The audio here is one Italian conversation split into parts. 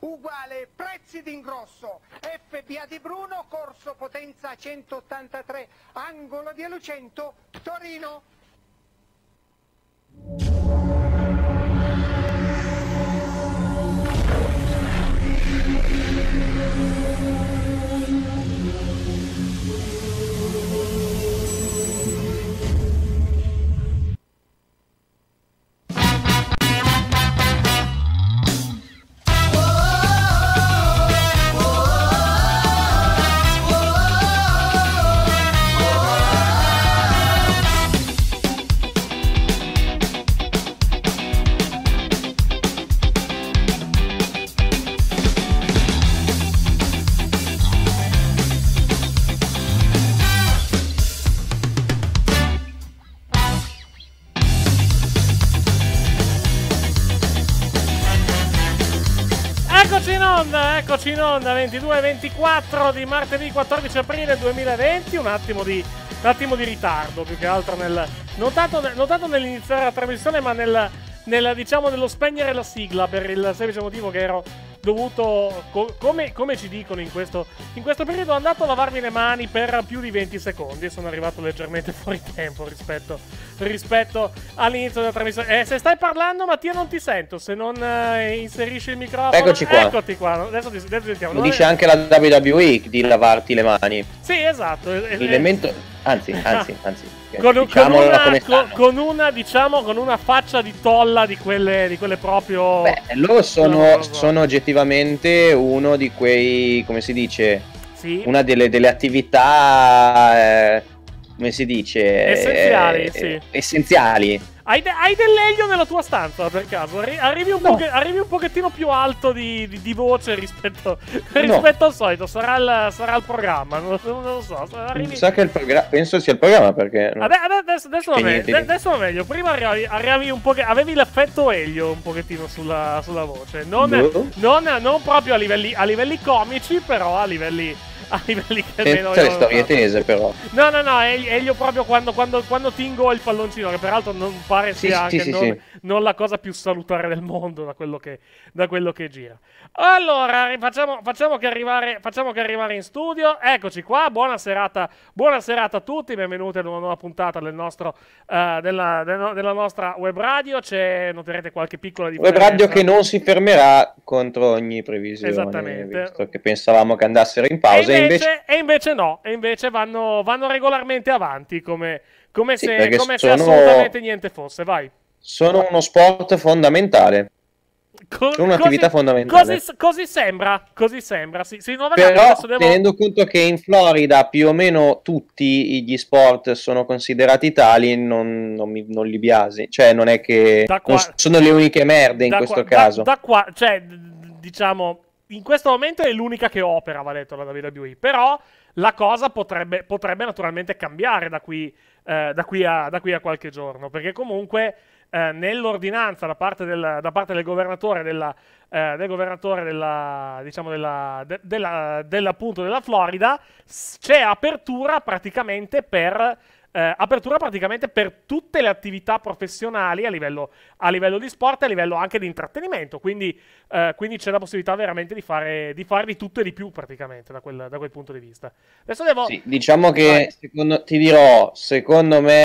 uguale prezzi d'ingrosso, FBA di Bruno, corso potenza 183, angolo di Alucento, Torino. in onda 22-24 di martedì 14 aprile 2020. Un attimo di, un attimo di ritardo più che altro nel, non, tanto, non tanto nell'iniziare la trasmissione ma nel, nel, diciamo, nello spegnere la sigla per il semplice motivo che ero dovuto, co- come, come, ci dicono in questo, in questo periodo, andato a lavarmi le mani per più di 20 secondi e sono arrivato leggermente fuori tempo rispetto, rispetto all'inizio della trasmissione. Eh, se stai parlando, Mattia, non ti sento. Se non eh, inserisci il microfono, eccoci qua. Eccoti qua. Adesso ti, adesso sentiamo. Lo dice è... anche la WWE di lavarti le mani. Sì, esatto. L'elemento, anzi, anzi, anzi con, con, una, con, con, una, diciamo, con una faccia di tolla di quelle, di quelle proprio. Beh, loro sono, sono oggettivamente uno di quei. come si dice? Sì. Una delle, delle attività. Eh, come si dice? Essenziali, eh, sì. Essenziali hai, de- hai dell'elio nella tua stanza per caso? Arri- arrivi, un no. poche- arrivi, un pochettino più alto di, di, di voce rispetto, no. al solito. Sarà il, sarà il programma. Non, non, lo so. Arrivi... Sa che il progra- penso sia il programma perché. No. Vabbè, adesso, adesso, va meglio, adesso, va meglio. Prima arrivi, arrivi un po' avevi l'effetto elio un pochettino sulla, sulla voce. Boh. Non, non, non, proprio a livelli, a livelli comici, però a livelli a livelli che eh, almeno... Tutte cioè, le storie tese però. No, no, no, è, è proprio quando, quando, quando tingo il palloncino, che peraltro non pare sì, sia sì, anche sì, non, non, la cosa più salutare del mondo da quello che, da quello che gira. Allora, facciamo, facciamo, che arrivare, facciamo che arrivare in studio. Eccoci qua, buona serata, buona serata a tutti, benvenuti ad una nuova puntata del nostro, uh, della, della, nostra web radio. C'è, noterete qualche piccola differenza. Web radio che non si fermerà contro ogni previsione. Esattamente. Visto che pensavamo che andassero in pausa. E invece, invece... e invece no, e invece vanno, vanno regolarmente avanti come, come, sì, se, come sono... se, assolutamente niente fosse. Vai. Sono uno sport fondamentale. Co- sono un'attività così, fondamentale. Così, così, sembra, così sembra. Sì, sì, Però, devo... tenendo conto che in Florida più o meno tutti gli sport sono considerati tali, non, non, mi, non li biasi. Cioè, non è che qua... non sono le uniche merde in da questo qua, caso. Da, da qua, cioè, diciamo, in questo momento è l'unica che opera, va detto la WWE, però la cosa potrebbe, potrebbe naturalmente cambiare da qui, eh, da, qui a, da qui, a, qualche giorno, perché comunque eh, nell'ordinanza da parte del, da parte del governatore della, eh, del governatore della, diciamo della, de, della, della Florida c'è apertura praticamente per eh, apertura praticamente per tutte le attività professionali a livello, a livello, di sport e a livello anche di intrattenimento. Quindi, eh, quindi c'è la possibilità veramente di fare, di fare, di tutto e di più praticamente da quel, da quel punto di vista. Adesso devo... Sì, diciamo che secondo, ti dirò, secondo me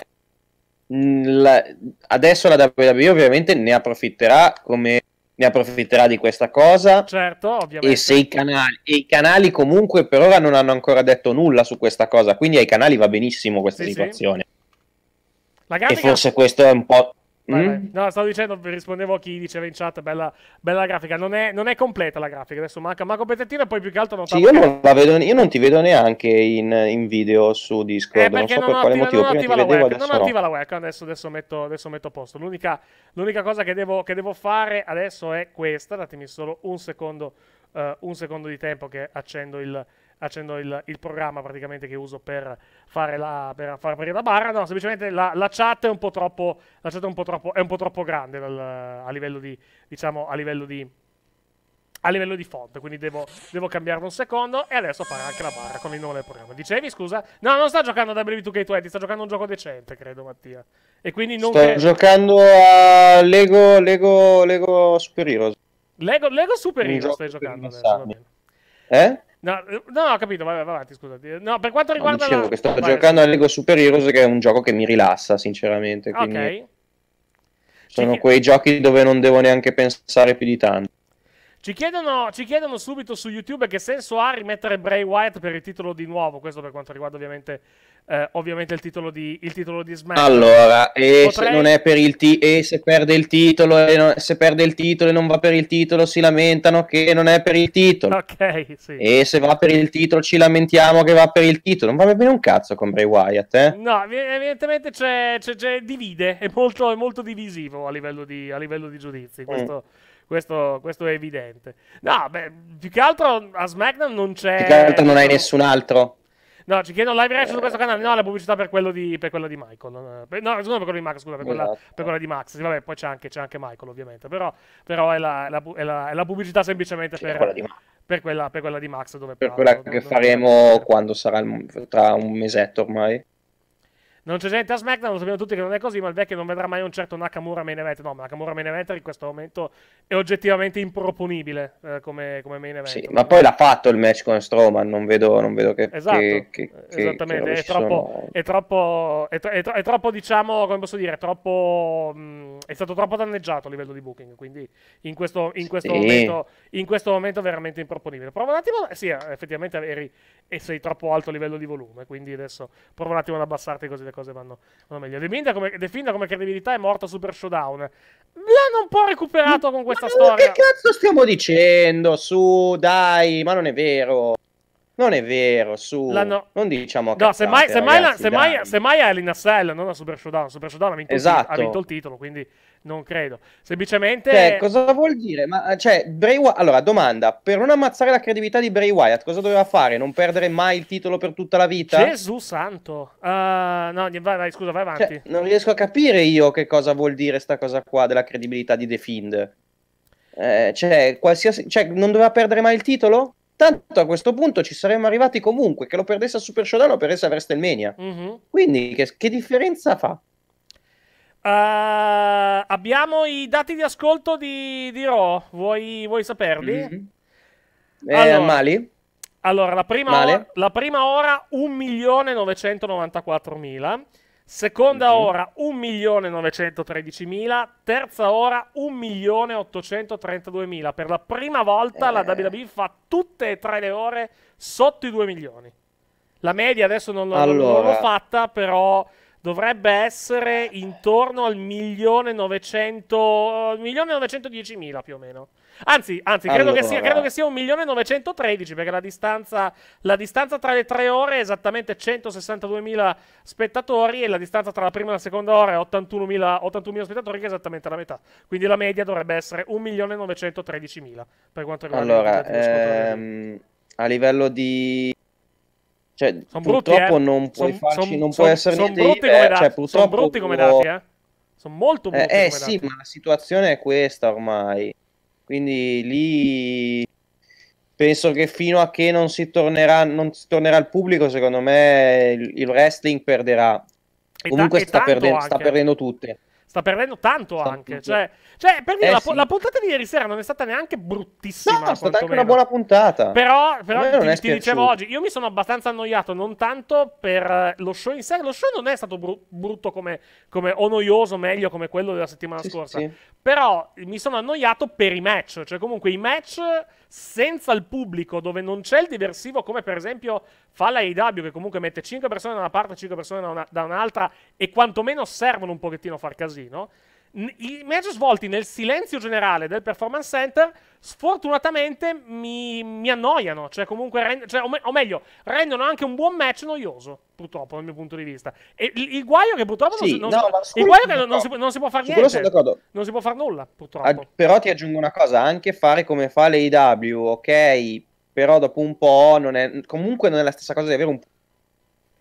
mh, mm, la, adesso la WWE ovviamente ne approfitterà come ne approfitterà di questa cosa. Certo, ovviamente. E se i canali, e i canali comunque per ora non hanno ancora detto nulla su questa cosa, quindi ai canali va benissimo questa sì, situazione. Sì. e forse questo è un po'... Vai, mm? vai. No, stavo dicendo, rispondevo a chi diceva in chat, bella, bella grafica. Non è, non è, completa la grafica, adesso manca Marco Pezzettino e poi più che altro non sì, io, non la vedo, io non ti vedo neanche in, in video su Discord, eh, non so non per quale motivo. Non attiva, la webcam, non attiva no. la webcam, adesso, adesso, metto, adesso metto a posto. L'unica, l'unica cosa che devo, che devo fare adesso è questa, datemi solo un secondo, uh, un secondo di tempo che accendo il accendo il, il, programma praticamente che uso per fare la, per fare aprire la barra, no, semplicemente la, la, chat è un po' troppo, la chat è un po' troppo, un po troppo grande dal, a livello di, diciamo, a livello di, a livello di font, quindi devo, devo cambiarlo un secondo e adesso fare anche la barra con il nome del programma. Dicevi, scusa? No, non sta giocando a WB2K20, sta giocando a un gioco decente, credo, Mattia. E quindi non... Sto che... giocando a Lego, Lego, Lego Super Heroes. Lego, Lego Super Heroes stai giocando adesso, Eh? No, eh, no, ho capito, vabbè, vai avanti, scusate. No, per quanto riguarda... No, dicevo la... che sto vai, giocando a Lego Super Heroes che è un gioco che mi rilassa, sinceramente. Ok. Sono quei giochi dove non devo neanche pensare più di tanto. Ci chiedono, ci chiedono, subito su YouTube che senso ha rimettere Bray Wyatt per il titolo di nuovo, questo per quanto riguarda ovviamente eh, ovviamente il titolo di, il titolo di Smash. Allora, e Potrei... se non è per il ti- e se perde il titolo e non- se perde il titolo e non va per il titolo si lamentano che non è per il titolo. Ok, sì. E se va per il titolo ci lamentiamo che va per il titolo. Non va bene un cazzo con Bray Wyatt, eh? No, evidentemente c'è, c'è, c'è divide, è molto, è molto divisivo a livello di, a livello di giudizi. Mm. Questo... Mm. Questo, questo, è evidente. No, beh, più che altro a SmackDown non c'è. Più che altro non hai nessun altro. No, ci chiedono live reaction su questo canale. No, la pubblicità per, quello di, per quella di Michael. Eh, no, per, per quello di Max, scusa, per quella, esatto. per quella di Max. Sì, vabbè, poi c'è anche, c'è anche Michael, ovviamente. Però, però è, la, la, è, la, è, la, pubblicità semplicemente per, quella di, per, quella, per quella di Max. Dove, per però, quella che dove, faremo quando sarà il, tra un mesetto ormai. Non c'è gente a SmackDown, lo sappiamo tutti che non è così, ma il vecchio non vedrà mai un certo Nakamura main event. No, ma Nakamura main event in questo momento è oggettivamente improponibile eh, come, come, main event. Sì, ma poi l'ha fatto il match con Strowman, non vedo, non vedo che... Esatto, che, che, eh, esattamente, che è, troppo, è, troppo, è, tro- è, troppo, diciamo, come posso dire, troppo, mh, mm, è stato troppo danneggiato a livello di booking, quindi in questo, in questo, sì. momento, in questo momento veramente improponibile. Prova un attimo, sì, effettivamente eri, e sei troppo alto a livello di volume. Quindi adesso provo un attimo ad abbassarti così le cose vanno, vanno meglio. Definda come, come credibilità è morto Super Showdown. L'hanno un po' recuperato con questa ma storia. Ma che cazzo stiamo dicendo? Su, dai, ma non è vero. Non è vero, su. No... Non diciamo che. No, semmai, semmai, ragazzi, la, semmai, semmai è l'Inassel, non la Super Showdown. Super Showdown ha vinto, esatto. il, ha vinto il titolo, quindi non credo. Semplicemente. Cioè, cosa vuol dire? Ma, cioè, Bray Wyatt... Allora, domanda: per non ammazzare la credibilità di Bray Wyatt, cosa doveva fare? Non perdere mai il titolo per tutta la vita? Gesù santo. Uh, no, vai, vai, scusa, vai avanti. Cioè, non riesco a capire io che cosa vuol dire sta cosa qua della credibilità di The Fiend. Eh, cioè, qualsiasi... cioè, non doveva perdere mai il titolo? Tanto a questo punto ci saremmo arrivati comunque, che lo perdesse a Super Showdown o perdesse a WrestleMania. Mm-hmm. Quindi che, che, differenza fa? Uh, abbiamo i dati di ascolto di, di Raw, vuoi, vuoi saperli? Mm-hmm. Eh, Mali? Allora, la prima, Male. Or- la prima ora 1.994.000. Seconda mm-hmm. ora 1.913.000, terza ora 1.832.000. Per la prima volta eh. la WWE fa tutte e tre le ore sotto i 2 milioni. La media adesso non, allora. non l'ho fatta, però dovrebbe essere intorno al 1.910.000 più o meno. Anzi, anzi credo, allora. che sia, credo che sia 1.913 perché la distanza, la distanza tra le tre ore è esattamente 162.000 spettatori e la distanza tra la prima e la seconda ora è 81.000, 81.000 spettatori che è esattamente la metà. Quindi la media dovrebbe essere milione 1.913.000 per quanto riguarda allora, ehm, a livello di cioè, son purtroppo brutti, eh. non puoi son, farci, son, non puoi essere niente eh, cioè, brutti come dati, cioè, purtroppo sono brutti come può... dati, eh. Sono molto brutti eh, eh sì, dati. ma la situazione è questa ormai. Quindi lì penso che fino a che non si tornerà, non si tornerà al pubblico, secondo me il, il wrestling perderà. E Comunque sta perdendo, sta perdendo tutte. Sta perdendo tanto sta anche. Cioè, cioè, per dire, eh, la, sì. la, puntata di ieri sera non è stata neanche bruttissima. No, è stata anche una buona puntata. Però, però ti, ti dicevo oggi, io mi sono abbastanza annoiato, non tanto per eh, lo show in sé. Lo show non è stato bru- brutto come, come, o noioso, meglio come quello della settimana sì, scorsa. Sì. Però mi sono annoiato per i match. Cioè, comunque, i match senza il pubblico, dove non c'è il diversivo, come per esempio fa la AEW che comunque mette 5 persone da una parte 5 persone da, una, da un'altra e quantomeno servono un pochettino a far casino, i match svolti nel silenzio generale del Performance Center sfortunatamente mi, mi annoiano, cioè comunque rend- cioè, o, me- o, meglio, rendono anche un buon match noioso, purtroppo dal mio punto di vista. E il, il guaio che purtroppo sì, non, si, no, non, scusi, che no, non, si, non si può fare niente. Non si può fare nulla, purtroppo. Ag- però ti aggiungo una cosa, anche fare come fa l'AW, ok? però dopo un po' non è, comunque non è la stessa cosa di avere un...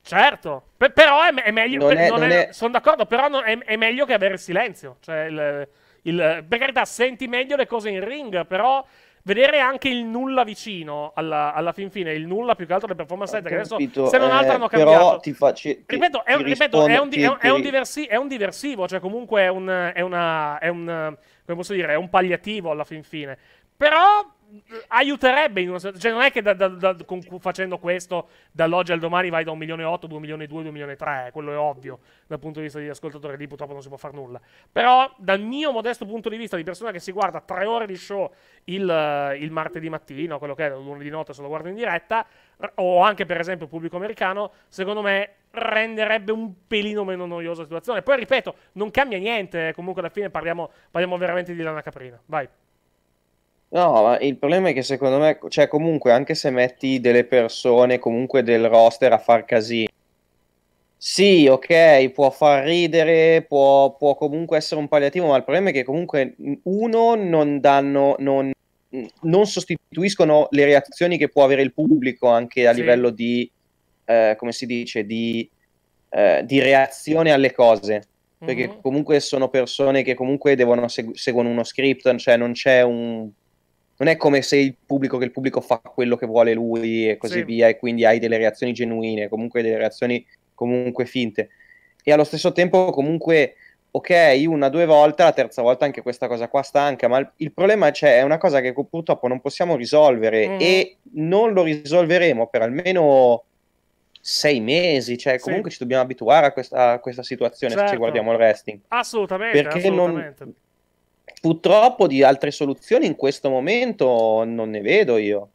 Certo, P- però è, me- è meglio, per, è... sono d'accordo, però non, è, meglio che avere il silenzio, cioè il, il, per carità senti meglio le cose in ring, però vedere anche il nulla vicino alla, alla, fin fine, il nulla più che altro le performance center, che adesso se non altro eh, hanno cambiato. Ti fa, ci, ripeto, ti, è, ti ripeto è, un, ti, è, un diversi, è, un, diversivo, cioè comunque è un, è una, è un, come posso dire, è un palliativo alla fin fine. Però aiuterebbe in una Cioè, non è che da, da, da, con, facendo questo dall'oggi al domani vai da 1 milione e 8, 2 milioni 2, 2 milioni 3. Eh, quello è ovvio dal punto di vista degli ascoltatori. Lì purtroppo non si può fare nulla. Però, dal mio modesto punto di vista, di persona che si guarda 3 ore di show il, eh, il martedì mattino, quello che è il lunedì notte se lo guardo in diretta, o anche per esempio il pubblico americano, secondo me renderebbe un pelino meno noiosa la situazione. Poi ripeto, non cambia niente. Eh, comunque, alla fine parliamo, parliamo veramente di lana caprina. Vai. No, ma il problema è che secondo me, cioè comunque anche se metti delle persone comunque del roster a far casino, sì, ok, può far ridere, può, può comunque essere un palliativo, ma il problema è che comunque uno non danno, non, non sostituiscono le reazioni che può avere il pubblico anche a sì. livello di, eh, come si dice, di, eh, di reazione alle cose perché mhm. comunque sono persone che comunque devono seg- seguono uno script, cioè non c'è un non è come se il pubblico, che il pubblico fa quello che vuole lui e così sì. via, e quindi hai delle reazioni genuine, comunque delle reazioni comunque finte. E allo stesso tempo, comunque, ok, una, due volte, la terza volta anche questa cosa qua stanca, ma il, il problema c'è, è una cosa che purtroppo non possiamo risolvere mm. e non lo risolveremo per almeno sei mesi, cioè comunque sì. ci dobbiamo abituare a questa, a questa situazione certo. se ci certo. guardiamo il wrestling. Assolutamente, perché assolutamente. Non, Purtroppo di altre soluzioni in questo momento non ne vedo io.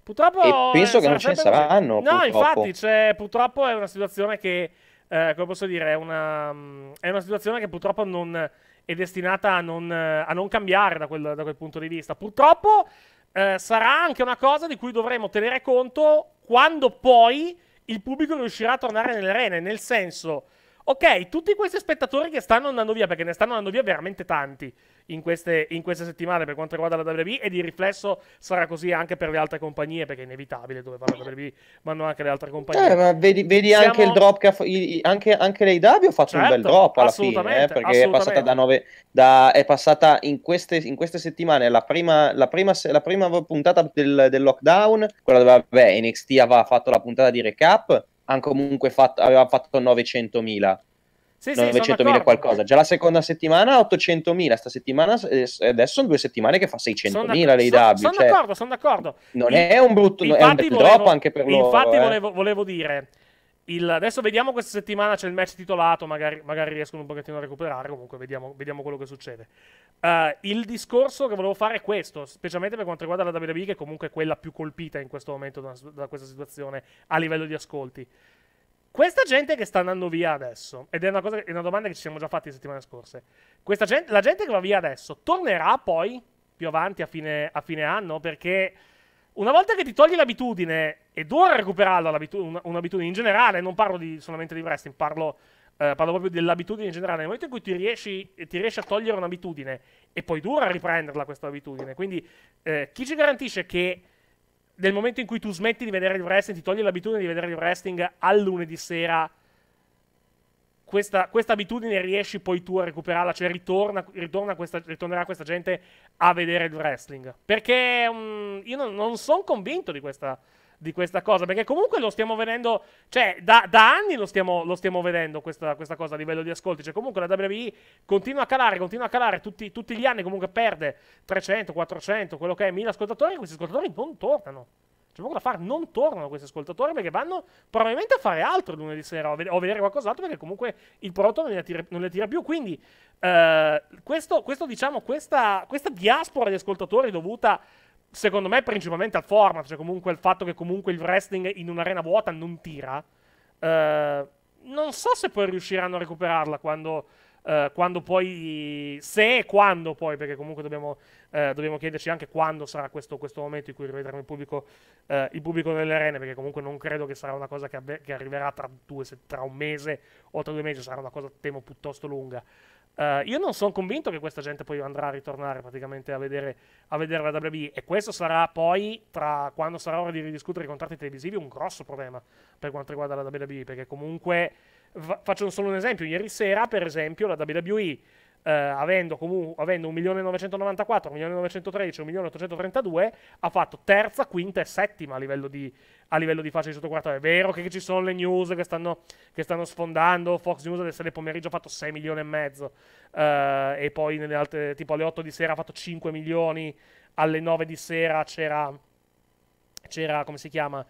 Purtroppo e penso che non ce ne saranno. No, purtroppo. infatti, cioè, purtroppo è una situazione che, eh, come posso dire, è una, è una situazione che purtroppo non, è destinata a non, a non cambiare da quel, da quel, punto di vista. Purtroppo eh, sarà anche una cosa di cui dovremo tenere conto quando poi il pubblico riuscirà a tornare nelle arene, nel senso Ok, tutti questi spettatori che stanno andando via, perché ne stanno andando via veramente tanti in queste, in queste settimane per quanto riguarda la WWE e di riflesso sarà così anche per le altre compagnie, perché è inevitabile dove va la WWE, vanno anche le altre compagnie. Eh, ma vedi, vedi Siamo... anche il drop che ha, i, anche, lei Davio ha fatto certo, un bel certo, drop alla fine, eh, perché è passata, da nove, da, è passata in, queste, in queste settimane la prima, la prima, la prima puntata del, del, lockdown, quella dove vabbè, NXT aveva fatto la puntata di recap comunque fatto, aveva fatto 900.000. Sì, 900.000 sì, qualcosa. Già la seconda settimana 800.000, sta settimana eh, adesso sono due settimane che fa 600.000 lei da Sono, sono cioè, d'accordo, sono d'accordo. Non è un brutto, è un bel volevo, anche per loro. Infatti eh. volevo dire, il, adesso vediamo questa settimana c'è il match titolato, magari, magari riescono un pochettino a recuperare, comunque vediamo, vediamo quello che succede. Uh, il discorso che volevo fare è questo, specialmente per quanto riguarda la WWE, che è comunque quella più colpita in questo momento da, da questa situazione a livello di ascolti. Questa gente che sta andando via adesso, ed è una, cosa, è una domanda che ci siamo già fatti le settimane scorse, gente, la gente che va via adesso tornerà poi più avanti a fine, a fine anno perché una volta che ti togli l'abitudine, e ora recuperarla un'abitudine in generale, non parlo di, solamente di wrestling, parlo, eh, parlo, proprio dell'abitudine in generale, nel momento in cui ti riesci, eh, ti riesci a togliere un'abitudine e poi dura riprenderla questa abitudine, quindi eh, chi ci garantisce che nel momento in cui tu smetti di vedere il wrestling, ti togli l'abitudine di vedere il wrestling al lunedì sera questa, questa, abitudine riesci poi tu a recuperarla, cioè ritorna, ritorna questa, ritornerà questa gente a vedere il wrestling. Perché um, io non, non sono convinto di questa, di questa, cosa, perché comunque lo stiamo vedendo, cioè da, da anni lo stiamo, lo stiamo vedendo questa, questa, cosa a livello di ascolti, cioè comunque la WWE continua a calare, continua a calare, tutti, tutti gli anni comunque perde 300, 400, quello che è, 1000 ascoltatori, questi ascoltatori non tornano. C'è poco da fare, non tornano questi ascoltatori perché vanno probabilmente a fare altro lunedì sera o, ved o vedere qualcos'altro perché comunque il prodotto non le attira, non li attira più. Quindi eh, questo, questo, diciamo, questa, questa diaspora di ascoltatori dovuta secondo me principalmente al format, cioè comunque al fatto che comunque il wrestling in un'arena vuota non tira, eh, non so se poi riusciranno a recuperarla quando... Uh, quando poi, se e quando poi, perché comunque dobbiamo eh, dobbiamo chiederci anche quando sarà questo, questo momento in cui rivedremo il pubblico, eh, il pubblico, nelle arene, perché comunque non credo che sarà una cosa che, avve- che arriverà tra, due, se, tra, un mese o tra due mesi, sarà una cosa, temo, piuttosto lunga. Uh, io non sono convinto che questa gente poi andrà a ritornare praticamente a vedere, a vedere la WWE e questo sarà poi, tra, quando sarà ora di ridiscutere i contratti televisivi, un grosso problema per quanto riguarda la WWE perché comunque, faccio solo un esempio, ieri sera per esempio la WWE eh, avendo, comunque, avendo 1.994, 1.913, ha fatto terza, quinta e settima a livello di, a livello di fascia di sottoquarto. È vero che ci sono le news che stanno, che stanno sfondando, Fox News adesso nel pomeriggio ha fatto 6 milioni e mezzo, eh, e poi nelle altre, tipo alle 8 di sera ha fatto 5 milioni, alle 9 di sera c'era, c'era come si chiama?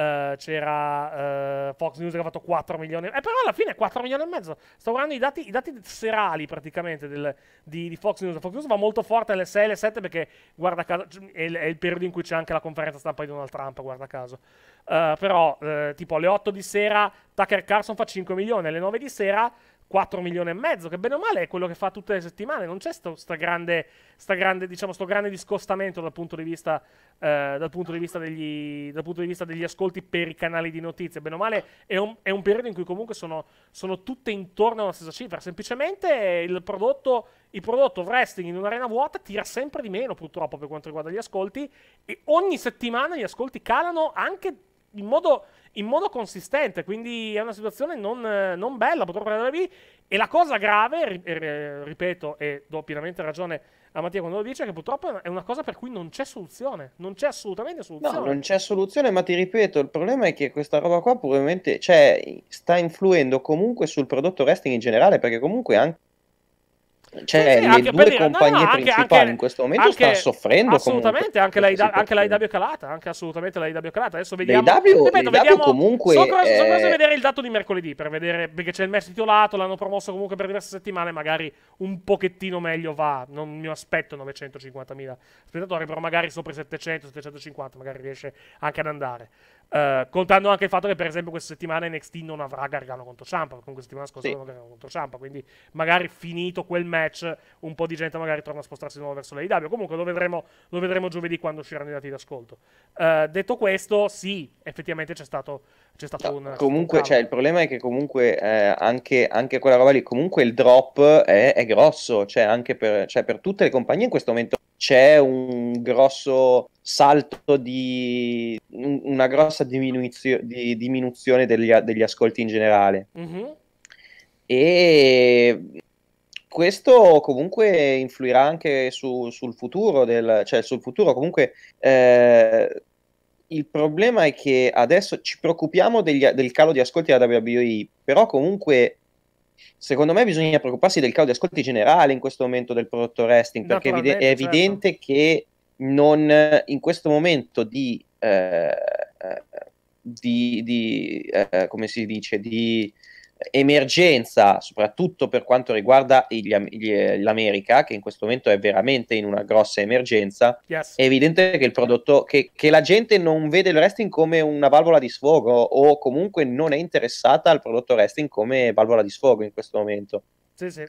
Eh, c'era uh, Fox News che ha fatto 4 milioni. Eh, però alla fine 4 milioni e mezzo. Sto guardando i dati, i dati serali praticamente del, di, di, Fox News. Fox News va molto forte alle 6 alle 7 perché guarda caso è, il, è il periodo in cui c'è anche la conferenza stampa di Donald Trump, guarda caso. Uh, però tipo alle 8 di sera Tucker Carlson fa 5 milioni, alle 9 di sera 4 milioni e mezzo, che bene o male è quello che fa tutte le settimane, non c'è sto, sta grande, sta grande, diciamo, sto grande discostamento dal punto, di vista, eh, dal, punto di vista degli, dal punto di vista degli ascolti per i canali di notizie, bene o male è un, è un periodo in cui comunque sono, sono tutte intorno alla stessa cifra, semplicemente il prodotto, il prodotto wrestling in un'arena vuota tira sempre di meno purtroppo per quanto riguarda gli ascolti e ogni settimana gli ascolti calano anche in modo, in modo consistente, quindi è una situazione non, non bella, purtroppo per la B. E la cosa grave, ripeto, e do pienamente ragione a Mattia quando lo dice, che purtroppo è una cosa per cui non c'è soluzione, non c'è assolutamente soluzione. No, non c'è soluzione, ma ti ripeto, il problema è che questa roba qua probabilmente cioè, sta influendo comunque sul prodotto wrestling in generale, perché comunque anche cioè, sì, sì, le due dire, compagnie no, no, anche, principali anche, in questo momento anche, stanno soffrendo assolutamente anche la, Ida, anche la IW calata anche assolutamente la IW calata adesso vediamo, L'IW, ripeto, l'IW vediamo comunque sono curioso, di eh, vedere il dato di mercoledì per vedere perché c'è il match titolato l'hanno promosso comunque per diverse settimane magari un pochettino meglio va non mi aspetto 950.000 spettatori però magari sopra i 700 750 magari riesce anche ad andare eh, contando anche il fatto che, per esempio, questa settimana NXT non avrà Gargano contro Ciampa, perché comunque settimana scorsa sì. non Gargano contro Ciampa. Quindi, magari finito quel match, un po' di gente magari torna a spostarsi di nuovo verso l'AIW. Comunque lo vedremo, lo vedremo, giovedì quando usciranno i dati d'ascolto. Uh, detto questo, sì, effettivamente c'è stato, c'è stato un. Comunque, cioè, il problema è che comunque eh, anche, anche, quella roba lì, comunque il drop è, è grosso, cioè, anche per, cioè, per tutte le compagnie in questo momento c'è un grosso salto di una grossa diminuizio, di, diminuzione degli, degli, ascolti in generale. Mm-hmm. E questo comunque influirà anche su, sul futuro, del, cioè sul futuro comunque. Eh, il problema è che adesso ci preoccupiamo degli, del calo di ascolti della WWE, però comunque secondo me bisogna preoccuparsi del calo di ascolti generale in questo momento del prodotto wrestling, perché è, certo. evidente certo. che non, in questo momento di, eh, eh, di, di eh, come si dice, di emergenza, soprattutto per quanto riguarda gli, gli, l'America, che in questo momento è veramente in una grossa emergenza, yes. è evidente che il prodotto, che, che, la gente non vede il wrestling come una valvola di sfogo o comunque non è interessata al prodotto wrestling come valvola di sfogo in questo momento. Sì, sì.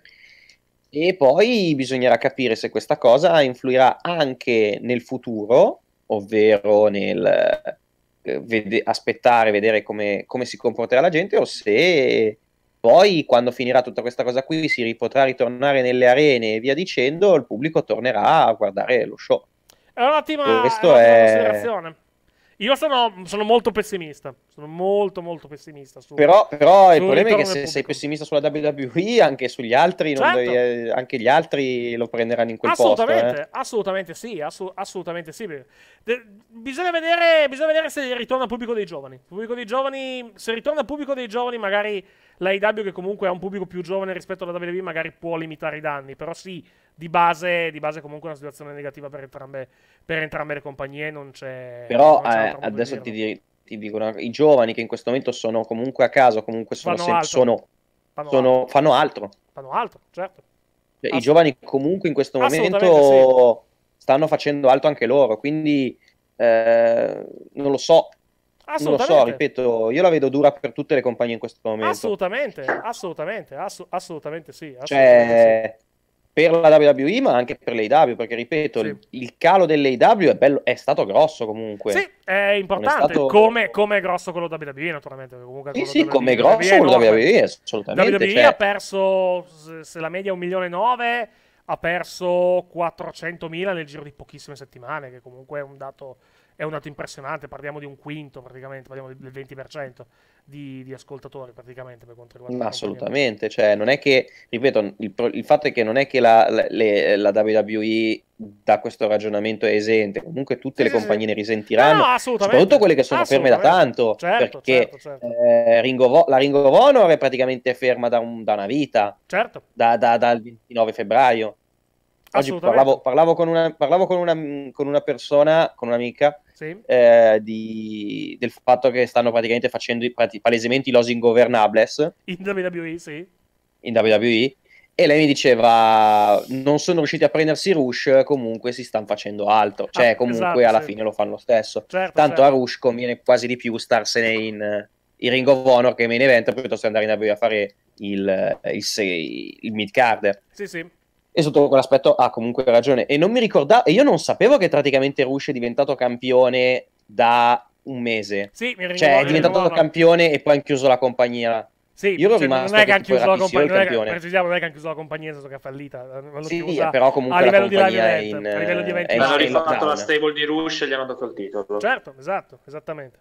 E poi bisognerà capire se questa cosa influirà anche nel futuro, ovvero nel, eh, vede, aspettare, vedere come, come, si comporterà la gente o se poi quando finirà tutta questa cosa qui si potrà ritornare nelle arene e via dicendo, il pubblico tornerà a guardare lo show. È un'ottima, è un'ottima è... considerazione. Io sono, sono, molto pessimista. Sono molto, molto pessimista. Su, però, però il problema è che se sei pessimista sulla WWE, anche sugli altri, certo. devi, eh, anche gli altri lo prenderanno in quel assolutamente, posto. Eh. Assolutamente sì. Assu- assolutamente sì. De- bisogna, vedere, bisogna vedere se ritorna pubblico dei giovani. Pubblico dei giovani. Se ritorna pubblico dei giovani, magari la IW che comunque ha un pubblico più giovane rispetto alla WWE magari può limitare i danni, però sì, di base, di base comunque è una situazione negativa per entrambe, per entrambe le compagnie, non c'è... Però non c'è eh, adesso ti, dir, ti, dico, una, i giovani che in questo momento sono comunque a caso, comunque sono, fanno, se, altro. Sono, fanno, sono, altro. fanno altro. Fanno altro, certo. Cioè, I giovani comunque in questo momento sì. stanno facendo altro anche loro, quindi eh, non lo so non lo so, ripeto, io la vedo dura per tutte le compagnie in questo momento. Assolutamente, assolutamente, ass- assolutamente sì. Cioè, assolutamente cioè, sì. per la WWE, ma anche per l'AW, perché ripeto, sì. il, il calo dell'AW è, bello, è stato grosso comunque. Sì, è importante, è stato... come, come, è grosso quello WWE naturalmente. Comunque sì, sì, WWE, come è grosso quello WWE, assolutamente. WWE cioè... ha perso, se la media è un milione e nove, ha perso 400.000 nel giro di pochissime settimane, che comunque è un dato è un dato impressionante, parliamo di un quinto praticamente, parliamo del 20% di, di ascoltatori praticamente per quanto riguarda... assolutamente, cioè non è che, ripeto, il, il, fatto è che non è che la, le, la WWE da questo ragionamento è esente, comunque tutte le compagnie ne risentiranno, no, soprattutto quelle che sono ferme da tanto, certo, perché certo, certo. Eh, Ringo, la Ringo of Honor è praticamente ferma da, un, da una vita, certo. da, da, dal 29 febbraio Oggi parlavo, parlavo, con, una, parlavo con, una, con una persona, con un'amica, sì. eh, di, del fatto che stanno praticamente facendo i, palesemente i Los Ingovernables. In WWE, sì. In WWE. E lei mi diceva, non sono riusciti a prendersi Rush, comunque si stanno facendo altro. Ah, cioè, ah, comunque esatto, alla sì. fine lo fanno lo stesso. Certo, Tanto certo. a Rush conviene quasi di più starsene in, in Ring of Honor che main event, piuttosto che andare in WWE a fare il, il, il, il mid-card. Sì, sì. E sotto quell'aspetto ha comunque ragione. E non mi ricordavo, e io non sapevo che praticamente Rush è diventato campione da un mese. Sì, mi ricordo. Cioè, è diventato campione e poi hanno chiuso la compagnia. Sì, io ero cioè, rimasto non è che hanno chiuso la compagnia, non precisiamo, non è che hanno chiuso la compagnia, nel che è fallita. sì, chiusa però comunque a livello di live event, in, a livello di eh, event. Hanno rifatto la stable di Rush e gli hanno dato il titolo. Certo, esatto, esattamente.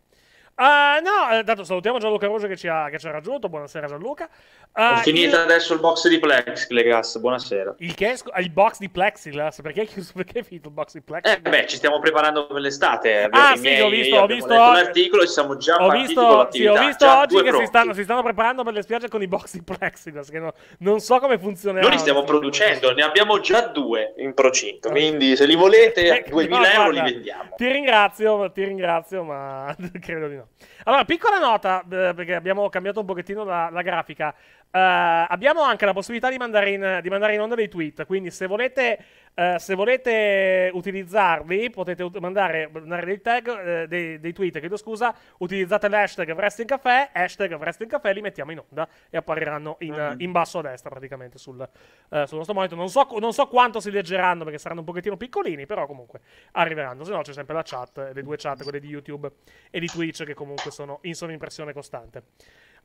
Uh, no, dato eh, salutiamo Gianluca Rose che ci ha, che ci ha raggiunto. Buonasera Gianluca. Uh, Ho finito il... adesso il box di Plexiglas. Buonasera. Il, che il box di Plexiglas? Perché, perché è finito il box di Plexiglas? Eh beh, ci stiamo preparando per l'estate. Ah sì, miei, ho visto, ho visto. Un articolo ci siamo già ho visto, sì, ho visto già oggi che si stanno, si stanno, preparando per le spiagge con i box di Plexiglas. Che no, non so come funzionerà. Noi li stiamo producendo, ne abbiamo già due in procinto. Quindi se li volete, eh, 2000 no, guarda, euro li vendiamo. Ti ringrazio, ti ringrazio, ma credo di no. Allora, piccola nota, eh, perché abbiamo cambiato un pochettino la, la grafica. Eh, abbiamo anche la possibilità di mandare, in, di mandare, in, onda dei tweet, quindi se volete eh, se volete utilizzarvi, potete mandare, mandare, dei tag, uh, dei, dei, tweet, chiedo scusa, utilizzate l'hashtag Wrestling Café, hashtag Wrestling Café, li mettiamo in onda e appariranno in, mm-hmm. in basso a destra praticamente sul, uh, sul nostro monitor. Non so, non so, quanto si leggeranno perché saranno un pochettino piccolini, però comunque arriveranno. Se no c'è sempre la chat, le due chat, quelle di YouTube e di Twitch che comunque sono in sovrimpressione costante.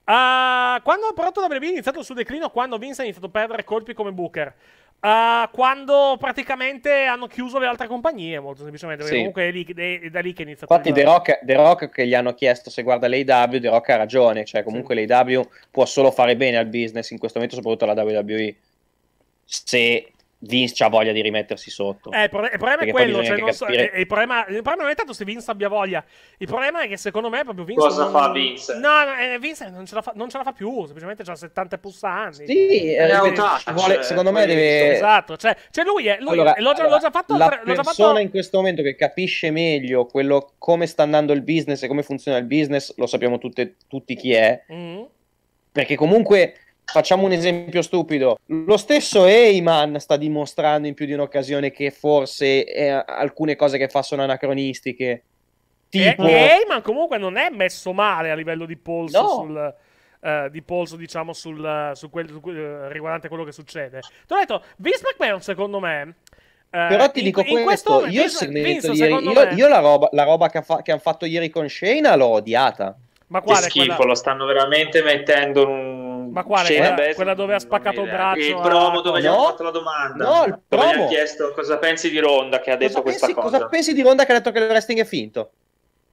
Uh, quando ha portato WWE è iniziato il suo declino, quando Vince ha iniziato a perdere colpi come Booker. Uh, quando praticamente hanno chiuso le altre compagnie, molto semplicemente. Sì. Comunque è, lì, è, è, da lì che è iniziato. Infatti, The Rock, The Rock, che gli hanno chiesto se guarda l'AW, The Rock ha ragione. Cioè, comunque sì. l'AW può solo fare bene al business in questo momento, soprattutto alla WWE. Se Vince ha voglia di rimettersi sotto. Eh, il, problema è quello. Cioè, so, il, eh, il, problema, il, problema, non è tanto se Vince abbia voglia. Il problema è che secondo me proprio Vince. Cosa non, fa Vince? No, no eh, Vince non ce, fa, non ce, la fa, più. Semplicemente ha 70 pulsanti. Sì, eh, è realtà. Vuole, cioè, secondo me deve. Esatto. Cioè, cioè lui, è, lui allora, è, l'ho, già, allora, l'ho già fatto. La l'ho già persona fatto... in questo momento che capisce meglio quello, come sta andando il business e come funziona il business, lo sappiamo tutte, tutti chi è. mm Perché comunque Facciamo un esempio stupido. Lo stesso Eyman sta dimostrando in più di un'occasione che forse eh, alcune cose che fa sono anacronistiche. Eh, tipo... E Eyman comunque non è messo male a livello di polso no. sul, Uh, di polso, diciamo, sul, uh, su quel, su, uh, riguardante quello che succede. Ti ho detto, Vince McMahon, secondo me. Però ti in, dico in questo, questo io, Vince, Vince, ieri, io, io, la roba, la roba che, fa, che hanno fatto ieri con Shayna l'ho odiata. Ma quale, che schifo, quella... lo stanno veramente mettendo in un ma quale? Scena, quella, quella, dove ha spaccato il braccio? Il promo dove gli no? hanno fatto la domanda. No, il promo. Dove gli ha chiesto cosa pensi di Ronda che ha detto cosa questa pensi, cosa. Cosa pensi di Ronda che ha detto che il wrestling è finto?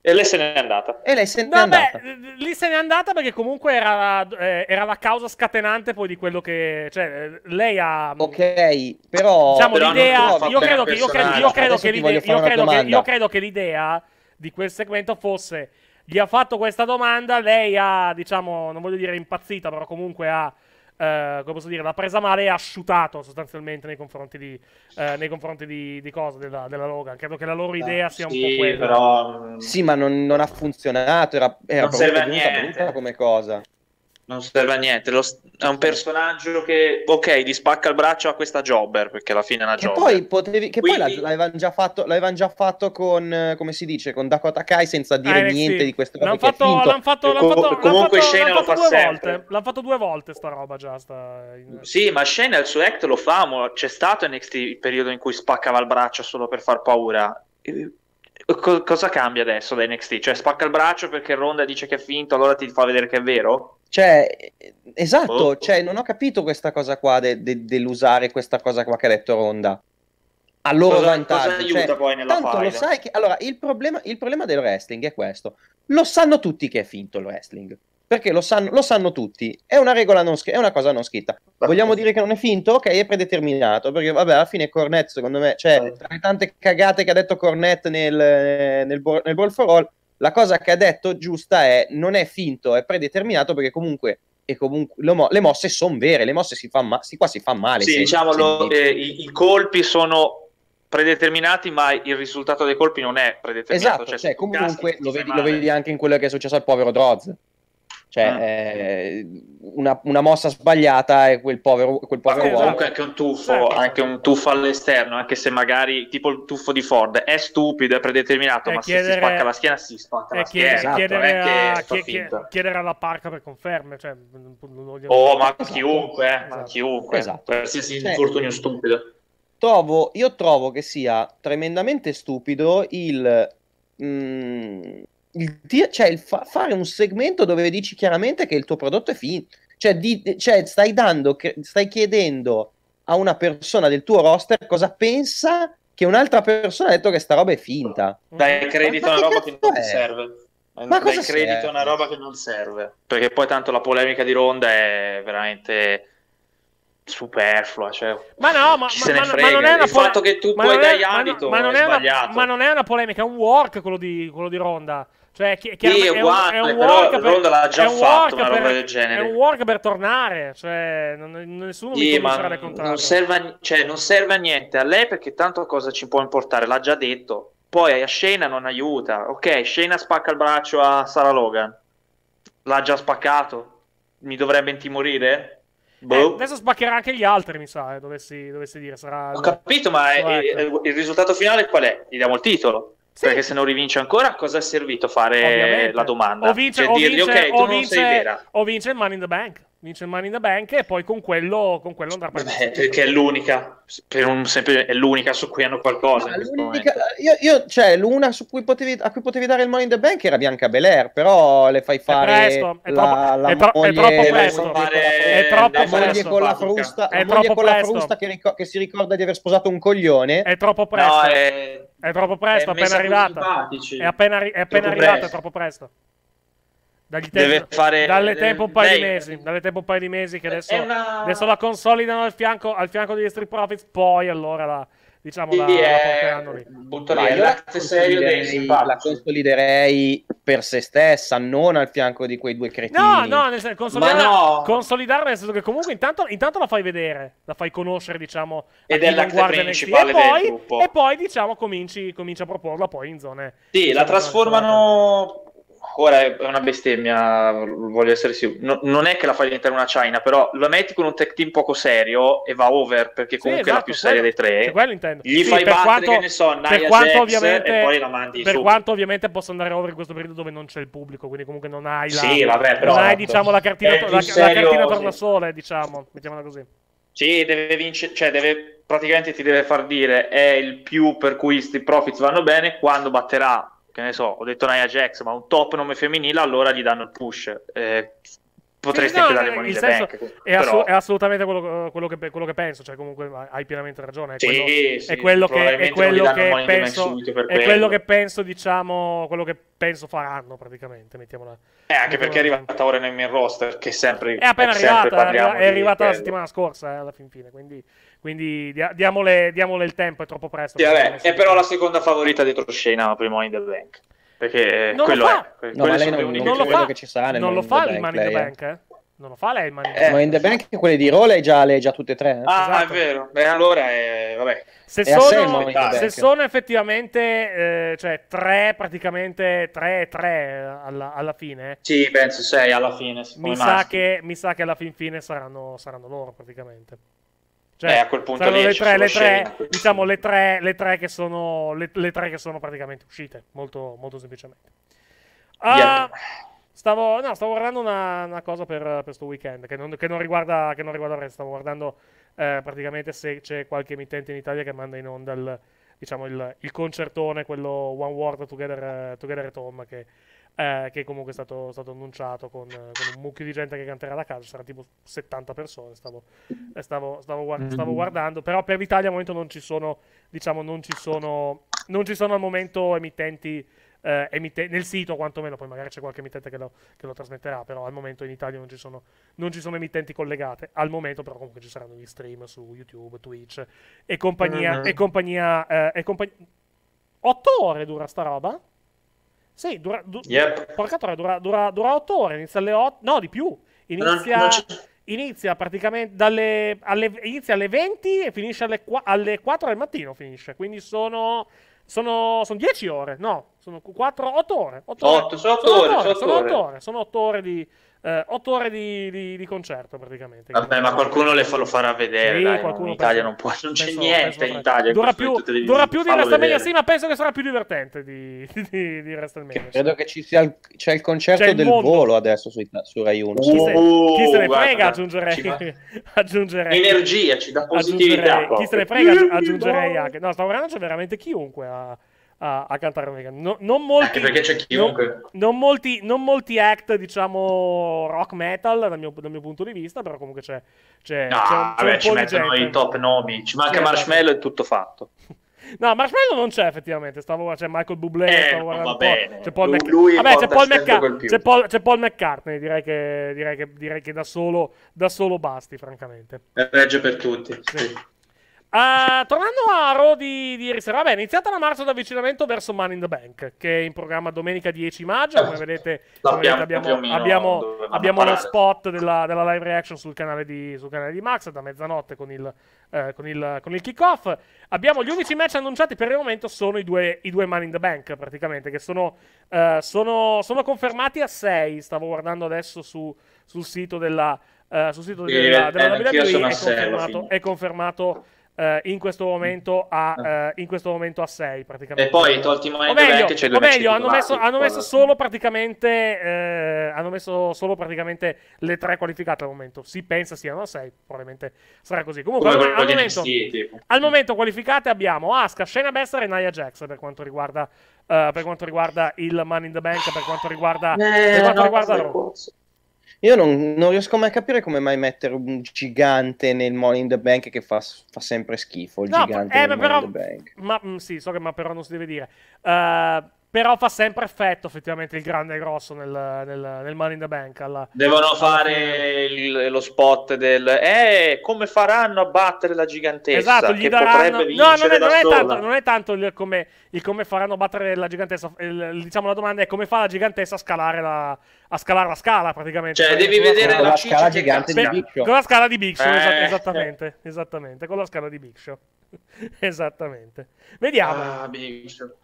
E lei se n'è andata. E lei se n'è no, andata. lì se n'è andata perché comunque era, eh, era, la causa scatenante poi di quello che... Cioè, lei ha... Ok, però... Diciamo, però l'idea... Io credo, che, io credo, io credo che l'idea di quel segmento fosse gli ha fatto questa domanda, lei ha, diciamo, non voglio dire impazzita, però comunque ha, eh, come posso dire, l'ha presa male e ha shootato sostanzialmente nei confronti di, eh, nei confronti di, di cosa, della, della, Logan. Credo che la loro idea sia sì, un po' quella. Però... Mm, sì, ma non, non ha funzionato, era, era non serve a niente. come cosa non serve a niente. Lo, è un personaggio che, ok, gli spacca il braccio a questa jobber perché alla fine è una che jobber. Poi potevi, che Quindi... poi l'avevano già, già, fatto con, come si dice, con Dakota Kai senza dire NXT. Ah, eh, niente di questo. L'hanno fatto, l'hanno fatto, l'hanno fatto, comunque Shane lo fa due volte. L'hanno fatto due volte sta roba già. Sta... Sì, ma Shane il suo act lo fa, c'è stato NXT il periodo in cui spaccava il braccio solo per far paura co- cosa cambia adesso da NXT? Cioè spacca il braccio perché Ronda dice che è finto, allora ti fa vedere che è vero? Cioè, esatto, oh. cioè, non ho capito questa cosa qua de- de- dell'usare questa cosa qua che ha detto Ronda. A loro cosa, vantaggio. Cosa cioè, poi nella tanto file. lo sai che... Allora, il problema, il problema del wrestling è questo. Lo sanno tutti che è finto il wrestling perché lo sanno, lo sanno tutti, è una regola non scritta, è una cosa non scritta. Vogliamo dire che non è finto? Ok, è predeterminato, perché vabbè, alla fine Cornet, secondo me, cioè, tra le tante cagate che ha detto Cornet nel, nel, nel Ball for All, la cosa che ha detto giusta è non è finto, è predeterminato, perché comunque comunque mo- le mosse sono vere, le mosse si, fa ma- si, qua si fa male. Sì, se, diciamo, se lo, eh, i, i, colpi sono predeterminati, ma il risultato dei colpi non è predeterminato. Esatto, cioè, cioè comunque lo vedi, lo vedi, anche in quello che è successo al povero Droz. Cioè, ah. eh, una, una, mossa sbagliata e quel povero, quel povero comunque anche un tuffo, certo. anche un tuffo all'esterno, anche se magari tipo il tuffo di Ford è stupido, è predeterminato, è ma chiedere, se si spacca la schiena, si spacca la chiedere, schiena. Esatto, chiedere, esatto, a, chiedere, chiedere, alla parca per conferme, cioè, oh, ma eh, esatto. chiunque, esatto. ma chiunque, esatto. qualsiasi cioè, infortunio stupido. Trovo, io trovo che sia tremendamente stupido il. Mh, mm, il cioè il fa- fare un segmento dove dici chiaramente che il tuo prodotto è finito. Cioè, di- cioè stai, dando, stai chiedendo a una persona del tuo roster cosa pensa che un'altra persona ha detto che sta roba è finta. Dai credito a una roba che non è? serve. Ma Dai cosa credito a una roba che non serve. Perché poi tanto la polemica di Ronda è veramente superflua. Cioè, ma no, ma, ma, ma, ma non è una polemica. Il fatto che tu poi dai adito ma, non è, ma, non è una, ma non è una polemica, è un work quello di, quello di Ronda. Cioè, che, che sì, è, uguale, è un, è un però per, Ronda l'ha già fatto una roba per, del genere. È un work per tornare, cioè, non, nessuno sì, mi sarà contrario. Non serve, a, cioè, non serve a niente a lei perché tanto cosa ci può importare, l'ha già detto. Poi a Shayna non aiuta, ok, Shayna spacca il braccio a Sara Logan, l'ha già spaccato, mi dovrebbe intimorire? Eh, boh. Eh, adesso spaccherà anche gli altri, mi sa, eh, dovessi, dovessi, dire. Sarà... Ho capito, ma è, il risultato finale qual è? Gli diamo il titolo. Sì. Perché se non rivince ancora, cosa è servito fare Ovviamente. la domanda? O vince, cioè, o dirgli, vince, okay, o vince, o vince il Money in the Bank vince il Money in the Bank e poi con quello, con quello andrà a Beh, perché è l'unica, per un, sempre, è l'unica su cui hanno qualcosa. No, io, io, cioè, l'una cui potevi, a cui potevi dare il Money in the Bank era Bianca Belair, però le fai fare. È presto, la, troppo, moglie, è troppo presto. È troppo presto, con la frusta, è la moglie con la frusta che, ricor- che, si ricorda di aver sposato un coglione. È troppo presto. No, è... è... troppo presto, appena arrivata. È appena, è appena troppo arrivata, presto. è troppo presto. Dagli tempo, fare, dalle eh, tempo un paio lei, di mesi. Dalle tempo un paio di mesi che adesso, una... adesso la consolidano al fianco, al fianco degli Street Profits, poi allora la, diciamo la, è... la eh, porteranno lì. Butto la consoliderei, la consoliderei per se stessa, non al fianco di quei due cretini. No, no, nel senso, consolidarla, no. consolidarla nel senso che comunque intanto, intanto, la fai vedere, la fai conoscere, diciamo, ed è la l'acte principale e poi, e poi, diciamo, cominci, cominci, a proporla poi in zone. Sì, diciamo, la trasformano ora è una bestemmia, voglio essere sicuro. No, non è che la fai diventare una China, però la metti con un tech team poco serio e va over perché comunque sì, esatto, è la esatto, più seria dei tre. Cioè, Gli sì, fai battere, quanto, che ne so, per e poi la mandi Per su. quanto ovviamente possa andare over in questo periodo dove non c'è il pubblico, quindi comunque non hai la, sì, vabbè, però, non hai, esatto. diciamo, la cartina, eh, la, la serio, cartina tornasole, sì. diciamo, mettiamola così. Sì, deve vincere, cioè deve, praticamente ti deve far dire è il più per cui questi profits vanno bene quando batterà che ne so, ho detto Nia Jax, ma un top nome femminile, allora gli danno il push. Eh, potresti no, anche dare Money in Bank. È, però... è assolutamente quello, quello, che, quello, che, penso, cioè comunque hai pienamente ragione. È quello, sì, è quello che, è penso, è quello che penso, diciamo, quello che penso faranno praticamente, mettiamola. Eh, anche perché è arrivata ora nel main roster, che sempre... È appena è arrivata, è arrivata, la settimana scorsa, eh, alla fin fine, quindi... Quindi dia- diamole, diamole, il tempo, è troppo presto. Sì, vabbè, è però la seconda favorita dietro Shayna, prima in the bank. Perché non quello è. Que- no, ma lei non, non lo fa, che ci sarà non lo fa il Money in the eh. Bank, eh? Non lo fa lei il Money eh, in the Bank, quelle di Raw lei già, lei già tutte e tre. Eh? Ah, esatto. è vero. Beh, allora è... vabbè. Se sono, se sono, effettivamente eh, cioè, tre, praticamente tre, tre eh, alla, alla fine. Eh. Sì, penso sei alla fine. Mi sa, che, mi sa, che, alla fin fine saranno, saranno loro praticamente. Cioè, eh, a quel punto lì le tre, le tre, diciamo, le tre, le tre, che sono, le, le tre che sono praticamente uscite, molto, molto semplicemente. Yeah. stavo, no, stavo guardando una, una cosa per questo weekend che non, che non, riguarda, che non riguarda il Stavo guardando eh, praticamente se c'è qualche emittente in Italia che manda in onda il, diciamo, il, il concertone, quello One World Together, Together at Home, che eh, che comunque è stato, stato annunciato con, con, un mucchio di gente che canterà da casa, sarà tipo 70 persone, stavo, eh, stavo, stavo, guard- stavo mm. guardando, però per l'Italia al momento non ci sono, diciamo, non ci sono, non ci sono al momento emittenti, eh, emitte- nel sito quantomeno, poi magari c'è qualche emittente che lo, che lo, trasmetterà, però al momento in Italia non ci, sono, non ci sono emittenti collegate, al momento però comunque ci saranno gli stream su YouTube, Twitch e compagnia, mm-hmm. e compagnia, eh, e compagnia... 8 ore dura sta roba? Sì, dura, du- yep. porca troia, dura, dura, dura 8 ore, inizia alle 8, no di più, inizia, no, inizia praticamente dalle, alle, inizia alle 20 e finisce alle, alle 4 del mattino, finisce. quindi sono, sono, sono 10 ore, no, sono 4, 8 ore, 8, Sono 8, ore, ore, sono 8 ore, sono 8 ore di eh, otto ore di, di, di, concerto praticamente. Vabbè, ma qualcuno fa, lo farà vedere. Sì, dai, in Italia penso, non può, non c'è penso, niente penso in Italia. Dura più, dura più di WrestleMania, sì, ma penso che sarà più divertente di, di, di WrestleMania. Credo sì. che ci sia il, c'è il concerto c'è il del mondo. volo adesso su, su Rai 1. Chi, oh, chi, se, ne guarda, frega, aggiungerei, aggiungerei. Energia, ci dà positività. Chi se ne frega, aggiungerei anche. No, sta guardando c'è veramente chiunque a. Ha a, a cantare americano. No, non molti, Anche perché c'è chiunque. Non, non, molti, non, molti, act, diciamo, rock metal dal mio, dal mio punto di vista, però comunque c'è. c'è, no, c'è un, vabbè, c'è ci mettono gente. i top nomi. Ci manca sì, esatto. Marshmallow e tutto fatto. No, Marshmallow non c'è effettivamente, stavo c'è Michael Bublé, eh, stavo guardando bene. C'è Paul, Mac... Vabbè, c'è Paul, McCart- c'è, Paul, c'è Paul, McCartney, direi che, direi che, direi che da, solo, da, solo, basti, francamente. Regge per tutti. Sì. Sì. Uh, tornando a Raw di, di ieri sera, vabbè, è iniziata la marcia d'avvicinamento verso Money in the Bank, che è in programma domenica 10 maggio. Come certo. vedete, come vedete abbiamo, abbiamo, abbiamo lo spot della, della, live reaction sul canale di, sul canale di Max da mezzanotte con il, eh, con il, con il kick-off. Abbiamo gli unici match annunciati per il momento sono i due, i due Money in the Bank, praticamente, che sono, eh, sono, sono confermati a 6. Stavo guardando adesso su, sul sito della. Uh, sul sito della, della, della, della WWE è confermato, è confermato in, questo momento a, eh, in questo momento a 6 mm. eh, praticamente. E poi tolti Money o meglio, c'è o meglio hanno, messo, hanno messo, solo praticamente, eh, hanno messo solo praticamente le tre qualificate al momento. Si pensa siano a 6, probabilmente sarà così. Comunque Come al, momento, al momento qualificate abbiamo Aska, Shayna Besser e Nia Jax per quanto riguarda, eh, per quanto riguarda il Money in the Bank, per quanto riguarda, eh, per quanto no, riguarda io non, non, riesco mai a capire come mai mettere un gigante nel Money in the Bank che fa, fa sempre schifo. Il no, gigante eh, però, ma, mm, sì, so che ma però non si deve dire. Uh, però fa sempre effetto effettivamente il grande e grosso nel, nel, nel, Money in the Bank. Alla, Devono alla fare il, lo spot del eh, come faranno a battere la gigantesca? Esatto, gli daranno. No, non è, non è tanto, non è tanto il, come, il, come, faranno a battere la gigantesca. Il, diciamo la domanda è come fa la gigantesca a scalare la, a scalare la scala praticamente. Cioè, cioè devi vedere la, la scala gigante di Big Show. Con la scala di Big Show, eh. Esatto, esattamente, esattamente. Con la scala di Big Show. esattamente. Vediamo. Ah, Big Show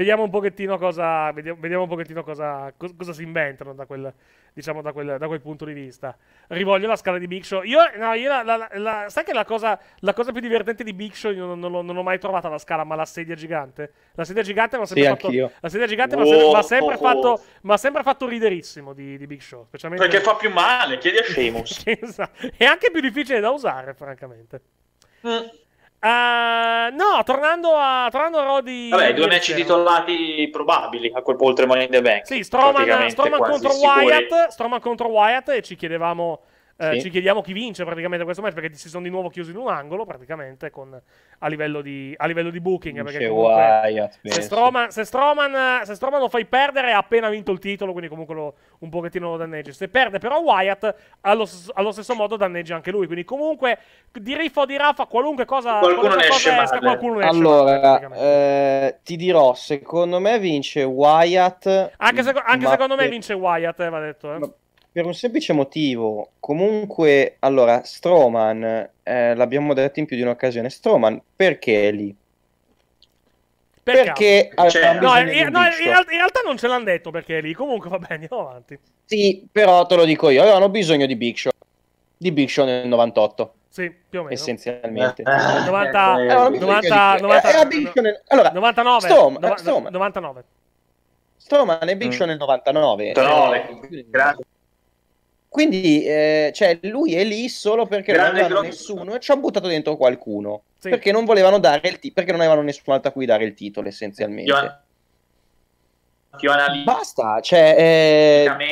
vediamo un pochettino cosa, vediamo, vediamo un pochettino cosa, cosa, cosa si inventano da quel, diciamo, da quel, da quel, punto di vista. Rivoglio la scala di Big Show. Io, no, io la, la, la, sai che la cosa, la cosa più divertente di Big Show, io non, non, non, ho mai trovata la scala, ma la sedia gigante. La sedia gigante mi ha sempre, sì, fatto, la sedia gigante oh, sempre, sempre oh. fatto, m'ha sempre fatto riderissimo di, di Big Show. Specialmente... Perché fa più male, chiedi a Sheamus. esatto. È anche più difficile da usare, francamente. Mm. Uh, no, tornando a, tornando a Roddy. Vabbè, due match titolati probabili a quel punto oltre Money in the Bank. Sì, Stroman, Stroman contro sicuri. Wyatt. Stroman contro Wyatt e ci chiedevamo eh, sì. Ci chiediamo chi vince praticamente questo match perché si sono di nuovo chiusi in un angolo praticamente con, a, livello di, a, livello di, booking. Vince perché comunque, se, Stroman, se, Stroman, se, Stroman, lo fai perdere ha appena vinto il titolo, quindi comunque lo, un pochettino lo danneggi. Se perde però Wyatt allo, allo stesso modo danneggia anche lui, quindi comunque di riffo di Rafa qualunque cosa... Qualcuno ne esce male. Esca, qualcuno allora, male, eh, ti dirò, secondo me vince Wyatt. Anche, seco- anche ma... secondo me vince Wyatt, eh, va detto. Eh. Ma per un semplice motivo, comunque, allora, Stroman, eh, l'abbiamo detto in più di un'occasione, Stroman perché è lì? Per perché cioè, no, in, no, in, realtà non ce l'hanno detto perché è lì, comunque va bene, andiamo avanti. Sì, però te lo dico io, avevano bisogno di Big Show, di Big Show nel 98. Sì, più o meno. Essenzialmente. Ah, 90, eh, 90, 90, 90 nel, allora, 99. Strom, no, Stroman. 99. Stroman e Big Show nel 99. 99. Mm. Eh, grazie. Quindi eh, cioè, lui è lì solo perché Grande non avevano nessuno e ci ha buttato dentro qualcuno. Sì. Perché non volevano dare il titolo, perché non avevano nessun altro a cui dare il titolo essenzialmente. Io... Analizzo... Basta, cioè, eh, cioè,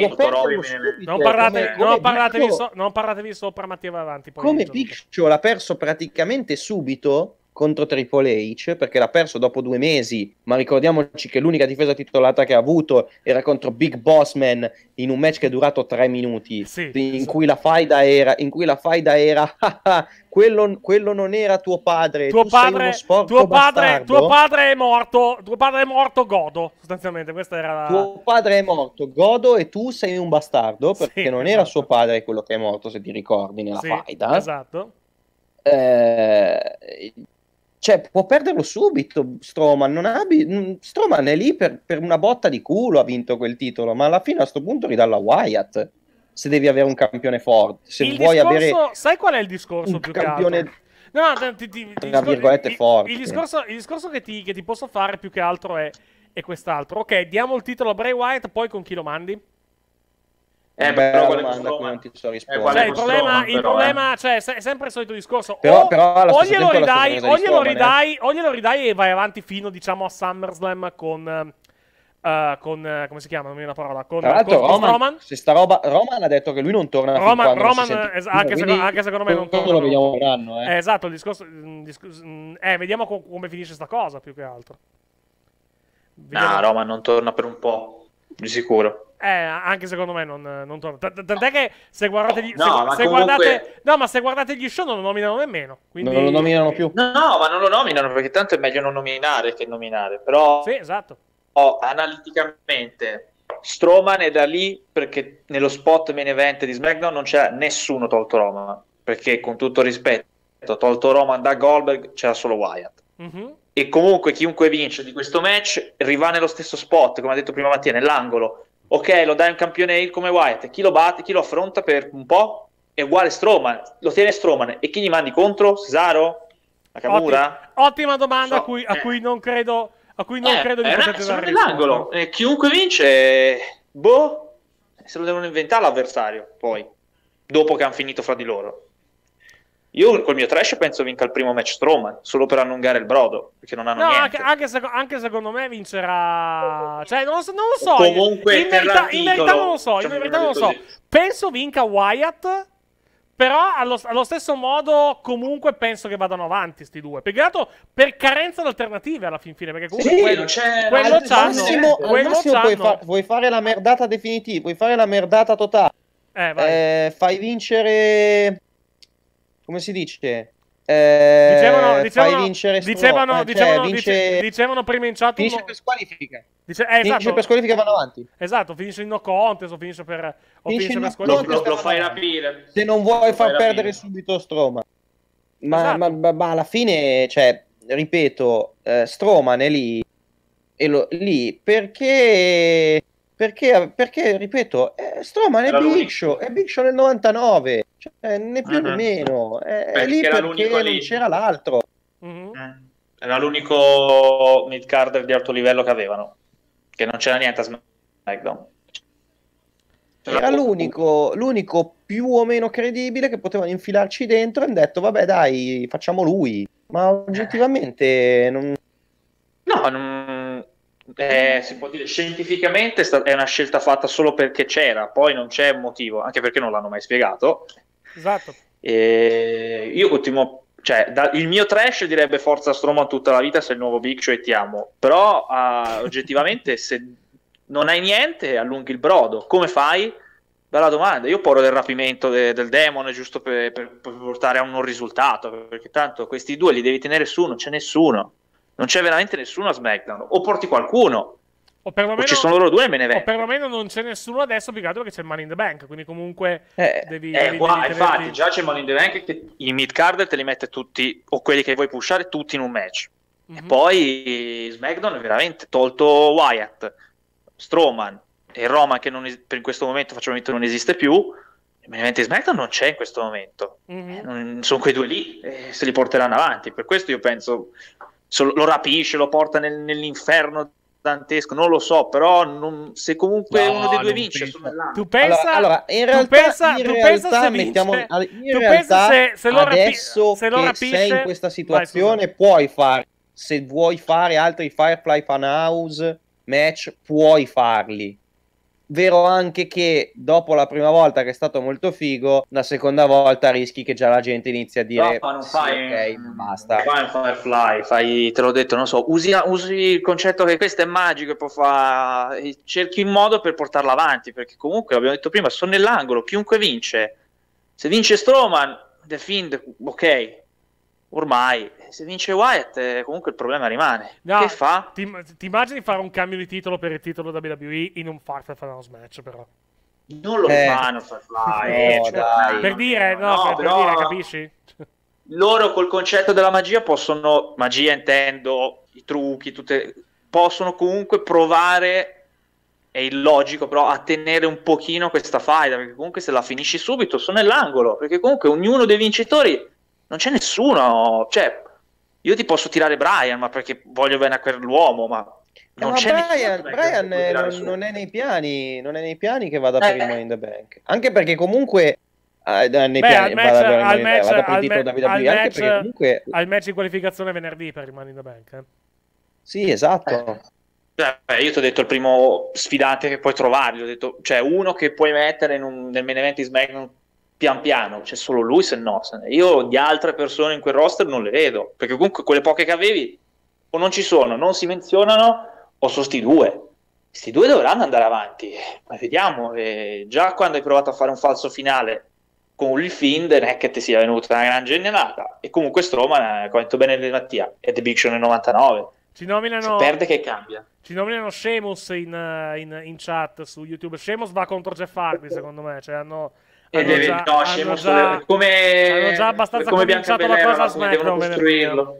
non, parlate, come, come non, parlatevi so, non, parlatevi sopra, ma va avanti. Poi come Piccio l'ha perso praticamente subito contro Triple H perché l'ha perso dopo due mesi, ma ricordiamoci che l'unica difesa titolata che ha avuto era contro Big Boss Man in un match che è durato tre minuti, sì, in, esatto. cui la faida era, in cui la faida era quello, quello, non era tuo padre, tuo tu padre, tuo padre, tuo padre, è morto, tuo padre è morto godo, sostanzialmente questa era la... Tuo padre è morto godo e tu sei un bastardo perché sì, non esatto. era suo padre quello che è morto se ti ricordi nella sì, faida. Esatto. Eh, cioè, può perderlo subito Stroman. Non ha bi- mm, Stroman è lì per, per, una botta di culo ha vinto quel titolo, ma alla fine a questo punto ridà la Wyatt. Se devi avere un campione forte, se il vuoi discorso, avere. Sai qual è il discorso un più campione... Che no, no, ti, ti, ti tra virgolette forte. Il, discorso, il discorso che, che ti posso fare più che altro è, è quest'altro. Ok, diamo il titolo a Bray Wyatt, poi con chi lo mandi? Eh, però domanda cui non ti so eh, rispondere. Cioè, il problema, il però, problema eh. cioè, è sempre il solito discorso. Però, o, però o glielo ridai, o glielo eh. ridai, o glielo ridai e vai avanti fino, diciamo, a SummerSlam con... Uh, con uh, come si chiama? Non mi viene la parola. Con, Tra con, Roman, Roman. Se sta roba, Roman ha detto che lui non torna Roman, Roman non es- anche, quindi, secondo, anche, secondo me non torna. Lo vediamo un anno, eh. Eh, esatto. Il discorso, mm, discorso, mm, eh, vediamo co- come finisce sta cosa più che altro. Vediamo. No, Roman non torna per un po' di sicuro. Eh, anche secondo me non, non torna. Tant'è che se guardate gli, no, se, ma se comunque... guardate, no, ma se guardate gli show non lo nominano nemmeno. Quindi... Non lo nominano più. No, ma non lo nominano perché tanto è meglio non nominare che nominare. Però... Sì, esatto. Oh, analiticamente, Stroman è da lì perché nello spot main event di SmackDown non c'è nessuno tolto Roman. Perché con tutto rispetto, tolto Roman da Goldberg c'era solo Wyatt. Mm-hmm e comunque chiunque vince di questo match rimane nello stesso spot, come ha detto prima Mattia, nell'angolo. Ok, lo dai un campione heel come White, chi lo batte, chi lo affronta per un po' è uguale Stroman, lo tiene Stroman e chi gli mandi contro? Cesaro? Nakamura? Ottima, ottima domanda so, a, cui, a eh. cui, non credo, a cui non eh, credo di poter nell'angolo. Eh, chiunque vince, boh, se lo devono inventare l'avversario poi, dopo che hanno finito fra di loro. Io col mio trash penso vinca il primo match Strowman, solo per allungare il brodo, perché non hanno no, niente. Anche, anche, se, anche secondo me vincerà... Cioè, non, non lo so. Comunque in verità, in verità non lo so, in cioè, verità non lo so. Penso vinca Wyatt, però allo, allo, stesso modo comunque penso che vadano avanti sti due. Perché dato per carenza di alternative alla fin fine, perché comunque sì, quello, c'è cioè, quello c'hanno. Massimo, quello massimo puoi, fa- puoi fare la merdata definitiva, puoi fare la merdata totale. Eh, vai. Eh, fai vincere come si dice? Eh, dicevano, dicevano, vincere dicevano, no, eh, cioè, dicevano, cioè, vince, dicevano prima in chat finisce per squalifica Dice, eh, esatto. finisce per squalifica vanno avanti esatto finisce in no contest o finisce per, o finisce finisce per lo, lo, lo, fai rapire se non vuoi lo far perdere subito Stroma ma, esatto. ma, ma, ma, alla fine cioè ripeto eh, Stroman è lì, è lo, lì perché perché, perché ripeto, eh, Stroman è Big, Show, è Big Show, nel 99. Cioè, né più né uh-huh. meno. È, perché lì perché non lì. c'era l'altro. Uh-huh. Era l'unico mid card di alto livello che avevano. Che non c'era niente a SmackDown. era l'unico, l'unico più o meno credibile che potevano infilarci dentro e hanno detto vabbè dai facciamo lui ma oggettivamente non... no non... Eh, si può dire scientificamente è una scelta fatta solo perché c'era poi non c'è un motivo anche perché non l'hanno mai spiegato Esatto. E io continuo, cioè, da, il mio trash direbbe Forza stroma tutta la vita se il nuovo Big Show e ti amo, però uh, oggettivamente se non hai niente allunghi il brodo, come fai? Bella domanda, io parlo del rapimento de- del demone giusto per, per, per portare a un risultato, perché tanto questi due li devi tenere su, non c'è nessuno, non c'è veramente nessuno a SmackDown, o porti qualcuno, o perlomeno, o ci sono loro due me ne vengo. O perlomeno non c'è nessuno adesso, più che altro perché c'è il Money in the Bank, quindi comunque eh, devi... Eh, devi, qua, devi infatti, tenerti... già c'è il Money in the Bank che i mid card te li mette tutti, o quelli che vuoi pushare, tutti in un match. Mm-hmm. E mhm. poi SmackDown è veramente tolto Wyatt, Strowman e Roman che es- per in questo momento facilmente non esiste più, veramente SmackDown non c'è in questo momento. Mm-hmm. Eh, sono quei due lì e eh, se li porteranno avanti. Per questo io penso... Lo, lo rapisce, lo porta nel, nell'inferno dantesco, non lo so, però non, se comunque no, uno dei due vince, tu pensa, allora, allora, in realtà, tu pensa, in tu realtà se mettiamo, vince. in realtà se, se lo adesso se lo rapisce, sei in questa situazione vai, puoi fare, se vuoi fare altri Firefly Funhouse match, puoi farli Vero anche che dopo la prima volta che è stato molto figo, la seconda volta rischi che già la gente inizia a dire: no, non fai, sì, ok, basta. Non fai il Firefly, fai, te l'ho detto, non so. Usi, usi il concetto che questo è magico e può fare. Cerchi un modo per portarlo avanti perché comunque, abbiamo detto prima, sono nell'angolo. Chiunque vince, se vince Stroman, The Fiend, ok, ormai se vince Wyatt eh, comunque il problema rimane no, che fa? Ti, immagini fare un cambio di titolo per il titolo da WWE in un Farfel Finals Smash però non lo eh. fanno Firefly no, cioè, dai, per dire no, no per, però... per, dire capisci? loro col concetto della magia possono magia intendo i trucchi tutte, possono comunque provare è illogico però a tenere un pochino questa faida perché comunque se la finisci subito sono nell'angolo perché comunque ognuno dei vincitori non c'è nessuno. Cioè, io ti posso tirare Brian, ma perché voglio bene a quell'uomo, ma. Eh, non ma c'è Brian, Brian non, non, è nei piani, non è nei piani che vada eh, per il eh. Money in the Bank. Anche perché comunque ah, eh, nei piani, al match, vada, per il comunque... al match di qualificazione venerdì per il Money in the Bank. Eh? Sì, esatto. Eh, io ti ho detto il primo sfidante che puoi trovare ho detto, cioè uno che puoi mettere un, nel main event di SmackDown pian piano c'è solo lui se no io di altre persone in quel roster non le vedo perché comunque quelle poche che avevi o non ci sono non si menzionano o sono sti due sti due dovranno andare avanti ma vediamo eh, già quando hai provato a fare un falso finale con il Lifind non è che ti sia venuta una gran genialata e comunque Stroman eh, come ha detto bene Mattia è The Big Show nel 99 ci nominano, Se perde che cambia. Ci nominano Sheamus in, eh, in, in, chat su YouTube. Sheamus va contro Jeff Hardy, secondo me. Cioè, hanno, ed è veloce, hanno già, come, hanno già abbastanza come cominciato la cosa eh, a SmackDown costruirlo.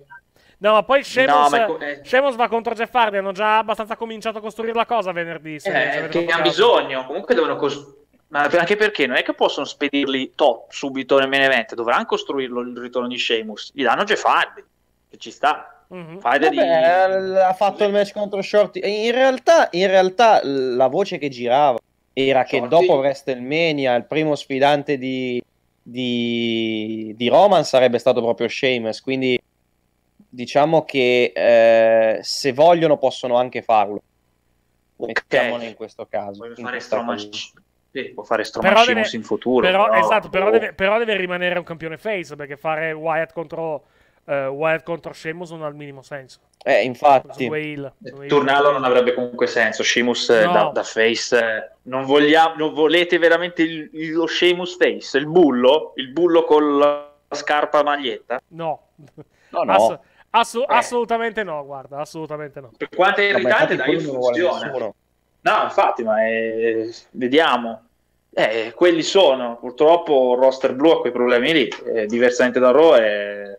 No, ma poi Sheamus, no, eh. va contro Jeff Hardy, hanno già abbastanza cominciato a costruire la cosa venerdì. Se eh, che ne ha bisogno, comunque devono costruire. Ma anche perché non è che possono spedirli top subito nel main event, dovranno costruirlo il ritorno di Sheamus. Gli danno Jeff Hardy, che ci sta. Mm-hmm. Vabbè, di... Ha fatto il match contro Shorty. In realtà, in realtà la voce che girava era che Jordi. dopo WrestleMania il primo sfidante di, di, di, Roman sarebbe stato proprio Sheamus, quindi diciamo che eh, se vogliono possono anche farlo. Okay. Mettiamolo in questo caso. In fare sì, può fare Stroman Sheamus in futuro. Però, però... Esatto, però oh. deve, però deve rimanere un campione face perché fare Wyatt contro uh, eh, Wire contro Sheamus non ha il minimo senso. Eh, infatti, Will, tornarlo non avrebbe comunque senso. Sheamus eh, no. da, da, face, eh, non, vogliamo, non volete veramente il, lo Sheamus face, il bullo, il bullo con la scarpa maglietta? No, no, no. Ass- ass- eh. assolutamente no. Guarda, assolutamente no. Per quanto è irritante, no, dai, funziona. No, infatti, ma è... vediamo. Eh, quelli sono purtroppo roster blu ha quei problemi lì, eh, diversamente da Raw è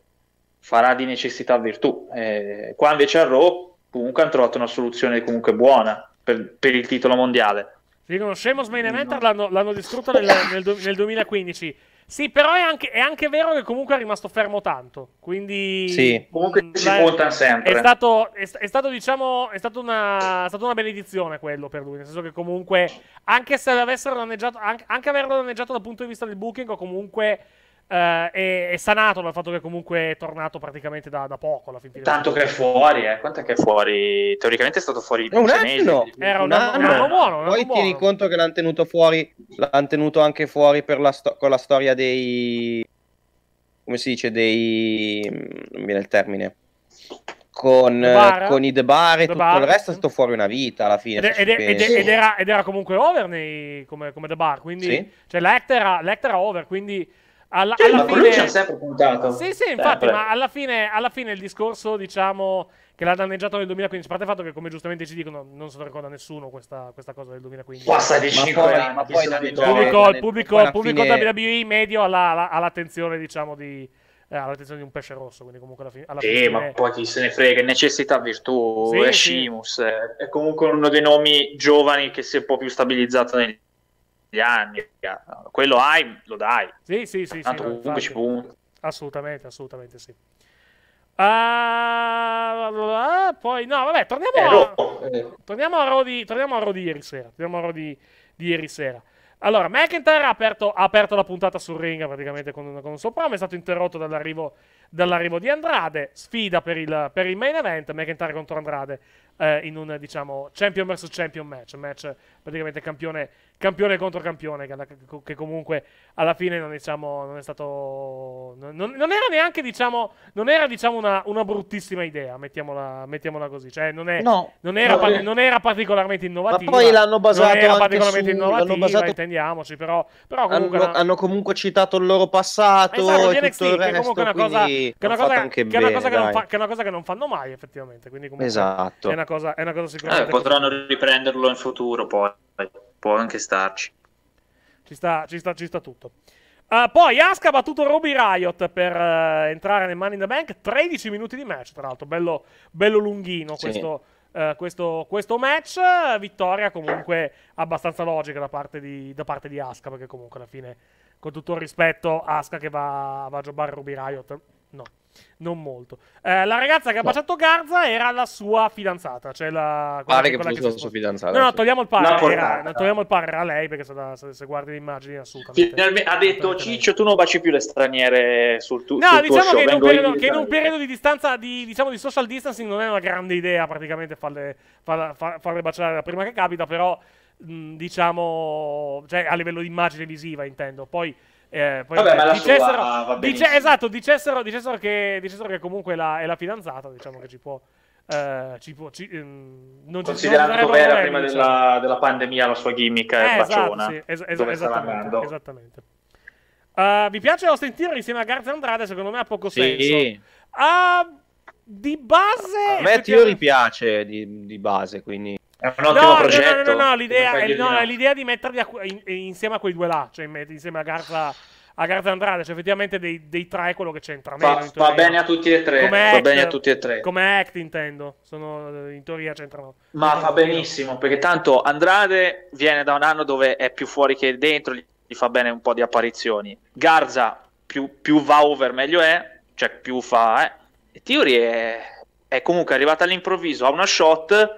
farà di necessità virtù. Eh, qua invece a Raw comunque hanno trovato una soluzione comunque buona per, per il titolo mondiale. Dicono Sheamus Main Event no. l'hanno, l'hanno, distrutto nel, nel, nel, 2015. Sì, però è anche, è anche, vero che comunque è rimasto fermo tanto. Quindi. Sì, comunque si mm, contano sempre. È stato, è, è stato diciamo, è, stato una, stata una benedizione quello per lui. Nel senso che comunque, anche se avessero danneggiato, anche, anche averlo danneggiato dal punto di vista del booking, o comunque eh, è, è, sanato dal fatto che comunque è tornato praticamente da, da poco alla fine. Tanto che è fuori, eh. Quanto è che è fuori? Teoricamente è stato fuori un, un anno. Mesi. Era un, un anno, anno. buono. Un Poi anno tieni buono. conto che l'hanno tenuto fuori, l'hanno tenuto anche fuori per la sto- con la storia dei... come si dice? Dei... Mm, non viene il termine. Con, con, i The Bar e the tutto bar. il resto è stato fuori una vita alla fine. Ed, ed, ed, ed era, era, comunque over nei, come, come The Bar, quindi sì. cioè, l'Act era, l'Act era over, quindi alla, sì, alla fine... ci ha sempre puntato. Sì, sì, infatti, sempre. ma alla fine, alla fine, il discorso, diciamo, che l'ha danneggiato nel 2015, a parte il fatto che, come giustamente ci dicono, non se lo ricorda nessuno questa, questa cosa del 2015. Passa di 5 anni, ma poi pubblico, il pubblico, il pubblico fine... WWE medio alla, alla, all'attenzione, diciamo, di... Eh, all'attenzione di un pesce rosso, quindi comunque alla, fi- alla sì, fine... Sì, ma poi chi se ne frega, necessità virtù, sì, è Shimus, sì. è comunque uno dei nomi giovani che si è un po' più stabilizzato negli gli anni. Quello hai, lo dai. Sì, sì, sì. Tanto sì, comunque ci punti. Assolutamente, assolutamente sì. Uh, poi no, vabbè, torniamo, eh, a, no, eh. torniamo a Rodi, torniamo a Rodi ieri sera. Torniamo a Rodi di ieri sera. Allora, McIntyre ha aperto, ha aperto la puntata sul ring praticamente con, con un suo promo, è stato interrotto dall'arrivo dall'arrivo di Andrade. Sfida per il, per il main event, McIntyre contro Andrade eh, in un, diciamo, champion vs champion match. match praticamente campione, campione contro campione, che, che, comunque alla fine non, diciamo, non è stato... Non, non, era neanche, diciamo, non era, diciamo, una, una bruttissima idea, mettiamola, mettiamola così. Cioè, non, è, no, non, era, no, pa- non era particolarmente innovativa. Ma poi l'hanno basato non era particolarmente su, innovativa, basato... intendiamoci, però, però comunque hanno, una... hanno, comunque citato il loro passato esatto, e tutto il resto, che comunque una cosa che, è una, cosa che, che bene, che, non fa, che è una cosa che non fanno mai effettivamente. Quindi comunque esatto. è, una cosa, è una cosa sicuramente... Eh, potranno riprenderlo in futuro poi, può anche starci. Ci sta, ci sta, ci sta tutto. Uh, poi Aska ha battuto Ruby Riot per uh, entrare nel Money in the Bank. 13 minuti di match, tra l'altro, bello, bello lunghino sì. questo, uh, questo, questo, match. Vittoria comunque abbastanza logica da parte, di, da parte di Aska, perché comunque alla fine, con tutto il rispetto, Aska che va, va a giocare Ruby Riot non molto. Eh, la ragazza che ha no. baciato Garza era la sua fidanzata. Cioè la, pare che fosse la sua fidanzata. No, no, togliamo il padre. Era, togliamo il padre a lei perché sono, se, se, guardi le immagini assolutamente. ha detto Ciccio, tu non baci più le straniere sul, tu, no, sul diciamo tuo show. No, diciamo che, in un periodo di distanza, di, diciamo di social distancing, non è una grande idea praticamente farle, farle, farle baciare la prima che capita, però diciamo, cioè a livello di immagine visiva intendo. Poi eh, poi, Vabbè, ma la dicessero, sua va dice, Esatto, dicessero, dicessero, che, dicessero, che, comunque la, è la fidanzata, diciamo che ci può... Eh, ci può ci, ehm, non Considerando ci, non dov'era problemi, prima diciamo. della, della, pandemia la sua gimmick eh, baciona, eh, esatto, sì, es- es- esattamente, esattamente. Uh, vi piace Austin Theory insieme a Garza Andrade? Secondo me ha poco sì. senso. Uh, di base... A me Theory piace di, di base, quindi... È un ottimo no, progetto. No, no, no, no l'idea, è, no, è l'idea di metterli a, in, insieme a quei due là, cioè insieme a Garza a Garza Andrade, cioè effettivamente dei, dei tre è quello che c'entra Va, va bene a tutti e tre, come va act, bene a tutti e tre. Come act intendo, sono, eh, in teoria c'entrano. Ma fa benissimo, meno. perché tanto Andrade viene da un anno dove è più fuori che dentro, gli fa bene un po' di apparizioni. Garza più, più va over meglio è, cioè più fa, eh. E Theory è, è comunque arrivata all'improvviso, ha una shot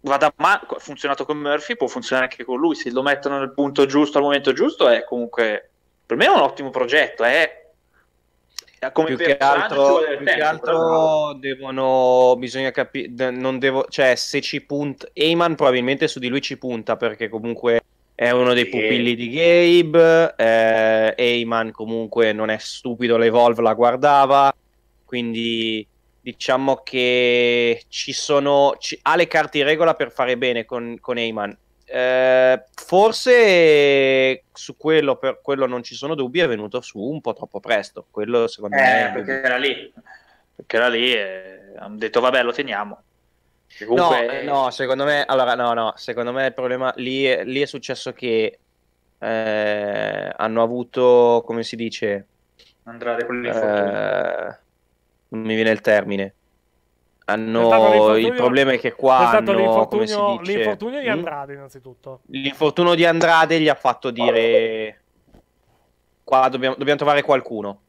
vada ma- ha funzionato con Murphy, può funzionare anche con lui. Se lo mettono nel punto giusto al momento giusto, è comunque per me è un ottimo progetto. È come più che altro, più tempo, che altro devono, bisogna capire, non devo, cioè se ci punta, Eyman probabilmente su di lui ci punta perché comunque è uno dei pupilli di Gabe, eh, Eyman comunque non è stupido, l'Evolve la guardava, quindi diciamo che ci sono, ci, ha le carte in regola per fare bene con, con Eyman. Eh, forse su quello, per quello non ci sono dubbi, è venuto su un po' troppo presto. Quello secondo eh, me. Perché era lì. Perché era lì e hanno detto vabbè, lo teniamo. Eh, Comunque... No, no, secondo me, allora, no, no, secondo me il problema lì, è, lì è successo che eh, hanno avuto, come si dice, Andrade con l'infortunio. Eh, non mi viene il termine. Hanno il problema è che qua hanno, l'infortunio, dice, l'infortunio, di mm? Andrade innanzitutto. L'infortunio di Andrade gli ha fatto dire qua dobbiamo, dobbiamo trovare qualcuno.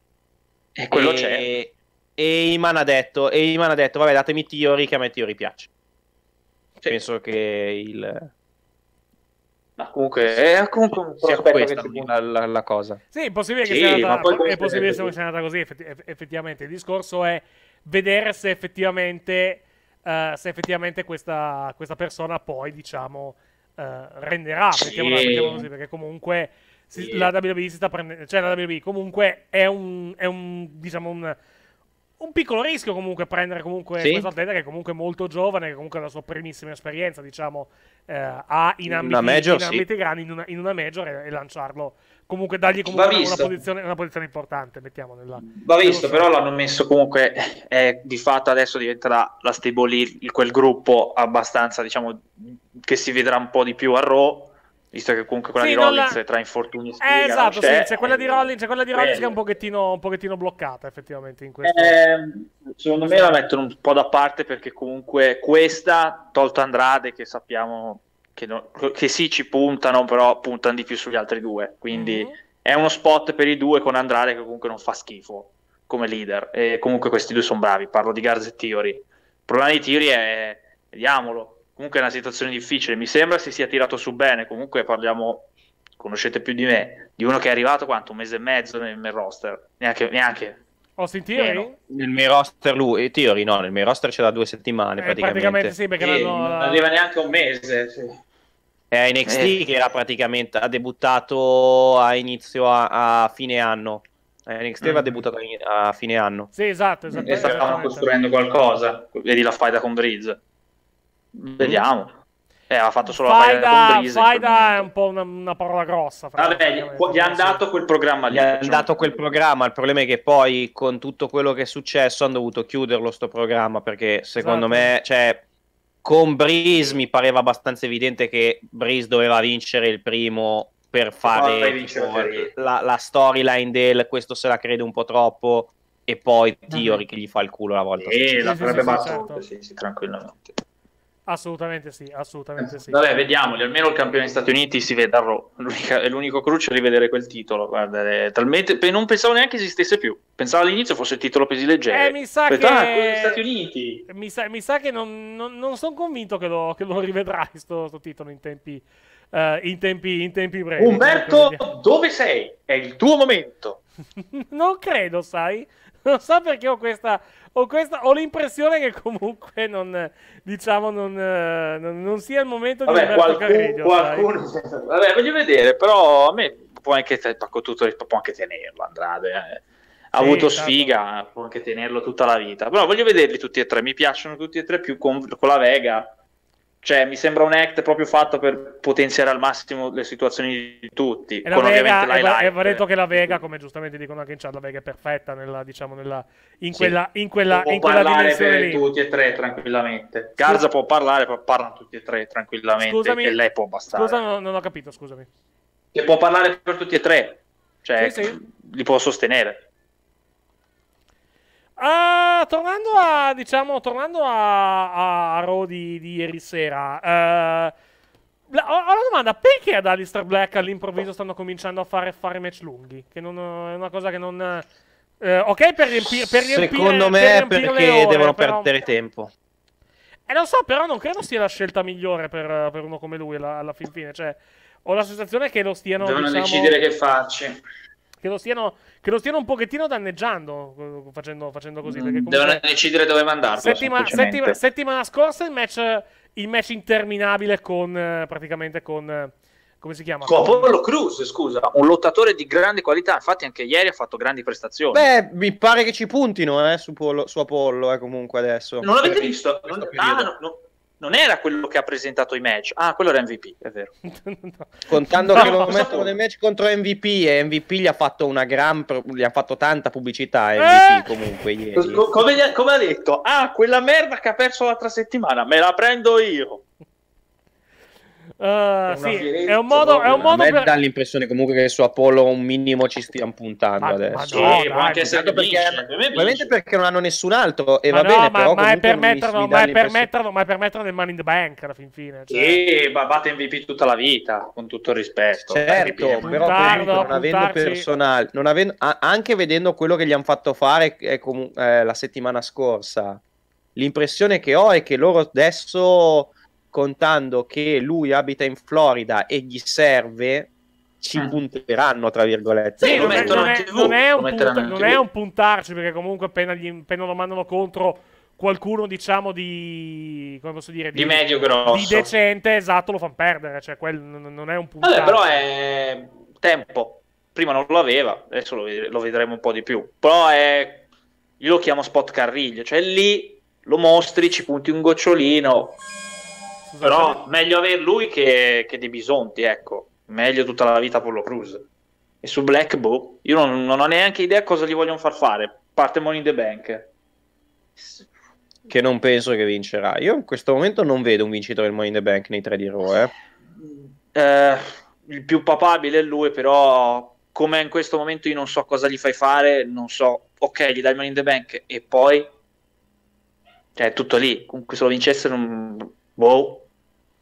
E quello e... c'è. E Iman ha detto, e Iman ha detto vabbè datemi Tiori che a me Tiori piace. Sì. Penso che il ma comunque è comunque un prospetto buona la, la, cosa. Sì, è possibile che sì, sia andata, è possibile sia andata così, effettivamente. Il discorso è vedere se effettivamente, uh, se effettivamente questa, questa, persona poi, diciamo, uh, renderà, mettiamola, mettiamola così, perché comunque... Si, la WWE si sta prendendo, cioè la WWE comunque è un, è un diciamo un, un piccolo rischio comunque prendere comunque sì. questo atleta che è comunque molto giovane, che comunque ha la sua primissima esperienza, diciamo, eh, ha in ambiti, major, in ambiti sì. grandi, in una, in una major e, e, lanciarlo. Comunque dargli comunque una, una, posizione, una, posizione, importante, mettiamo nella... Va visto, però l'hanno messo comunque, eh, eh, di fatto adesso diventerà la stable, lì, quel gruppo abbastanza, diciamo, che si vedrà un po' di più a Raw, Visto che comunque quella sì, di Rollins la... tra infortuni e eh, Esatto, c'è, sì, c'è quella di eh, Rollins, quella di Rollins che è un pochettino, un pochettino, bloccata effettivamente in questo. Eh, secondo me la mettono un po' da parte perché comunque questa, tolto Andrade che sappiamo che, no, che sì ci puntano, però puntano di più sugli altri due, quindi mm-hmm. è uno spot per i due con Andrade che comunque non fa schifo come leader e comunque questi due sono bravi, parlo di Garza e Theory. Il problema di Theory è, vediamolo, comunque è una situazione difficile. Mi sembra si sia tirato su bene. Comunque parliamo, conoscete più di me, di uno che è arrivato quanto un mese e mezzo nel mio roster, neanche, neanche Austin Theory? Eh? Nel mio roster lui, Theory no, nel mio roster c'è da due settimane eh, praticamente. praticamente sì, perché sì, non arriva neanche un mese. Sì. È NXT eh. che era praticamente, ha debuttato a inizio, a, a fine anno. NXT mm. aveva debuttato a, a fine anno. Sì, esatto, esatto. E stavano costruendo qualcosa, vedi la faida con Breeze. Mm-hmm. Vediamo. Eh, ha fatto solo fai la da, Brise. Fai è un po' una, una parola grossa. Vabbè, gli, è andato quel programma lì. Gli è cioè. andato quel programma, il problema è che poi con tutto quello che è successo hanno dovuto chiuderlo sto programma perché secondo esatto. me, cioè, con Breeze mi pareva abbastanza evidente che Breeze doveva vincere il primo per fare la, la storyline del questo se la crede un po' troppo e poi mhm. Tiori che gli fa il culo la volta. Eh, sì, l'avrebbe sì, battuto, certo. sì, sì, tranquillamente. Assolutamente sì, assolutamente sì. Vabbè, vediamoli, almeno il campione degli Stati Uniti si vede a Raw, è l'unico cruccio rivedere quel titolo, guarda, è talmente... non pensavo neanche esistesse più, pensavo all'inizio fosse il titolo pesi leggero. Eh, mi sa Perché, che... Ah, Stati Uniti! Mi sa, mi sa che non, non, non sono convinto che lo, che lo rivedrai, sto, sto, titolo, in tempi, uh, in tempi, in tempi brevi. Umberto, dove sei? È il tuo momento! non credo, sai? non so perché ho questa, ho questa, ho l'impressione che comunque non, diciamo, non, non, non sia il momento vabbè, di Roberto qualcun, qualcuno, qualcuno, Vabbè, voglio vedere, però a me può anche, tutto, può anche tenerlo Andrade, eh. ha sì, avuto esatto. sfiga, può anche tenerlo tutta la vita, però voglio vederli tutti e tre, mi piacciono tutti e tre più con, con la Vega cioè, mi sembra un act proprio fatto per potenziare al massimo le situazioni di tutti. E, con Vega, e va detto che la Vega, come giustamente dicono anche in chat, la Vega è perfetta nella, diciamo, nella, in quella, sì. in quella, può in quella parlare per tutti e tre tranquillamente. Garza può parlare, però parlano tutti e tre tranquillamente. Scusami, e lei può bastare. Scusa, non, non ho capito, scusami. Che può parlare per tutti e tre. Cioè, sì, sì. li può sostenere. Uh, tornando a, diciamo, tornando a, a Raw di, di, ieri sera, uh, la, ho, una domanda, perché ad Alistair Black all'improvviso stanno cominciando a fare, fare match lunghi? Che non, è una cosa che non... Uh, ok, per, riempire per riempire... Secondo me per perché ore, devono però... perdere tempo. Eh, lo so, però non credo sia la scelta migliore per, per uno come lui alla, alla fin fine, cioè... Ho la sensazione che lo stiano... Devono diciamo... decidere che farci che lo, stiano, che lo stiano, un pochettino danneggiando eh, facendo, facendo così. Mm, comunque... Devono decidere dove mandarlo. Settima, settima, settimana scorsa il match, il match interminabile con eh, praticamente con eh, come si chiama? Con Apollo Cruz, scusa, un lottatore di grande qualità, infatti anche ieri ha fatto grandi prestazioni. Beh, mi pare che ci puntino eh, su, Polo, su Apollo eh, comunque adesso. Non l'avete visto? Non, ah, no, no, non era quello che ha presentato i match. Ah, quello era MVP, è vero. Contando no, che lo mettono nei match contro MVP e MVP gli ha fatto una gran gli ha fatto tanta pubblicità MVP eh! comunque ieri. Come, come, ha detto? Ah, quella merda che ha perso l'altra settimana, me la prendo io. Uh, sì, è un modo, è un modo per... dà l'impressione comunque che su Apollo un minimo ci stiamo puntando ma, adesso. Ma no, sì, ma anche se perché, ovviamente perché non hanno nessun altro e ma va no, bene, ma, però ma è per metterlo, ma è per metterlo, ma è per metterlo nel money in the bank alla fin fine. Cioè. Sì, batte MVP tutta la vita, con tutto il rispetto. Certo, però puntarlo, comunque, non avendo personale, non avendo, anche vedendo quello che gli hanno fatto fare eh, eh, la settimana scorsa, l'impressione che ho è che loro adesso contando che lui abita in Florida e gli serve, ci ah. punteranno, tra virgolette. Sì, non, è, non, è, TV, non, è punta, non, è, un puntarci, perché comunque appena, gli, appena lo mandano contro qualcuno, diciamo, di... come posso dire? Di, di medio grosso. Di decente, esatto, lo fanno perdere, cioè quel, non è un puntarci. Vabbè, però è tempo. Prima non lo aveva, adesso lo, lo vedremo un po' di più. Però è... Io lo chiamo spot carriglio, cioè lì lo mostri, ci punti un gocciolino, però meglio aver lui che, che De Bisonti, ecco. Meglio tutta la vita Apollo Cruz. E su Black Bow, io non, non, ho neanche idea cosa gli vogliono far fare. Parte Money in the Bank. Che non penso che vincerà. Io in questo momento non vedo un vincitore del Money in the Bank nei tre di Raw. Eh. Eh, il più papabile è lui, però come in questo momento io non so cosa gli fai fare, non so, ok, gli dai il Money in the Bank e poi... Cioè, è tutto lì. Comunque se lo vincesse non wow, boh.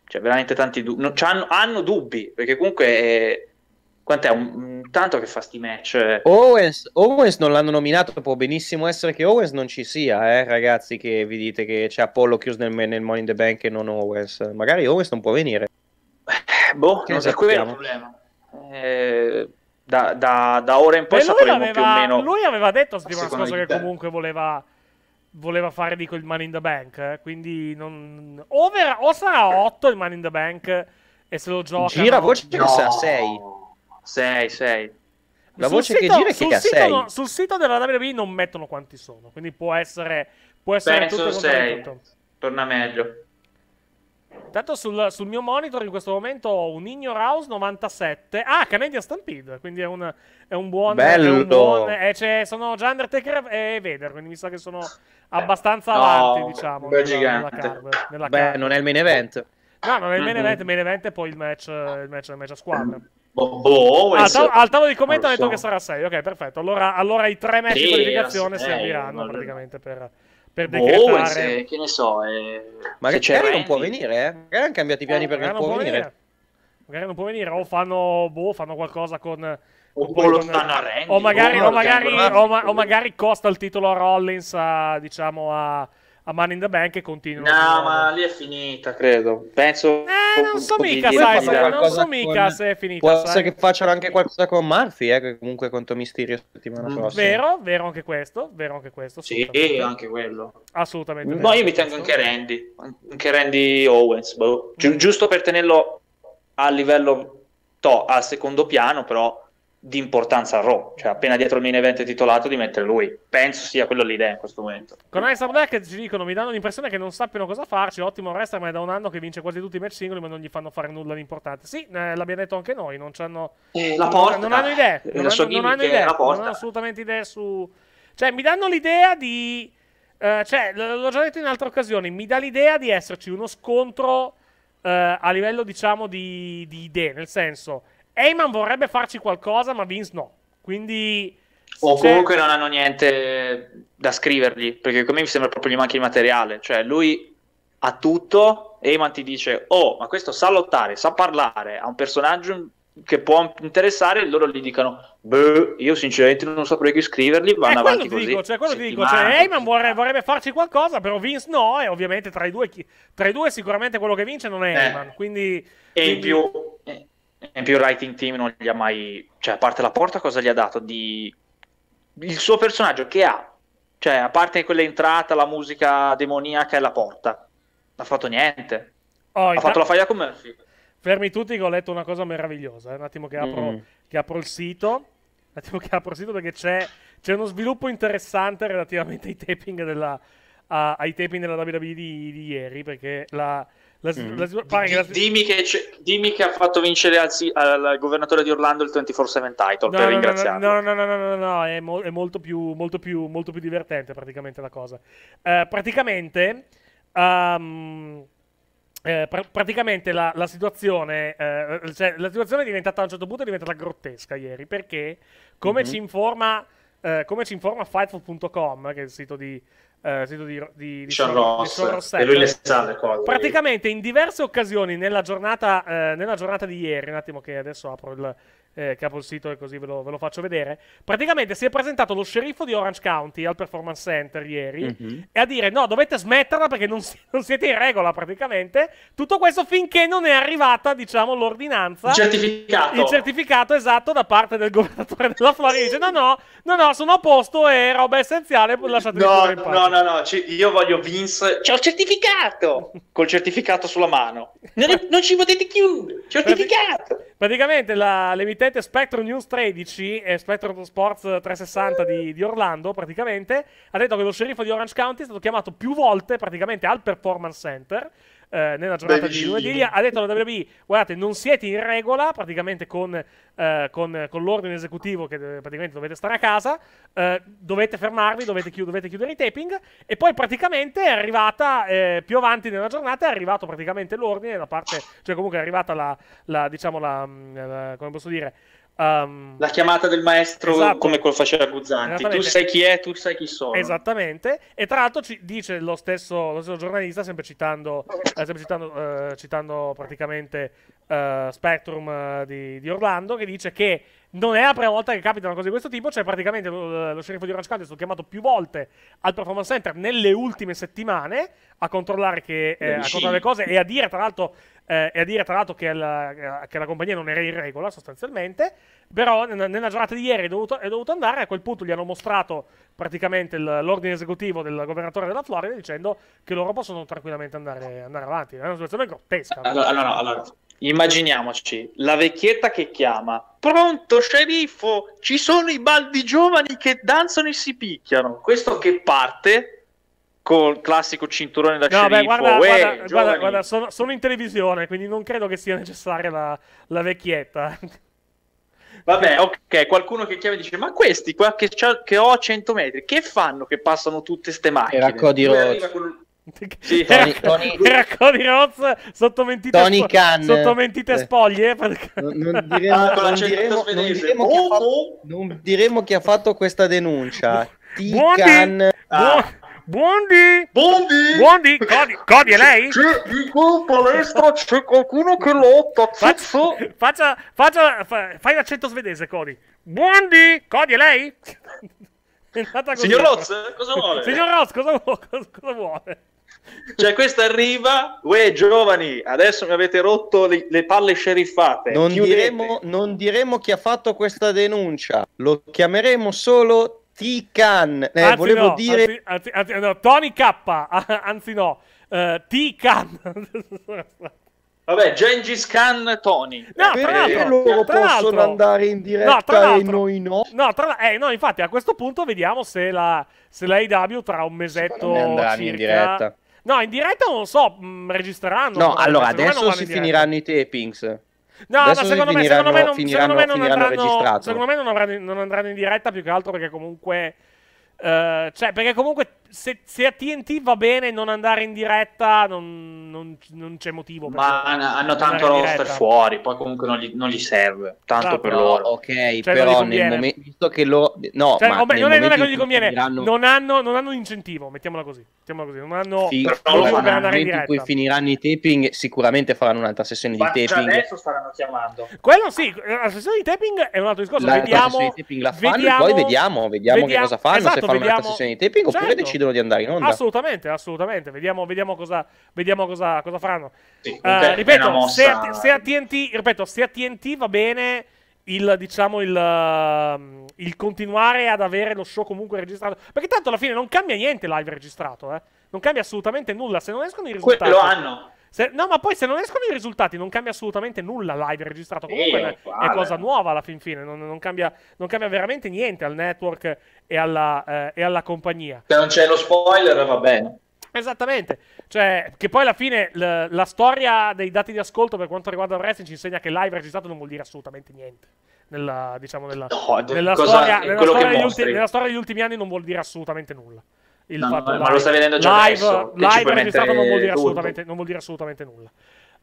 cioè veramente tanti dubbi, non, hanno, hanno, dubbi, perché comunque è, quant'è, un, tanto che fa sti match. Eh. Owens, Owens, non l'hanno nominato, può benissimo essere che Owens non ci sia, eh, ragazzi che vi dite che c'è Apollo chiuso nel, nel Money in the Bank e non Owens, magari Owens non può venire. Eh, boh, che non so, quello è il problema. Eh, da, da, da, ora in poi Beh, lui, aveva, più o meno... lui aveva detto settimana scorsa che comunque voleva voleva fare, dico, il Money in the Bank. Eh? Quindi non... o, vera... o, sarà 8 il Money in the Bank e se lo gioca... Gira voce no. sarà 6. 6, 6. La sul voce sito, che gira è che ha 6. No, sul sito della WWE non mettono quanti sono, quindi può essere... Può essere Penso 6. Torna meglio. Tanto sul, sul, mio monitor in questo momento ho un Ignor 97. Ah, Canadian Stampede. Quindi è un, è un buon. Bello. Un buon, eh, sono già Undertaker e Vader. Quindi mi sa che sono abbastanza no, avanti, diciamo. Bel gigante. Nella card, nella Beh, non è il main event. No, non è il main event. Il mm-hmm. main event è poi il match, il match, il match a squadra. Boh, al, tav- al, tavolo di commento so. hanno detto che sarà 6. Ok, perfetto. Allora, allora i tre match sì, di qualificazione serviranno eh, praticamente per per boh, decretare... Oh, se, che ne so, eh, magari c'è Randy... non può venire, eh? Magari hanno cambiato i piani oh, eh, perché non, non può venire. venire. Magari non può venire, o fanno, boh, fanno qualcosa con... Oppure lo stanno a Randy. O magari, o, magari, o, ma, o magari costa il titolo a Rollins, a, diciamo, a a Money in the Bank e continuano. No, ma lì è finita, credo. Penso. Eh, non so mica, sai, sai non so mica con... se è finita. Può essere che facciano anche qualcosa con Murphy, eh, comunque contro Misterio settimana mm, prossima. Vero, vero anche questo, vero anche questo. Sì, anche quello. Assolutamente. No, io mi tengo anche Randy, anche Randy Owens, boh. Gi- mm. giusto per tenerlo a livello to- al secondo piano, però di importanza a Raw, cioè appena dietro il main event titolato di mettere lui. Penso sia quella l'idea in questo momento. Con Alistair Black ci dicono, mi danno l'impressione che non sappiano cosa farci, ottimo wrestler ma è da un anno che vince quasi tutti i match singoli ma non gli fanno fare nulla di importante. Sì, eh, l'abbiamo detto anche noi, non hanno... Eh, la porta. Non, hanno idee, eh, non, hanno, non hanno idea, non hanno assolutamente idee su... Cioè, mi danno l'idea di... Eh, cioè, l- l'ho già detto in altre occasioni, mi dà l'idea di esserci uno scontro eh, a livello, diciamo, di, di idee, nel senso... Heyman vorrebbe farci qualcosa, ma Vince no. Quindi. O c'è... comunque non hanno niente da scrivergli, perché come mi sembra proprio gli manchi il materiale. Cioè, lui ha tutto, Heyman ti dice, oh, ma questo sa lottare, sa parlare, ha un personaggio che può interessare, loro gli dicono, beh, io sinceramente non saprei chi scrivergli, vanno eh, avanti così. Dico, cioè, quello ti dico, cioè, Heyman vorrebbe, vorrebbe, farci qualcosa, però Vince no, e ovviamente tra i due, tra i due sicuramente quello che vince non è eh. Heyman, quindi... E quindi... in più... Eh in più il writing team non gli ha mai... Cioè, a parte la porta, cosa gli ha dato? Di... Il suo personaggio che ha? Cioè, a parte quell'entrata, la musica demoniaca e la porta. Non ha fatto niente. Oh, ha fatto la faglia con Murphy. Fermi tutti che ho letto una cosa meravigliosa. Eh. Un attimo che apro, mm. che apro il sito. Un attimo che apro il sito perché c'è, c'è uno sviluppo interessante relativamente ai taping della, a, ai taping della WWE di, di ieri. Perché la, la, mm. la, la, dimmi, che dimmi, che ha fatto vincere al, al, governatore di Orlando il 24-7 title no, per no, ringraziarlo. No, no, no, no, no, no è, mo- è molto, più, molto, più, molto, più, divertente praticamente la cosa. Eh, praticamente, um, eh, pr- praticamente la, situazione, eh, cioè, la situazione è diventata a un certo punto è diventata grottesca ieri perché, come mm-hmm. ci informa... Uh, come ci informa Fightful.com, che è il sito di, eh, sito residuo di, di, di, Ross, di Ross e lui le sa le cose. Praticamente in diverse occasioni nella giornata, eh, nella giornata di ieri, un attimo che adesso apro il, eh, capo il sito e così ve lo, ve lo, faccio vedere. Praticamente si è presentato lo sceriffo di Orange County al Performance Center ieri mm-hmm. e a dire no, dovete smetterla perché non, si- non, siete in regola praticamente. Tutto questo finché non è arrivata, diciamo, l'ordinanza. Il certificato. Il certificato esatto da parte del governatore della Florida. Dice no, no, No, no, sono a posto, e roba essenziale, lasciatemi no, in pace. No, no, no, c- io voglio Vince... C'ho il certificato! Col certificato sulla mano. Non, è, non ci potete chiudere, certificato! praticamente la, l'emittente Spectrum News 13 e Spectrum Sports 360 di, di, Orlando, praticamente, ha detto che lo sceriffo di Orange County è stato chiamato più volte, praticamente, al Performance Center eh, nella giornata Beh, di lunedì, ha detto alla WWE, guardate, non siete in regola praticamente con, eh, con, con l'ordine esecutivo che eh, praticamente dovete stare a casa, eh, dovete fermarvi, dovete, chi- dovete, chiudere i taping e poi praticamente è arrivata, eh, più avanti nella giornata è arrivato praticamente l'ordine da parte, cioè comunque è arrivata la, la diciamo la, la mm, eh, come posso dire, Um, la chiamata del maestro esatto. come quello faceva Guzzanti. Tu sai chi è, tu sai chi sono. Esattamente. E tra l'altro ci dice lo stesso, lo stesso giornalista, sempre citando, eh, sempre citando, eh, citando praticamente eh, Spectrum eh, di, di, Orlando, che dice che non è la prima volta che capita una cosa di questo tipo, cioè praticamente lo, lo sceriffo di Orange County è stato chiamato più volte al Performance Center nelle ultime settimane a controllare, che, eh, eh a controllare le cose e a dire tra l'altro eh, a dire tra l'altro che la, che la, compagnia non era in regola sostanzialmente, però nella giornata di ieri è dovuto, è dovuto andare, a quel punto gli hanno mostrato praticamente l'ordine esecutivo del governatore della Florida dicendo che loro possono tranquillamente andare, andare avanti, è una situazione grottesca. Allora, allora, allora Immaginiamoci la vecchietta che chiama. Pronto, sceriffo, ci sono i baldi giovani che danzano e si picchiano. Questo che parte col classico cinturone da no, sceriffo. Beh, guarda, Uè, guarda, guarda, sono, sono, in televisione, quindi non credo che sia necessaria la, la vecchietta. Vabbè, ok, qualcuno che chiama e dice, ma questi qua che, che ho a 100 metri, che fanno che passano tutte ste macchine? Era Cody Rhodes. Sì, ecco. Tony, era, Cody Rhodes sotto mentite, Tony Khan. sotto mentite spoglie. Non, diremo, chi ha fatto questa denuncia. T-Khan... Ah. Buondì! Buondì! Buondì! Cody, Cody è lei? Sì, in palestra c'è qualcuno che lotta, zizzo! Faccia, faccia, faccia, fai l'accento svedese, Cody. Buondi, Cody è lei? Signor Roz, cosa vuole? Signor Roz, cosa, vuole? Cosa vuole? Cioè, questa arriva, uè, giovani, adesso mi avete rotto le, le palle sceriffate. Non diremo, non diremo, chi ha fatto questa denuncia, lo chiameremo solo T-Can. Eh, volevo no, dire... Anzi, anzi, anzi, no, Tony K, anzi no, uh, T-Can. Vabbè, Gengis Khan Tony. No, perché tra l'altro, loro tra possono andare in diretta no, e noi no? No, tra, eh, no, infatti a questo punto vediamo se la, se la tra un mesetto andranno circa... in diretta. No, in diretta non so, mh, mm, registreranno. No, allora adesso si finiranno i tapings. No, Adesso ma secondo me, secondo me non, finiranno, secondo me non andranno, secondo me non, andranno, non andranno in diretta più che altro perché comunque eh, cioè, perché comunque se, se, a TNT va bene non andare in diretta, non, non, non c'è motivo. Ma hanno tanto roster fuori, poi comunque non gli, non gli serve. Tanto esatto. per loro. Ok, cioè, però nel momento, visto che lo... No, cioè, ma beh, non, è, non è che gli conviene. Finiranno... Non, hanno, non hanno incentivo, mettiamola così. Mettiamola così. Non hanno... Sì, però lo fanno nel momento in cui finiranno i taping, sicuramente faranno un'altra sessione ma di taping. adesso staranno chiamando. Quello sì, la sessione di taping è un altro discorso. La, vediamo, la di taping la fanno vediamo, e poi vediamo, vediamo, vediamo che cosa fanno. Esatto, fanno vediamo... una sessione di taping certo. oppure decidono di andare in onda. Assolutamente, assolutamente. Vediamo, vediamo, cosa, vediamo cosa, cosa, faranno. Sì, uh, ripeto, se, a, se a TNT, ripeto, se a TNT va bene il, diciamo, il, ehm, il, continuare ad avere lo show comunque registrato. Perché tanto alla fine non cambia niente live registrato, eh. Non cambia assolutamente nulla. Se non escono i risultati... Quello hanno. Se, no, ma poi se non escono i risultati non cambia assolutamente nulla live registrato. Comunque eh, è cosa nuova alla fin fine, non, non, cambia, non cambia, veramente niente al network e alla, eh, e alla, compagnia. Se non c'è lo spoiler va bene. Esattamente, cioè, che poi alla fine la, la storia dei dati di ascolto per quanto riguarda il wrestling ci insegna che live registrato non vuol dire assolutamente niente. Nella, diciamo, nella, no, nella, storia, nella, storia ultimi, nella storia degli ultimi anni non vuol dire assolutamente nulla il no, fatto no, live. ma lo stai vedendo già live, adesso, live registrato non vuol, dire assolutamente, non vuol dire assolutamente nulla.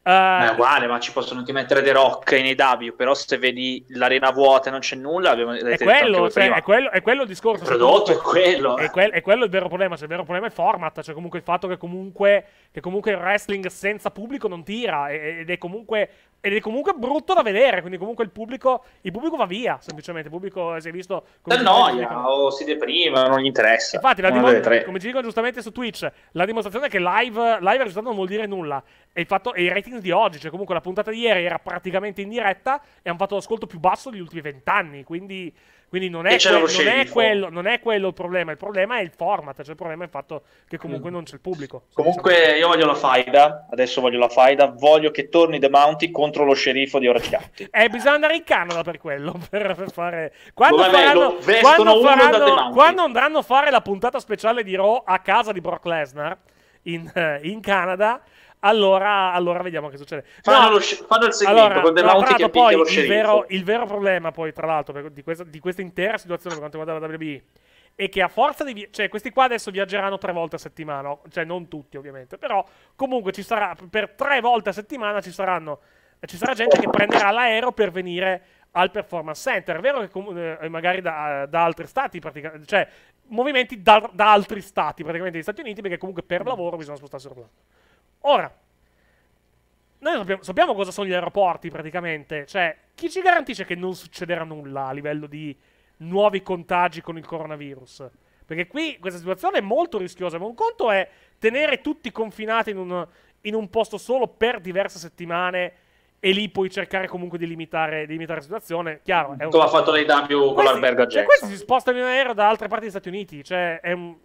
Uh, è eh, uguale, ma ci possono anche mettere The Rock in AW, però se vedi l'arena vuota e non c'è nulla, abbiamo è quello, cioè, è quello, è, quello, il discorso. Il prodotto comunque, è quello. Eh. È, quel, è, quello il vero problema, cioè il vero problema è il format, cioè comunque il fatto che comunque, che comunque il wrestling senza pubblico non tira ed è comunque ed è comunque brutto da vedere, quindi comunque il pubblico, il pubblico va via, semplicemente, il pubblico eh, si è visto... Da noia, o si deprima, non gli interessa. Infatti, dimostra- come ci dicono giustamente su Twitch, la dimostrazione è che live, live risultato non vuol dire nulla, e, fatto, e i rating di oggi, cioè comunque la puntata di ieri era praticamente in diretta e hanno fatto l'ascolto più basso degli ultimi vent'anni, quindi, quindi non, è que- non, è quello, non, è quello, il problema, il problema è il format, cioè il problema è il fatto che comunque mm. non c'è il pubblico. Comunque io voglio la faida, adesso voglio la faida, voglio che torni The Mounty contro lo sceriffo di Oraciatti. Eh, bisogna andare in Canada per quello, per, per fare... Quando, Dove faranno, beh, quando, faranno, quando andranno a fare la puntata speciale di Raw a casa di Brock Lesnar in, eh, in Canada allora, allora vediamo che succede. Fanno, lo, fanno il seguito allora, con De Monti che poi lo il vero, il vero, problema, poi, tra l'altro, di questa, di questa intera situazione per quanto riguarda la WB è che a forza di... cioè questi qua adesso viaggeranno tre volte a settimana, cioè non tutti ovviamente, però comunque ci sarà, per tre volte a settimana ci saranno, ci sarà gente che prenderà l'aereo per venire al performance center, è vero che com- eh, eh, magari da, da, altri stati, praticamente, cioè movimenti da, da altri stati, praticamente degli Stati Uniti, perché comunque per lavoro bisogna spostarsi là. Ora, noi sappiamo, sappiamo, cosa sono gli aeroporti praticamente, cioè chi ci garantisce che non succederà nulla a livello di nuovi contagi con il coronavirus? Perché qui questa situazione è molto rischiosa, ma un conto è tenere tutti confinati in un, in un posto solo per diverse settimane e lì puoi cercare comunque di limitare, di limitare la situazione. Chiaro, è un... Come ha fatto lei Dambio con l'albergo a Jackson. Cioè, questi si spostano in aereo da altre parti degli Stati Uniti, cioè è un...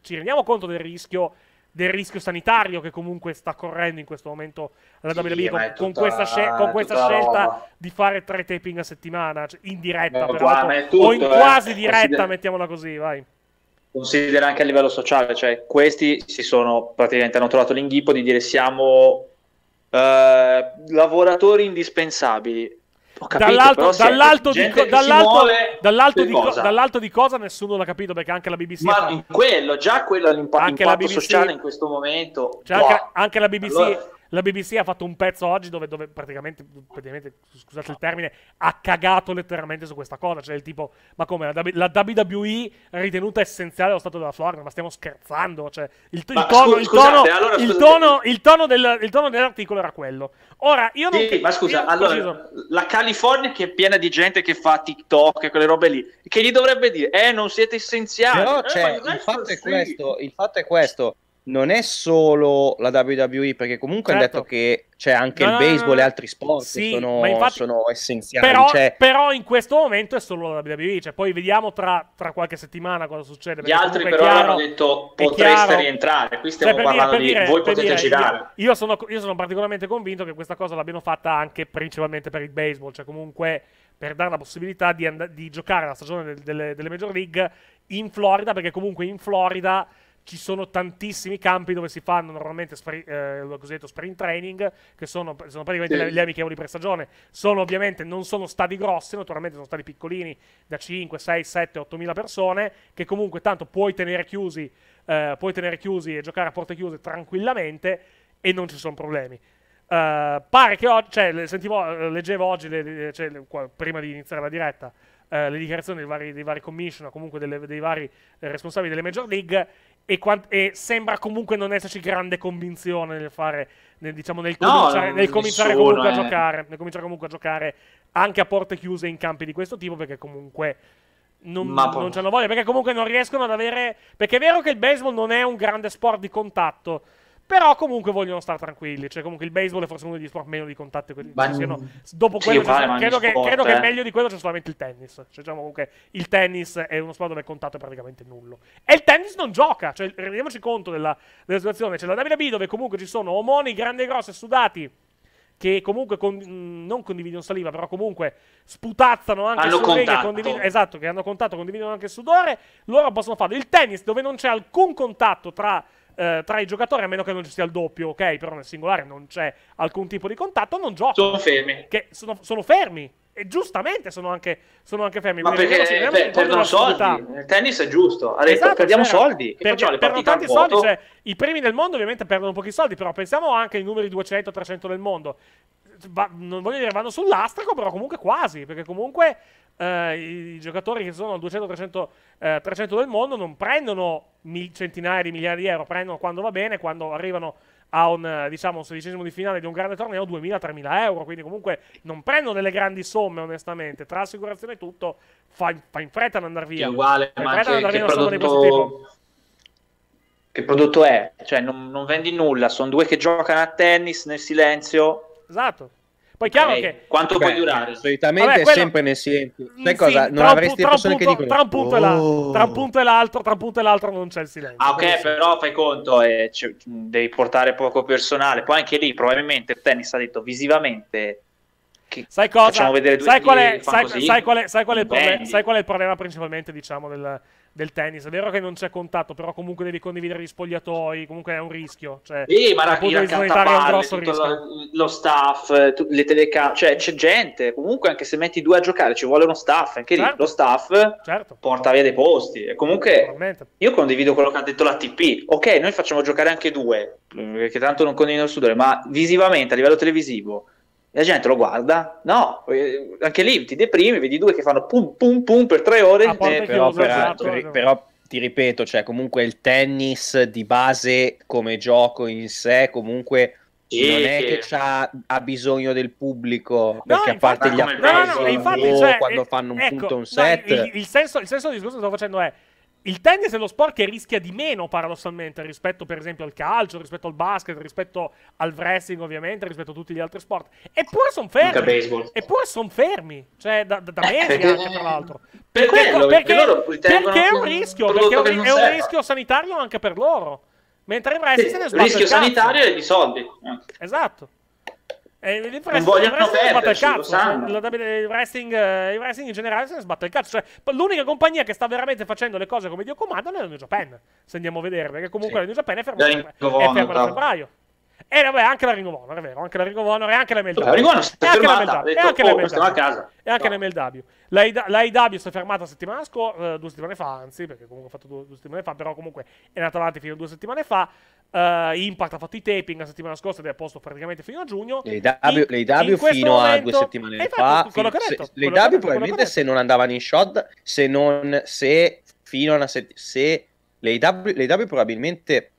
ci rendiamo conto del rischio del rischio sanitario che comunque sta correndo in questo momento la WWE sì, con, con, questa, scel- con questa scelta roba. di fare tre taping a settimana, cioè in diretta qua, eh, tutto, o in eh. quasi diretta, Consider- mettiamola così, vai. Considera anche a livello sociale, cioè questi si sono praticamente hanno trovato l'inghippo di dire siamo eh, lavoratori indispensabili Capito, dall'alto, dall'alto, di, co- dall'alto, dall'alto di, co- dall'alto di cosa nessuno l'ha capito perché anche la BBC ma fa... in quello già quello è l'impa- anche la BBC, sociale in questo momento cioè anche, boh. anche, la BBC allora... La BBC ha fatto un pezzo oggi dove, dove praticamente, praticamente, scusate il termine, ha cagato letteralmente su questa cosa. Cioè, il tipo, ma come la, la WWE ritenuta essenziale allo Stato della Florida? Ma stiamo scherzando? Cioè, il, tono, dell'articolo era quello. Ora, io non. Sì, che, ma scusa, allora, preciso. la California che è piena di gente che fa TikTok e quelle robe lì, che gli dovrebbe dire, eh, non siete essenziali. Però, eh, cioè, il, fatto sì. questo, il fatto è questo non è solo la WWE, perché comunque certo. hanno detto che c'è anche no, il baseball e altri sport sì, sono, infatti, sono, essenziali. Però, cioè... però, in questo momento è solo la WWE, cioè, poi vediamo tra, tra, qualche settimana cosa succede. Gli altri però chiaro, hanno detto potreste rientrare, qui stiamo cioè, parlando dire, di dire, voi potete dire, girare. Io, io, sono, io, sono, particolarmente convinto che questa cosa l'abbiano fatta anche principalmente per il baseball, cioè comunque per dare la possibilità di, and- di giocare la stagione del, delle, delle Major League in Florida, perché comunque in Florida ci sono tantissimi campi dove si fanno normalmente eh, lo cosiddetto sprint training, che sono, sono praticamente sì. le, le amichevoli prestagione. Sono ovviamente, non sono stadi grossi, naturalmente sono stadi piccolini da 5, 6, 7, 8 mila persone, che comunque tanto puoi tenere chiusi, eh, puoi tenere chiusi e giocare a porte chiuse tranquillamente e non ci sono problemi. Uh, pare che oggi, cioè, sentivo, eh, leggevo oggi, le, le, cioè, le, qua, prima di iniziare la diretta, uh, le dichiarazioni dei vari, dei vari commissioner, comunque delle, dei vari responsabili delle Major League, e, e, sembra comunque non esserci grande convinzione nel fare nel, diciamo, nel no, cominciare, nel cominciare nessuno, comunque eh. a giocare nel cominciare comunque a giocare anche a porte chiuse in campi di questo tipo perché comunque non, non c'hanno voglia perché comunque non riescono ad avere perché è vero che il baseball non è un grande sport di contatto però comunque vogliono stare tranquilli. Cioè, comunque il baseball è forse uno degli sport meno di contatto. Quelli... Ban... Siano... Dopo sì, quello, vale, credo, che, sport, credo eh. che, meglio di quello c'è solamente il tennis. Cioè, diciamo comunque, il tennis è uno sport dove il contatto è praticamente nullo. E il tennis non gioca. Cioè, rendiamoci conto della, della situazione. C'è la WWE dove comunque ci sono omoni grandi e grossi sudati che comunque con, mm, non condividono saliva, però comunque sputazzano anche hanno sudore, che condividono, esatto, che hanno contatto, condividono anche sudore, loro possono farlo. Il tennis dove non c'è alcun contatto tra eh, tra i giocatori, a meno che non ci sia il doppio, ok? Però nel singolare non c'è alcun tipo di contatto, non gioca. Sono fermi. Sono, sono, fermi. E giustamente sono anche, sono anche fermi. Ma perché per, cioè, per, perdono soldi? Il tennis è giusto. Ha detto, esatto, perdiamo cioè, soldi. Per, perdono tanti soldi. Cioè, I primi del mondo ovviamente perdono pochi soldi, però pensiamo anche ai numeri 200-300 del mondo. Va, non voglio dire vanno sull'astraco, però comunque quasi, perché comunque eh, i, giocatori che sono al 200-300 eh, del mondo non prendono mil, centinaia di migliaia di euro, prendono quando va bene, quando arrivano a un, eh, diciamo, un sedicesimo di finale di un grande torneo 2.000-3.000 euro, quindi comunque non prendono delle grandi somme onestamente, tra assicurazione e tutto fa, fa in fretta ad andare via. È uguale, fa in fretta ad andare via prodotto... di questo tipo. Che prodotto è? Cioè non, non vendi nulla, sono due che giocano a tennis nel silenzio. Esatto poi è chiaro okay. che... Quanto Beh, può durare? Solitamente Vabbè, quello... sempre nel silenzio. Mm, sai sì, cosa? Non avresti tra persone punto, che dicono... Tra un punto, oh. e l'altro, tra un punto e l'altro non c'è il silenzio. Ah, ok, però fai conto, eh, devi portare poco personale. Poi anche lì probabilmente Tennis ha detto visivamente... Sai cosa? Facciamo vedere due sai qual è, sai, sai, qual è, sai, qual è, sai qual è il problema principalmente diciamo del, del tennis. È vero che non c'è contatto, però comunque devi condividere gli spogliatoi, comunque è un rischio. Cioè, sì, ma la rapire il catapalle, lo, lo staff, le telecamere, cioè c'è gente, comunque anche se metti due a giocare ci vuole uno staff, anche certo. lì lo staff certo. porta via dei posti. E comunque io condivido quello che ha detto la TP, ok, noi facciamo giocare anche due, perché tanto non condivido il sudore, ma visivamente a livello televisivo la gente lo guarda, no, eh, anche lì ti deprimi, vedi due che fanno pum pum pum per tre ore. Eh, però, per, per, però, ti ripeto, cioè comunque il tennis di base come gioco in sé comunque... Sì, non è che ha bisogno del pubblico perché no, a parte gli applausi no, no, infatti, cioè, quando eh, fanno un ecco, punto un set il, il, senso, il senso del discorso che sto facendo è il tennis è lo sport che rischia di meno paradossalmente rispetto per esempio al calcio, rispetto al basket, rispetto al wrestling ovviamente, rispetto a tutti gli altri sport. Eppure sono fermi. Eppure sono fermi. Cioè da, da, da mesi anche eh. tra l'altro. Per perché, quello, perché, perché, perché, è un rischio, perché è un, è un rischio sanitario anche per loro. Mentre il wrestling sì, se ne sbaglia. Il rischio sanitario e di soldi. Esatto. E il wrestling, non vogliono il wrestling cioè, eh, il wrestling, in generale se ne sbatte il cazzo. Cioè, l'unica compagnia che sta veramente facendo le cose come Dio comanda è la New Japan. Se andiamo a vedere, perché comunque sì. la New Japan è fermata a febbraio. E vabbè, anche la Ring of Honor, è vero, anche la Ring of Honor e anche la MLW. La Ring of Honor si è fermata, e anche la MLW. Oh, a casa. E anche no. l'MLW. L'AIW si è fermata settimana scorsa, eh, due settimane fa, anzi, perché comunque ha fatto due, due, settimane fa, però comunque è andata avanti fino a due settimane fa. Uh, Impact ha fatto i taping la settimana scorsa ed è a posto praticamente fino a giugno. Le IW fino momento, a due settimane eh, fa. Le IW probabilmente se non andavano in shot, se non... se fino a una settimana... se... L'AIW probabilmente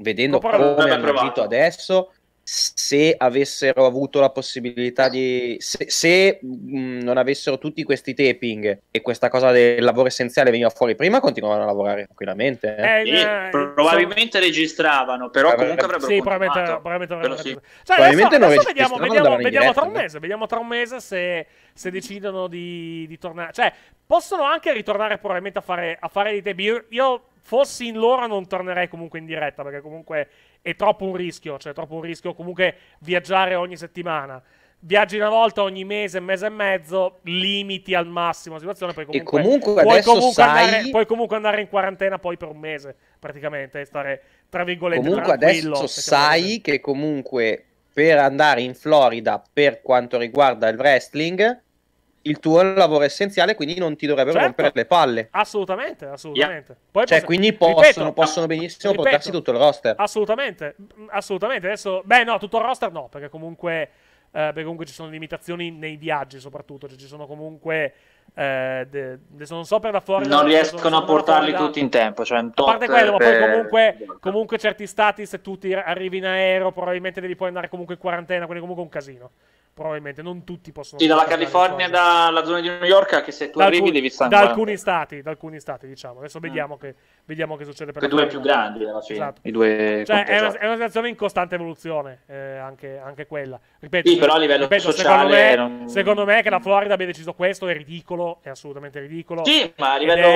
vedendo Coporano come hanno agito adesso, se avessero avuto la possibilità di... se, se mh, mm, non avessero tutti questi taping e questa cosa del lavoro essenziale veniva fuori prima, continuavano a lavorare tranquillamente. Eh. Eh, eh, probabilmente so... registravano, però probabilmente, comunque avrebbero sì, probabilmente, probabilmente, sì. Cioè, probabilmente adesso, adesso vediamo, vediamo, vediamo, tra mese, vediamo, tra un mese, se, se decidono di, di, tornare. Cioè, possono anche ritornare probabilmente a fare, a fare dei taping. io, io fossi in loro non tornerei comunque in diretta perché comunque è troppo un rischio, cioè è troppo un rischio comunque viaggiare ogni settimana. Viaggi una volta ogni mese, mese e mezzo, limiti al massimo la situazione, poi comunque, e comunque puoi, comunque sai... andare, puoi comunque andare in quarantena poi per un mese praticamente, stare tra virgolette comunque adesso sai che comunque per andare in Florida per quanto riguarda il wrestling il tuo lavoro essenziale, quindi non ti dovrebbero certo. rompere le palle. Assolutamente, assolutamente. Yeah. Poi cioè, posso... quindi possono, ripeto, possono ah, benissimo ripeto, portarsi tutto il roster. Assolutamente, mm, assolutamente. Adesso, beh, no, tutto il roster no, perché comunque, eh, perché comunque ci sono limitazioni nei viaggi, soprattutto. Cioè, ci sono comunque. Eh, adesso non so per da Florida. Non riescono a portarli tutti in tempo. Cioè a parte quello, per... ma poi comunque, comunque certi stati, se tu ti arrivi in aereo, probabilmente devi poi andare comunque in quarantena, quindi comunque è un casino probabilmente non tutti possono... Sì, dalla California, dalla zona di New York, che se tu da arrivi alcun, devi stare... Da alcuni stati, da alcuni stati, diciamo. Adesso mm. vediamo, mm. che, vediamo che, succede per... Le due più grandi, fine. Esatto. I due cioè, è, una, è una situazione in costante evoluzione, eh, anche, anche, quella. Ripeto, sì, però a livello ripeto, sociale... Secondo me, non... secondo me, che la Florida abbia deciso questo è ridicolo, è assolutamente ridicolo. Sì, ma a livello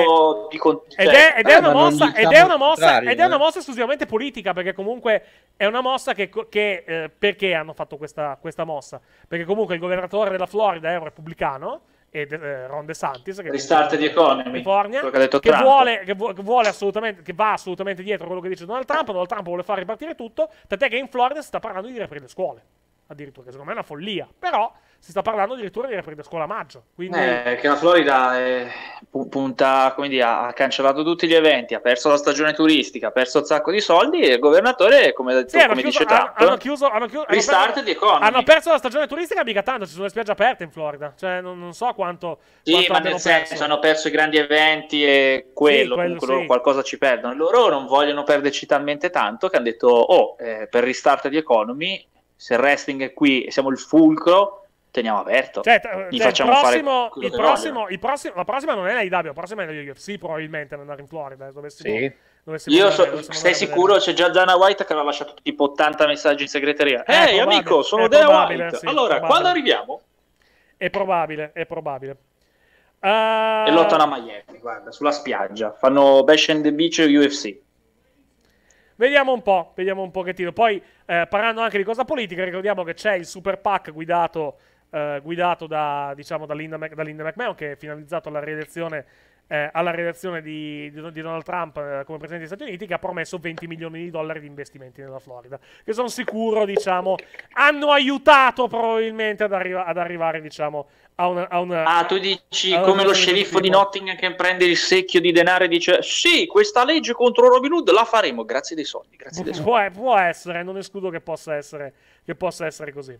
è, di... Con... Ed, cioè, è, ed, eh, mossa, diciamo ed, è, una mossa, ed è una eh. mossa esclusivamente politica, perché comunque è una mossa che... che eh, perché hanno fatto questa, questa mossa? perché comunque il governatore della Florida è un repubblicano, e eh, Ron DeSantis che Restart di Economy California, che, che, vuole, che, vu- che, vuole, assolutamente che va assolutamente dietro quello che dice Donald Trump Donald Trump vuole far ripartire tutto tant'è che in Florida si sta parlando di riaprire le scuole addirittura che secondo me è una follia però si sta parlando addirittura di riprendere scuola a maggio. Quindi... Eh, che la Florida è... Eh, punta, quindi ha cancellato tutti gli eventi, ha perso la stagione turistica, ha perso un sacco di soldi e il governatore, come, detto, sì, come chiuso, dice Trump, hanno, hanno chiuso, hanno chiuso, restart hanno perso, di economy. Hanno perso la stagione turistica mica tanto, ci sono le spiagge aperte in Florida, cioè non, non so quanto... Sì, quanto ma nel senso, perso. hanno perso i grandi eventi e quello, sì, quello comunque sì. qualcosa ci perdono. Loro non vogliono perderci talmente tanto che hanno detto, oh, eh, per restart di economy, se il wrestling è qui e siamo il fulcro teniamo aperto. Cioè, Gli cioè, facciamo il prossimo, fare il prossimo, il prossimo, la prossima non è la IW, la prossima è la UFC probabilmente ad andare in Florida. Eh, dovessimo, sì. dovessimo Io andare, so, stai sicuro? C'è già Dana White che aveva lasciato tipo 80 messaggi in segreteria. Ehi eh, amico, sono Dana eh, White. Sì, allora, quando arriviamo? È probabile, è probabile. Uh... E lottano a ah, Miami, guarda, sulla spiaggia. Fanno Bash and the Beach UFC. Vediamo un po', vediamo un pochettino. Poi, eh, parlando anche di cosa politica, ricordiamo che c'è il super PAC guidato eh, guidato da, diciamo, da, Linda, Mac, da Linda McMahon, che è finalizzato alla redazione eh, alla redazione di, di, di Donald Trump eh, come presidente degli Stati Uniti che ha promesso 20 milioni di dollari di investimenti nella Florida che sono sicuro diciamo hanno aiutato probabilmente ad, arri- ad arrivare diciamo a una, a una ah tu dici come lo sceriffo di Nottingham che prende il secchio di denaro e dice sì questa legge contro Robin Hood la faremo grazie dei soldi, grazie dei soldi. Pu- può, essere non escludo che possa essere, che possa essere così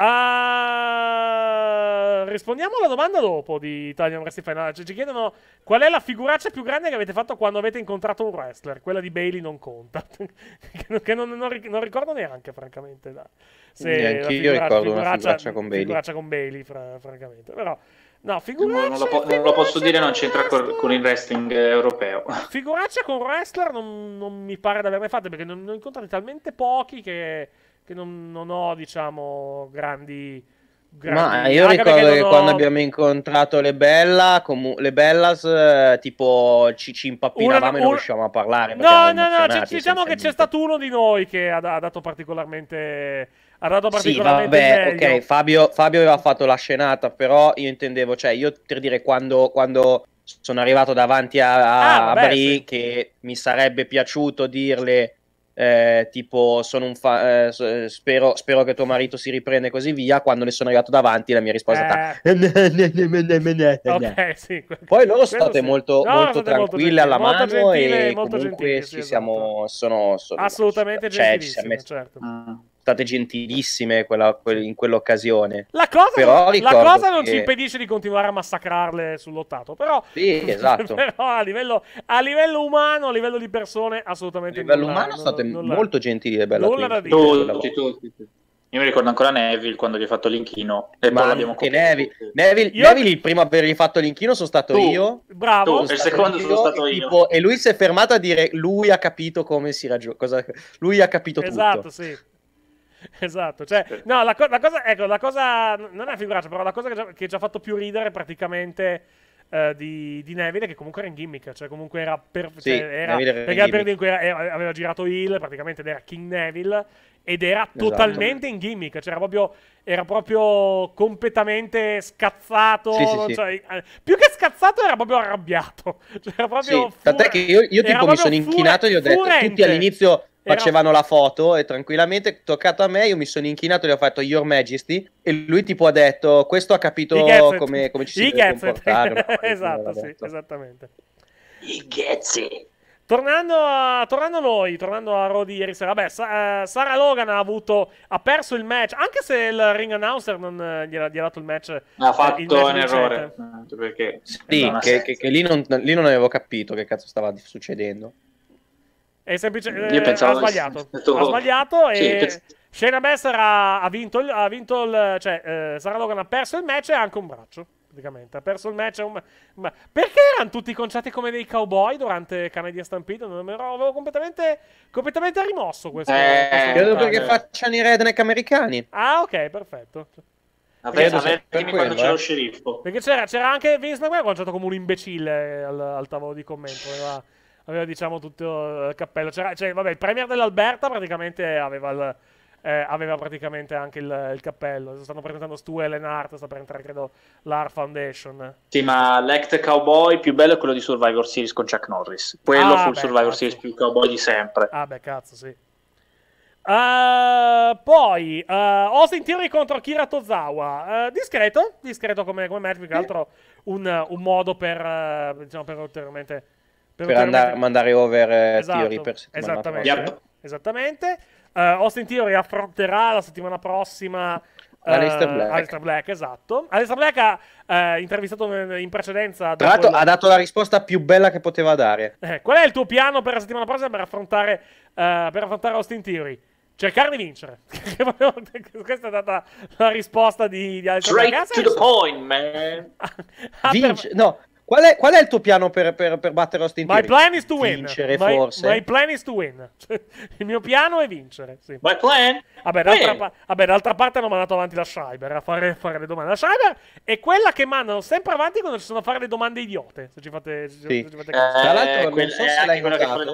Uh, rispondiamo alla domanda dopo di Italian Wrestling Final. Cioè, ci chiedono qual è la figuraccia più grande che avete fatto quando avete incontrato un wrestler. Quella di Bailey non conta. che non, non, non, ricordo neanche, francamente. Da. Se neanche io ricordo figuraccia, una figuraccia con Bailey. Figuraccia con Bailey, fra, francamente. Però. No, mm, figuraccia, non, lo, po- non lo posso dire, non c'entra con, con, il wrestling eh, europeo. Figuraccia con wrestler non, non mi pare di aver mai fatto perché ne ho incontrati talmente pochi che che non, non ho, diciamo, grandi... grandi Ma io ricordo che ho... quando abbiamo incontrato le, Bella, comu- le Bellas, eh, tipo ci, ci impappinavamo una, e non una... riuscivamo a parlare. No, no, no, c- diciamo che c'è stato uno di noi che ha, ha dato particolarmente ha dato particolarmente sì, vabbè, meglio. ok, Fabio, Fabio, aveva fatto la scenata, però io intendevo, cioè, io per dire, quando, quando sono arrivato davanti a, a, ah, vabbè, a Bri, sì. che mi sarebbe piaciuto dirle eh, tipo sono un fa- eh, eh, spero, spero, che tuo marito si riprenda e così via, quando ne sono arrivato davanti la mia risposta è stata... okay, sì, Poi loro sono state sì. molto, no, molto tranquille molto alla mano gentile, e comunque gentile, sì, siamo, esatto. sono, sono, assolutamente cioè, gentili. Certo. Ah state gentilissime quella, in quell'occasione. La cosa, però, la cosa non che... ci impedisce di continuare a massacrarle sull'ottato, però, sì, esatto. però a, livello, a, livello, umano, a livello di persone, assolutamente. A livello non umano state non, molto la... gentili e bella. Non la dire, tutti, tutti, tutti. Io mi ricordo ancora Neville quando gli ho fatto l'inchino. E Ma poi l'abbiamo anche Neville. Neville, io... Neville, il primo a avergli fatto l'inchino sono stato tu. io. Bravo. Tu. Il secondo io, sono stato io. Tipo, e lui si è fermato a dire: Lui ha capito come si ragiona. Lui ha capito esatto, tutto. Esatto, sì. Esatto, cioè, eh. no, la, co- la, cosa, ecco, la cosa, non è figuraccia, però la cosa che, ci ha fatto più ridere praticamente eh, di, di, Neville, che comunque era in gimmick, cioè comunque era, per, sì, cioè era perché era in cui era, era, aveva girato Hill, praticamente ed era King Neville, ed era esatto. totalmente in gimmick, cioè era proprio, era proprio completamente scazzato, sì, sì, cioè, eh, più che scazzato era proprio arrabbiato, cioè era proprio... Sì, fur- tant'è che io, io tipo mi sono inchinato e gli ho detto, furente. tutti all'inizio Facevano la foto e tranquillamente, toccato a me, io mi sono inchinato e gli ho fatto Your Majesty e lui tipo ha detto, questo ha capito come, come, ci si I deve comportare. esatto, sì, esattamente. I Ghezzi. Tornando a, tornando a, noi, tornando a Rodi ieri sera, vabbè, sa, eh, Sara Logan ha, avuto, ha perso il match, anche se il ring announcer non eh, gli, ha, gli, ha, dato il match. Ha eh, fatto eh, match un errore, perché... Sì, che, che, che lì, non, lì, non, avevo capito che cazzo stava succedendo. È semplice, Io eh, pensavo ha sbagliato. Stato... Ha sbagliato sì, e... Pens- Shayna Baszler ha, ha, vinto il, ha vinto il cioè, eh, Sarah Logan ha perso il match e anche un braccio praticamente. Ha perso il match. Un... Ma perché erano tutti conciati come dei cowboy durante Canadian Stampede? Non me ero, avevo completamente, completamente rimosso questo. Eh, credo perché facciano i redneck americani. Ah, ok, perfetto. Vabbè, vabbè, dimmi quando c'era lo eh. sceriffo. Perché c'era, c'era anche Vince McMahon conciato come un imbecille eh, al, al tavolo di commento. Aveva aveva diciamo tutto eh, il cappello. C'era, cioè, vabbè, il premier dell'Alberta praticamente aveva, il, eh, aveva praticamente anche il, il cappello. stanno presentando Stu e Lenart, sta per entrare credo l'Art Foundation. Sì, ma l'Act Cowboy più bello è quello di Survivor Series con Chuck Norris. Quello ah, fu il Survivor cazzo. Series più cowboy di sempre. Ah beh, cazzo, sì. Uh, poi uh, Austin Theory contro Kira Tozawa. Uh, discreto, discreto come, come match, più che altro un, un modo per, diciamo, per ulteriormente per, per andare, mandare over eh, esatto, Theory per settimana esattamente, prossima. Esattamente. Uh, Austin Theory affronterà la settimana prossima Uh, eh, Alistair Black. Alistair Black, esatto. Alistair Black ha uh, intervistato in precedenza. Tra l'altro, il... ha dato la risposta più bella che poteva dare. Eh, qual è il tuo piano per la settimana prossima per affrontare, uh, per affrontare Austin Theory? Cercare di vincere. Questa è stata la risposta di, di Alistair Straight Black. to the point, man. Vince, no, Qual è, qual è, il tuo piano per, per, per battere Austin My Theory? plan is to win. Vincere, my, forse. My plan is to win. il mio piano è vincere. Sì. My plan? Vabbè d'altra, pa- vabbè, d'altra, parte hanno mandato avanti la Schreiber a fare, fare le domande. La Schreiber è quella che mandano sempre avanti quando ci sono a fare le domande idiote. Se ci fate, se sì. se ci fate caso. Eh, Tra l'altro, quel, non so se l'hai notato.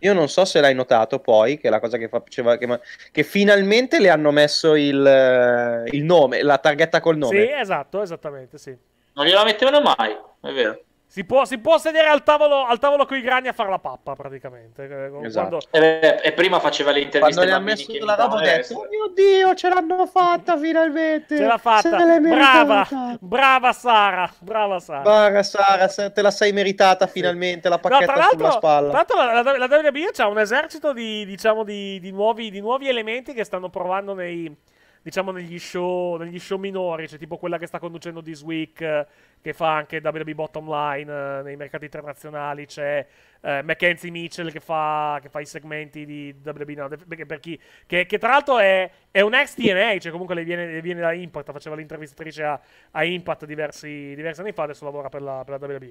Io non so se l'hai notato poi, che è la cosa che faceva. Che, che, finalmente le hanno messo il, eh, il nome, la targhetta col nome. Sì, esatto, esattamente, sì. Non gliela mettevano mai, è vero. Si può, si può sedere al tavolo, al tavolo con i grani a fare la pappa, praticamente. Eh, esatto. Quando... E, eh, e, prima faceva le interviste. Quando gli ha messo la roba, ho detto: eh, Oh mio dio, ce l'hanno fatta finalmente! Ce l'ha fatta! Ce brava! Brava Sara! Brava Sara! Brava Sara, te la sei meritata sì. finalmente la pacchetta no, sulla spalla. Tra l'altro, la, la, la WWE ha un esercito di, diciamo, di, di, nuovi, di nuovi elementi che stanno provando nei diciamo negli show, negli show minori, cioè tipo quella che sta conducendo This Week, eh, che fa anche WB Bottom Line eh, nei mercati internazionali, c'è eh, Mackenzie Mitchell che fa, che fa, i segmenti di WB, no, de- per chi, che, che, tra l'altro è, è un ex DNA, cioè comunque le viene, le viene, da Impact, faceva l'intervistatrice a, a Impact diversi, diversi, anni fa, adesso lavora per la, per la WB.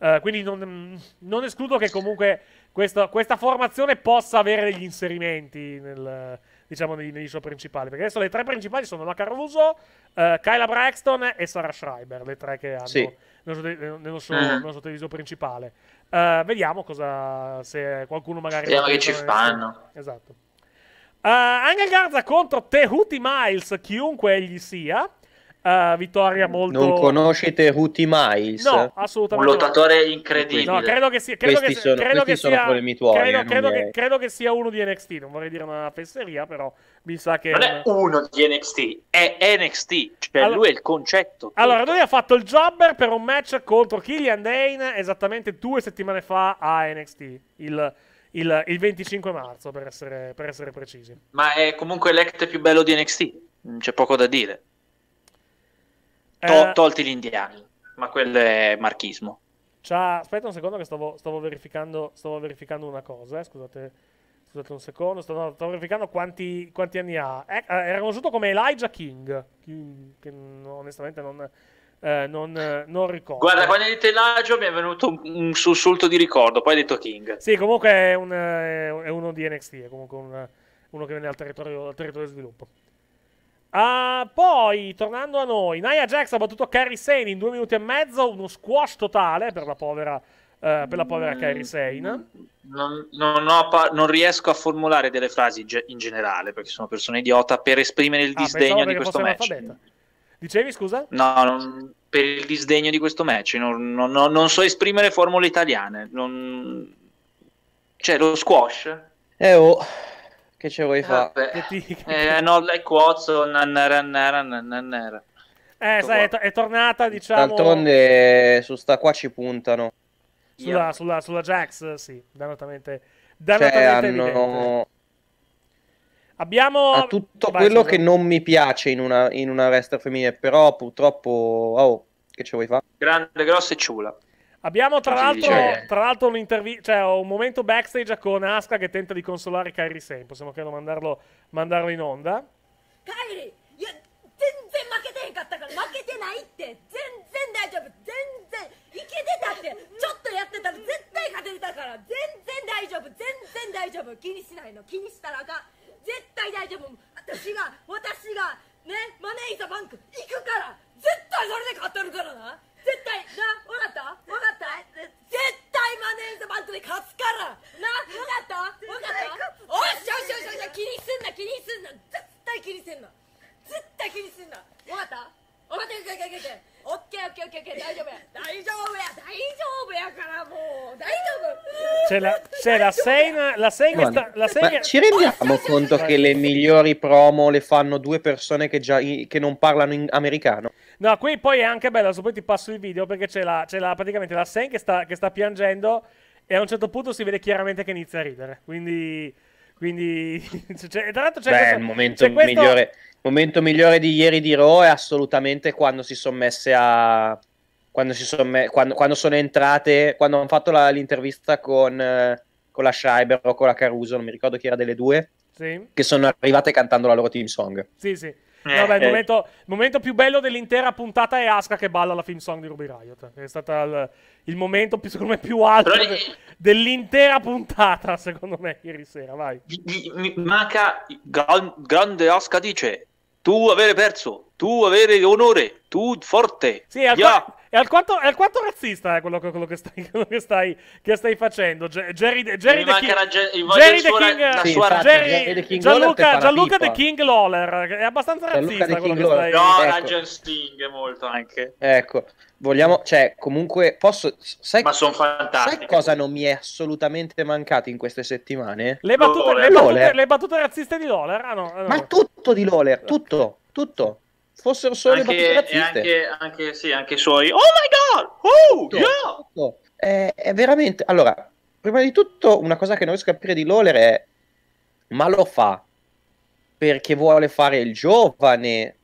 Uh, eh, quindi non, non, escludo che comunque questa, questa, formazione possa avere degli inserimenti nel, diciamo, nei, negli show principali. Perché adesso le tre principali sono la Caruso, eh, Kyla Braxton e Sarah Schreiber, le tre che hanno sì. nello, nello, show, uh-huh. Eh. nello show principale. Uh, vediamo cosa, se qualcuno magari... Vediamo che ci fanno. Esatto. Uh, Angel Garza contro Tehuti Miles, chiunque egli sia uh, vittoria molto... Non conoscete Ruti Miles? No, assolutamente. Un lottatore incredibile. No, credo che sia... Credo questi che, sono, credo che sono sia, problemi tuoi. Credo, eh, credo, che, credo, che, sia uno di NXT, non vorrei dire una fesseria, però mi sa che... Non è uno di NXT, è NXT, cioè allora, lui è il concetto. Allora, lui ha fatto il jobber per un match contro Killian Dane esattamente due settimane fa a NXT. Il... Il, il, 25 marzo, per essere, per essere, precisi. Ma è comunque l'act più bello di NXT, c'è poco da dire. To- eh, tolti gli indiani, ma quello è marchismo. C'ha... Aspetta un secondo che stavo, stavo, verificando, stavo verificando una cosa, eh, scusate, scusate un secondo, stavo, stavo verificando quanti, quanti, anni ha. Eh, eh era conosciuto come Elijah King, King che onestamente non, eh, non, non, ricordo. Guarda, quando hai detto Elijah mi è venuto un, un, sussulto di ricordo, poi hai detto King. Sì, comunque è, un, eh, è uno di NXT, è comunque un, uno che viene dal territorio, dal territorio di sviluppo. Uh, poi, tornando a noi, Nia Jax ha battuto Kairi Sane in due minuti e mezzo, uno squash totale per la povera, uh, per la povera Kairi Sane. Non, non, non, riesco a formulare delle frasi ge in generale, perché sono persona idiota, per esprimere il ah, disdegno di questo match. Dicevi, scusa? No, non, per il disdegno di questo match. Non, so esprimere formule italiane. Non... Cioè, lo squash... Eh oh... Che ce vuoi fare? Eh, eh no, like Watson, nanera, nanera, nanera. Eh, sai, è, to è, tornata, diciamo... D'altronde su sta qua ci puntano. Sulla, yeah. sulla, sulla Jax, sì, dannatamente... dannatamente cioè, hanno... Abbiamo... A tutto Vai, quello scusa. che non mi piace in una, in una wrestler femminile, però purtroppo... Oh, che ce vuoi fare? Grande, grossa e ciula. Abbiamo tra l'altro, cioè- tra l'altro cioè, un momento backstage con Asuka che tenta di consolare Kairi Sane. Possiamo credo mandarlo, mandarlo in onda. Kairi, 気にしないの気にしたらあかん絶対大丈夫私が私がねマネーイザバンク行くから絶対それで勝ってるからな絶対な分かった分かった絶対マネーズバンクで勝つからな分かった分かったおっしゃおっしゃおっしゃ気にすんな気にすんな絶対気にせんな絶対気にすんな分かった分かった分かったオッケーオッケーオッケーオッケー大丈夫や大丈夫や大丈夫やからもう大丈夫 c'è la, c'è la segna la segna, no, sta, la segna... ci rendiamo conto che le migliori promo le fanno due persone che, già, che non parlano americano No, qui poi è anche bello, adesso poi ti passo il video perché c'è, la, c'è la, praticamente la Sen che sta, che sta, piangendo e a un certo punto si vede chiaramente che inizia a ridere. Quindi... quindi cioè, tra l'altro c'è... Beh, questo, il momento, c'è questo... migliore, momento migliore di ieri di Raw è assolutamente quando si sono messe a... Quando, somme, quando, quando, sono entrate, quando hanno fatto la, l'intervista con, eh, con, la Schreiber o con la Caruso, non mi ricordo chi era delle due, sì. che sono arrivate cantando la loro team song. Sì, sì no, beh, il, eh. momento, il, momento, più bello dell'intera puntata è Aska che balla la film song di Ruby Riot. È stato il, il momento, più, secondo me, più alto però, dell'intera puntata, secondo me, ieri sera. Vai. Mi, mi manca. Grande Aska dice: Tu avere perso tu avere onore, tu forte. Sì, è, è, alquanto, è alquanto, razzista eh, quello, quello, che, stai, quello che, stai, che, stai, facendo. Jerry, Jerry, Jerry the King, Jerry the King, sì, sua, Jerry, King Gianluca, Gianluca the King Lawler. È abbastanza razzista quello che stai... No, ecco. Ranger Sting è molto anche. Ecco, vogliamo, cioè, comunque, posso. Sai, Ma sono fantastico. Sai cosa non mi è assolutamente mancato in queste settimane? Le battute, le battute, le battute razziste di Lawler. Ah, no, ah, no. Ma tutto di Lawler, tutto, tutto fossero solo anche, razziste. Anche, anche, sì, anche i suoi. Oh my god! Oh, tutto, yeah! tutto. È, è, veramente... Allora, prima di tutto, una cosa che non riesco a capire di Lawler è... Ma lo fa perché vuole fare il giovane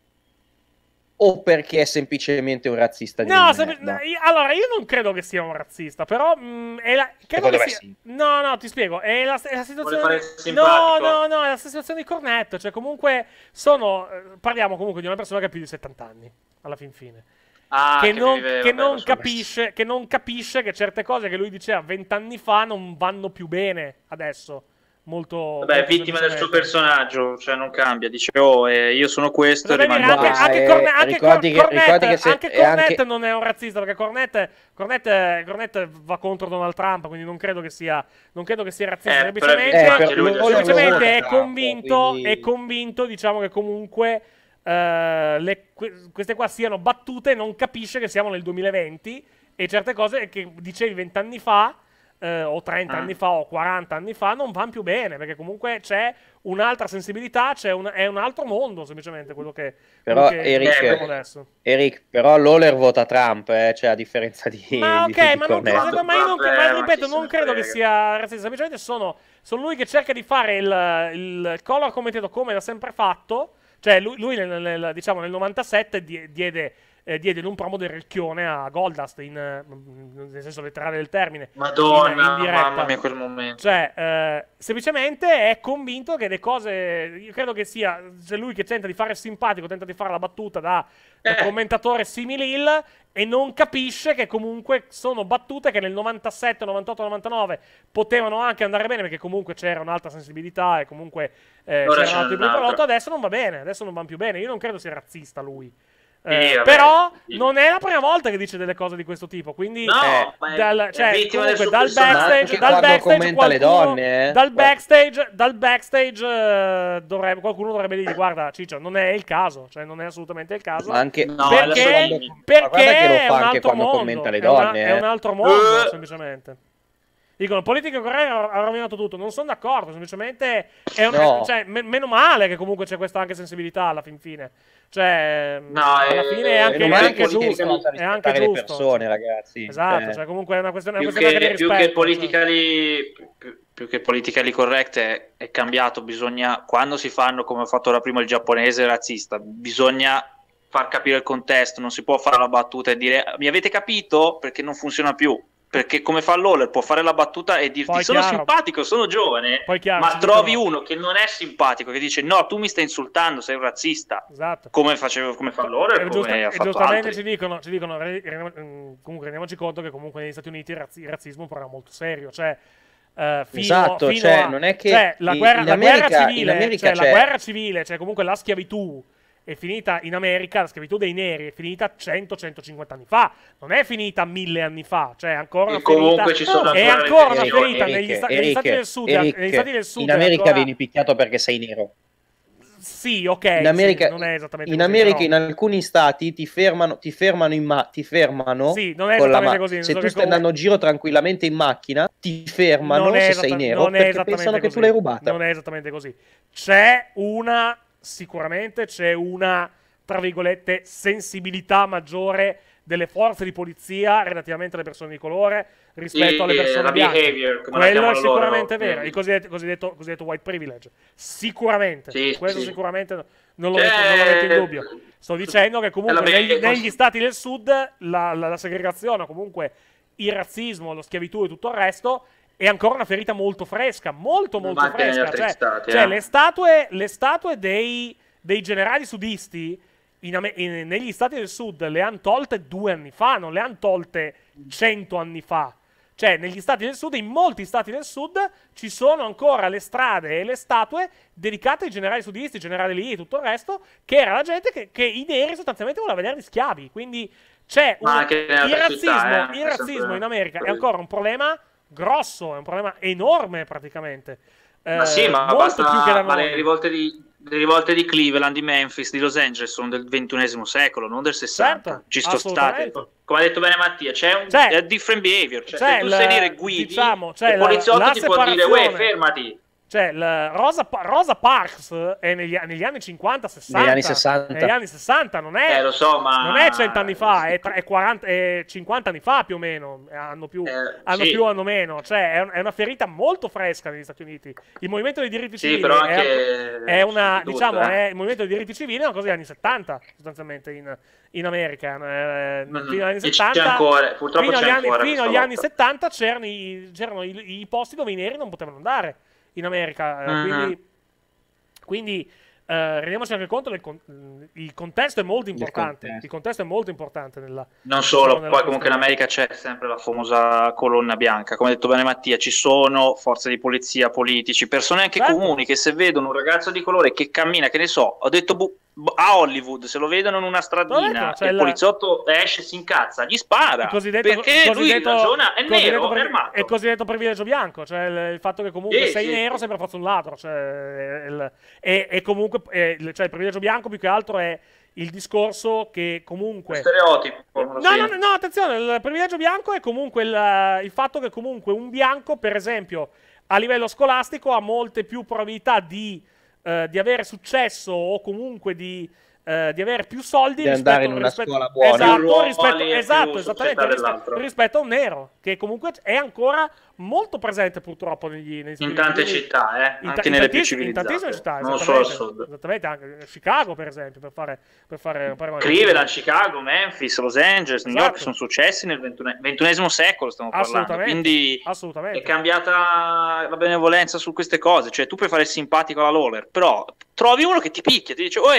o perché è semplicemente un razzista di No, sem- allora io non credo che sia un razzista, però mh, mm, è la- credo che sia... Sì. No, no, ti spiego, è la, è la situazione No, no, no, è la situazione di Cornetto, cioè comunque sono eh, parliamo comunque di una persona che ha più di 70 anni alla fin fine. Ah, che, che, non, vive, che, vabbè, non capisce, che non capisce che certe cose che lui diceva vent'anni fa non vanno più bene adesso molto... Vabbè, vittima del suo personaggio, cioè non cambia, dice oh, eh, io sono questo Vabbè, e rimango anche, questo. Anche, eh, Corne- anche ricordi che, Cornette, ricordi che se, anche Cornette anche... non è un razzista, perché Cornette, Cornette, Cornette, va contro Donald Trump, quindi non credo che sia, non credo che sia razzista, eh, semplicemente, eh, semplicemente è, convinto, quindi... è convinto, diciamo che comunque... Uh, le, que- queste qua siano battute, non capisce che siamo nel 2020 e certe cose che dicevi vent'anni fa eh, o 30 ah. anni fa o 40 anni fa non vanno più bene, perché comunque c'è un'altra sensibilità, c'è un, è un altro mondo semplicemente quello che, però, quello che Eric, adesso. Eric, però l'Oler vota Trump, eh, cioè a differenza di... Ma ok, di ma, non, credo, ma, io non, ma ripeto, non credo che sia razzista, semplicemente sono, sono, lui che cerca di fare il, il color commentato come l'ha sempre fatto, cioè lui, lui nel, nel, diciamo, nel 97 diede eh, diede promo del ricchione a Goldust, in, mm, nel senso letterale del termine. Madonna, in, in mamma mia, quel momento. Cioè, eh, semplicemente è convinto che le cose, io credo che sia, c'è lui che tenta di fare simpatico, tenta di fare la battuta da, da eh. commentatore similil e non capisce che comunque sono battute che nel 97, 98, 99 potevano anche andare bene perché comunque c'era un'altra sensibilità e comunque eh, c'era un altro tipo di prodotto, adesso non va bene, adesso non va più bene, io non credo sia razzista lui. Eh, vabbè, però sì. non è la prima volta che dice delle cose di questo tipo, quindi no, eh, dal, cioè, comunque, dal backstage, dal backstage, qualcuno, donne, eh. dal backstage, dal backstage eh, dovrebbe, qualcuno dovrebbe dirgli guarda Ciccio non è il caso, cioè non è assolutamente il caso ma anche, no, perché, no, perché, perché lo fa anche quando commenta le donne è, una, è un eh. altro mondo uh. semplicemente Dicono politica corretta ha rovinato tutto. Non sono d'accordo. Semplicemente è un, no. cioè, meno male che comunque c'è questa anche sensibilità alla fin fine. Cioè, no, alla eh, fine è eh, anche, è anche giusto. È anche giusto. le persone, ragazzi. Cioè. Esatto, cioè, comunque è una questione, più una questione che, rispetto. Più che politically, cioè. più, più che politically correct è, è cambiato, bisogna, quando si fanno, come ho fatto ora prima, il giapponese razzista, bisogna far capire il contesto, non si può fare la battuta e dire mi avete capito perché non funziona più perché come fa l'Oller può fare la battuta e dirti sono simpatico, sono giovane, chiaro, ma trovi chiaro. uno che non è simpatico, che dice no, tu mi stai insultando, sei un razzista, esatto. come, facevo, come fa eh, l'Oller eh, come giusta, eh, giustamente ci dicono, ci dicono re, re, mm, comunque rendiamoci conto che comunque negli Stati Uniti il, razz- il razzismo è un problema molto serio, cioè Uh, fino, esatto, fino cioè, a, non è che cioè, la, guerra, in, in la guerra civile, cioè, la guerra civile, cioè comunque la schiavitù è finita in America, la schiavitù dei neri è finita 100-150 anni fa, non è finita mille anni fa, cioè ancora una comunque finita, ci sono è ancora una ferita negli, sta- negli, stati del sud, Eric, negli stati del sud. In America ancora... vieni picchiato perché sei nero. Sì, ok. In America, sì, non è esattamente in, così, America però... in alcuni stati ti fermano, ti fermano in ma- ti fermano. Sì, non è esattamente ma- così. Se tu stai comunque... andando in giro tranquillamente in macchina, ti fermano se esatta- sei nero perché pensano così. che tu l'hai rubata. Non è esattamente così. C'è una sicuramente c'è una, tra virgolette, sensibilità maggiore delle forze di polizia relativamente alle persone di colore rispetto sì, alle eh, persone bianche. Behavior, Quello è sicuramente loro. vero, eh. il cosiddetto, cosiddetto, cosiddetto, white privilege. Sicuramente, sì, questo sì. sicuramente non lo, cioè, metto, non lo, metto, in dubbio. Sto dicendo che comunque negli, negli, stati del sud la, la, la segregazione, comunque il razzismo, la schiavitù e tutto il resto è ancora una ferita molto fresca, molto molto fresca. Cioè, stati, cioè eh. le, statue, le statue dei, dei generali sudisti in, in, negli stati del sud le hanno tolte due anni fa, non le hanno tolte cento anni fa. Cioè, negli stati del sud, in molti stati del sud, ci sono ancora le strade e le statue dedicate ai generali sudisti, generali lì e tutto il resto, che era la gente che, che i neri sostanzialmente voleva vedere gli schiavi. Quindi c'è un, il, razzismo, città, eh? il razzismo in America è ancora un problema grosso, è un problema enorme praticamente. Eh, ma sì, ma basta ma le, rivolte di, le rivolte di Cleveland, di Memphis, di Los Angeles sono del XXI secolo, non del 60. Certo, Ci sto state. Come ha detto bene Mattia, c'è un c'è, cioè, different behavior. Cioè, se cioè, tu sei dire guidi, diciamo, cioè, il poliziotto la, la ti può dire, fermati. Cioè, Rosa, Rosa, Parks è negli, negli anni 50-60. Negli anni 60. Negli anni 60, non è... Eh, lo so, ma... Non è 100 anni fa, è, è, 40, è 50 anni fa più o meno. Eh, hanno più, eh, hanno sì. più, hanno meno. Cioè, è, è, una ferita molto fresca negli Stati Uniti. Il movimento dei diritti sì, civili... Però anche... È, una... Tutto, diciamo, eh. il movimento dei diritti civili è una cosa degli anni 70, sostanzialmente, in, in America. Eh, mm-hmm. Fino agli anni 70... Ancora, purtroppo fino agli anni, fino agli anni 70 c'erano, i, c'erano i, i posti dove i neri non potevano andare in America. Uh-huh. Quindi, ah. quindi eh, rendiamoci anche conto del con- il contesto è molto importante. Il contesto, il contesto è molto importante nella, Non solo, nella poi comunque in America c'è sempre la famosa colonna bianca. Come ha detto bene Mattia, ci sono forze di polizia, politici, persone anche certo. comuni che se vedono un ragazzo di colore che cammina, che ne so, ho detto bu- boh, Boh, a Hollywood se lo vedono in una stradina detto, cioè il la... poliziotto esce si incazza gli spara cosiddetto, perché cosiddetto, lui ragiona è nero è fermato è cosiddetto privilegio bianco cioè il, il fatto che comunque sì, sei sì. nero sembra fatto un ladro cioè, il, è, è comunque è, cioè il privilegio bianco più che altro è il discorso che comunque. Stereotipo. No, no, no, attenzione, il privilegio bianco è comunque il, il, fatto che comunque un bianco, per esempio, a livello scolastico ha molte più probabilità di eh, di avere successo o comunque di eh, di avere più soldi di rispetto, andare in una rispetto, scuola buona esatto, rispetto, esatto esattamente rispetto, rispetto, a un nero che comunque è ancora molto presente purtroppo negli, negli in tante negli, città eh? in, anche in, nelle più civilizzate in tantissime città non solo al sud esattamente anche Chicago per esempio per fare, per fare, per fare Cleveland, Chicago, Memphis, Los Angeles esatto. New York esatto. sono successi nel ventunesimo secolo stiamo parlando quindi è cambiata la benevolenza su queste cose cioè tu puoi fare simpatico alla Lawler però trovi uno che ti picchia ti dice oh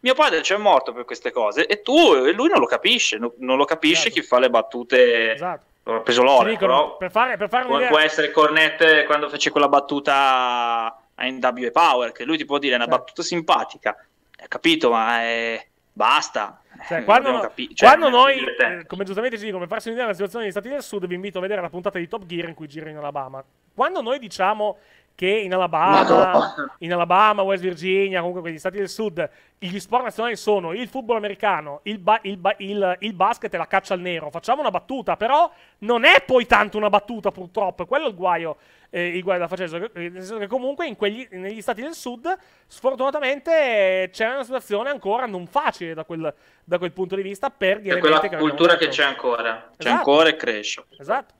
mio padre c'è morto per queste cose e tu e lui non lo capisce, non, non lo capisce esatto. chi fa le battute. Esatto. Ho preso l'oro, dicono, però per fare, per fare può, può essere Cornette quando fece quella battuta a NW Power, che lui ti può dire è una certo. battuta simpatica, hai capito, ma è... basta. Cioè, quando, capi- cioè, quando eh, noi, eh, come giustamente ci dicono, per farsi un'idea della situazione degli Stati del Sud, vi invito a vedere la puntata di Top Gear in cui giro in Alabama. Quando noi diciamo che in Alabama, in Alabama, West Virginia, comunque quegli stati del sud, gli sport nazionali sono il football americano, il, ba- il, ba- il, il, basket e la caccia al nero. Facciamo una battuta, però non è poi tanto una battuta purtroppo, quello è il guaio, eh, il guaio da facendo. Cioè, nel senso che comunque quegli, negli stati del sud sfortunatamente c'è una situazione ancora non facile da quel, da quel punto di vista per dire elementi che... cultura che c'è ancora, c'è esatto. ancora e cresce. Esatto.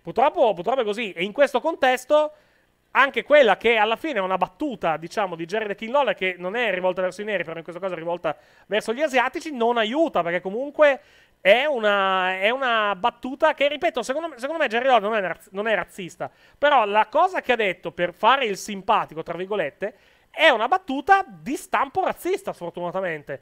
Purtroppo, purtroppo è così e in questo contesto anche quella che alla fine è una battuta, diciamo, di Jared Kinlola che non è rivolta verso i neri, però in questo caso è rivolta verso gli asiatici, non aiuta perché comunque è una, è una battuta che, ripeto, secondo me, secondo me Jerry Lawler non, non è, razzista, però la cosa che ha detto per fare il simpatico, tra virgolette, è una battuta di stampo razzista, sfortunatamente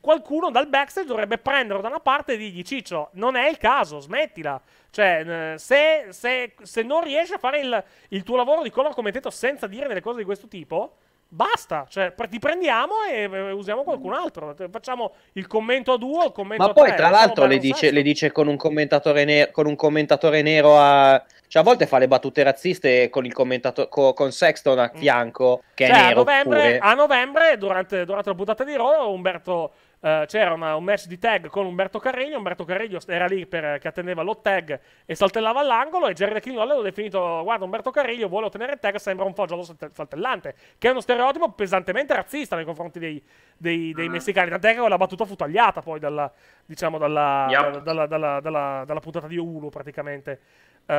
qualcuno dal backstage dovrebbe prenderlo da una parte e dirgli Ciccio, non è il caso, smettila. Cioè, se, se, se non riesci a fare il, il tuo lavoro di color commentator senza dire delle cose di questo tipo, basta. Cioè, ti prendiamo e usiamo qualcun altro. Facciamo il commento a duo, il commento Ma a poi, tra l'altro, le dice, le dice, con un commentatore, ne- con un commentatore nero a cioè, a volte fa le battute razziste con il commentatore co- con Sexton a mm. fianco, che cioè, è nero. A novembre, a novembre durante, durante, la puntata di Raw, Umberto Uh, c'era una, un match di tag con Umberto Carregno. Umberto Carregno era lì per, eh, che attendeva l'hot tag e saltellava all'angolo. E Jerry Chignolo l'ha definito: Guarda, Umberto Carregno vuole ottenere il tag, sembra un foggiolo saltellante, che è uno stereotipo pesantemente razzista nei confronti dei, dei, dei mm. messicani. Tant'è che la battuta fu tagliata poi dalla, diciamo, dalla, yep. dalla, dalla puntata di Hulu praticamente. Uh,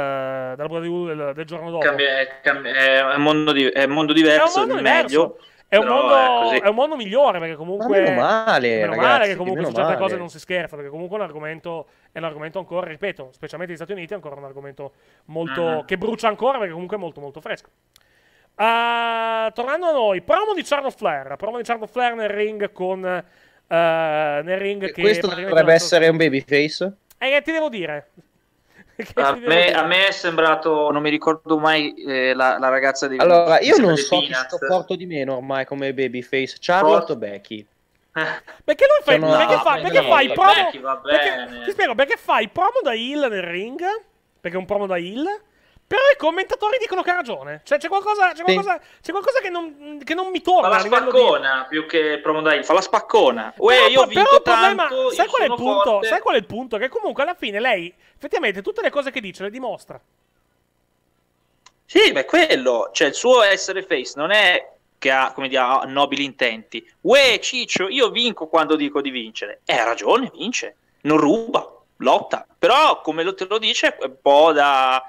dalla puntata di Hulu del, del giorno dopo. Cambia, cambia, è, un mondo, di, mondo diverso, è un mondo diverso. È un, mondo, è, è un, mondo, migliore perché comunque. Ma meno male, meno ragazzi, male che comunque su certe cose non si scherza. Perché comunque è un argomento, è un argomento ancora, ripeto, specialmente negli Stati Uniti, è ancora un argomento molto. Uh-huh. che brucia ancora perché comunque è molto, molto fresco. Uh, tornando a noi, promo di Charlotte Flair. Promo di Charlotte Flair nel ring con. Uh, nel ring e che. Questo dovrebbe essere un babyface? Eh, ti devo dire. A me, a me, è sembrato, non mi ricordo mai eh, la, la, ragazza di Allora, io non so chi sopporto di meno ormai come babyface, Charlotte Port- o Becky. Eh. Perché lui fa, no, perché fa, perché no, fa il promo? Becky, perché, ti spiego, perché fa il promo da Hill nel ring? Perché è un promo da Hill però i commentatori dicono che ha ragione. Cioè, c'è qualcosa, c'è qualcosa, c'è qualcosa che, non, che, non, mi torna. Fa la spaccona di... più che promodaista. Fa la spaccona. Uè, però, io ho vinto però il problema, tanto, sai, qual è il punto, forte. sai qual è il punto? Che comunque alla fine lei, effettivamente, tutte le cose che dice le dimostra. Sì, ma è quello. Cioè, il suo essere face non è che ha, come dire, nobili intenti. Uè, Ciccio, io vinco quando dico di vincere. E eh, ha ragione, vince. Non ruba, lotta. Però, come lo, te lo dice, è un po' da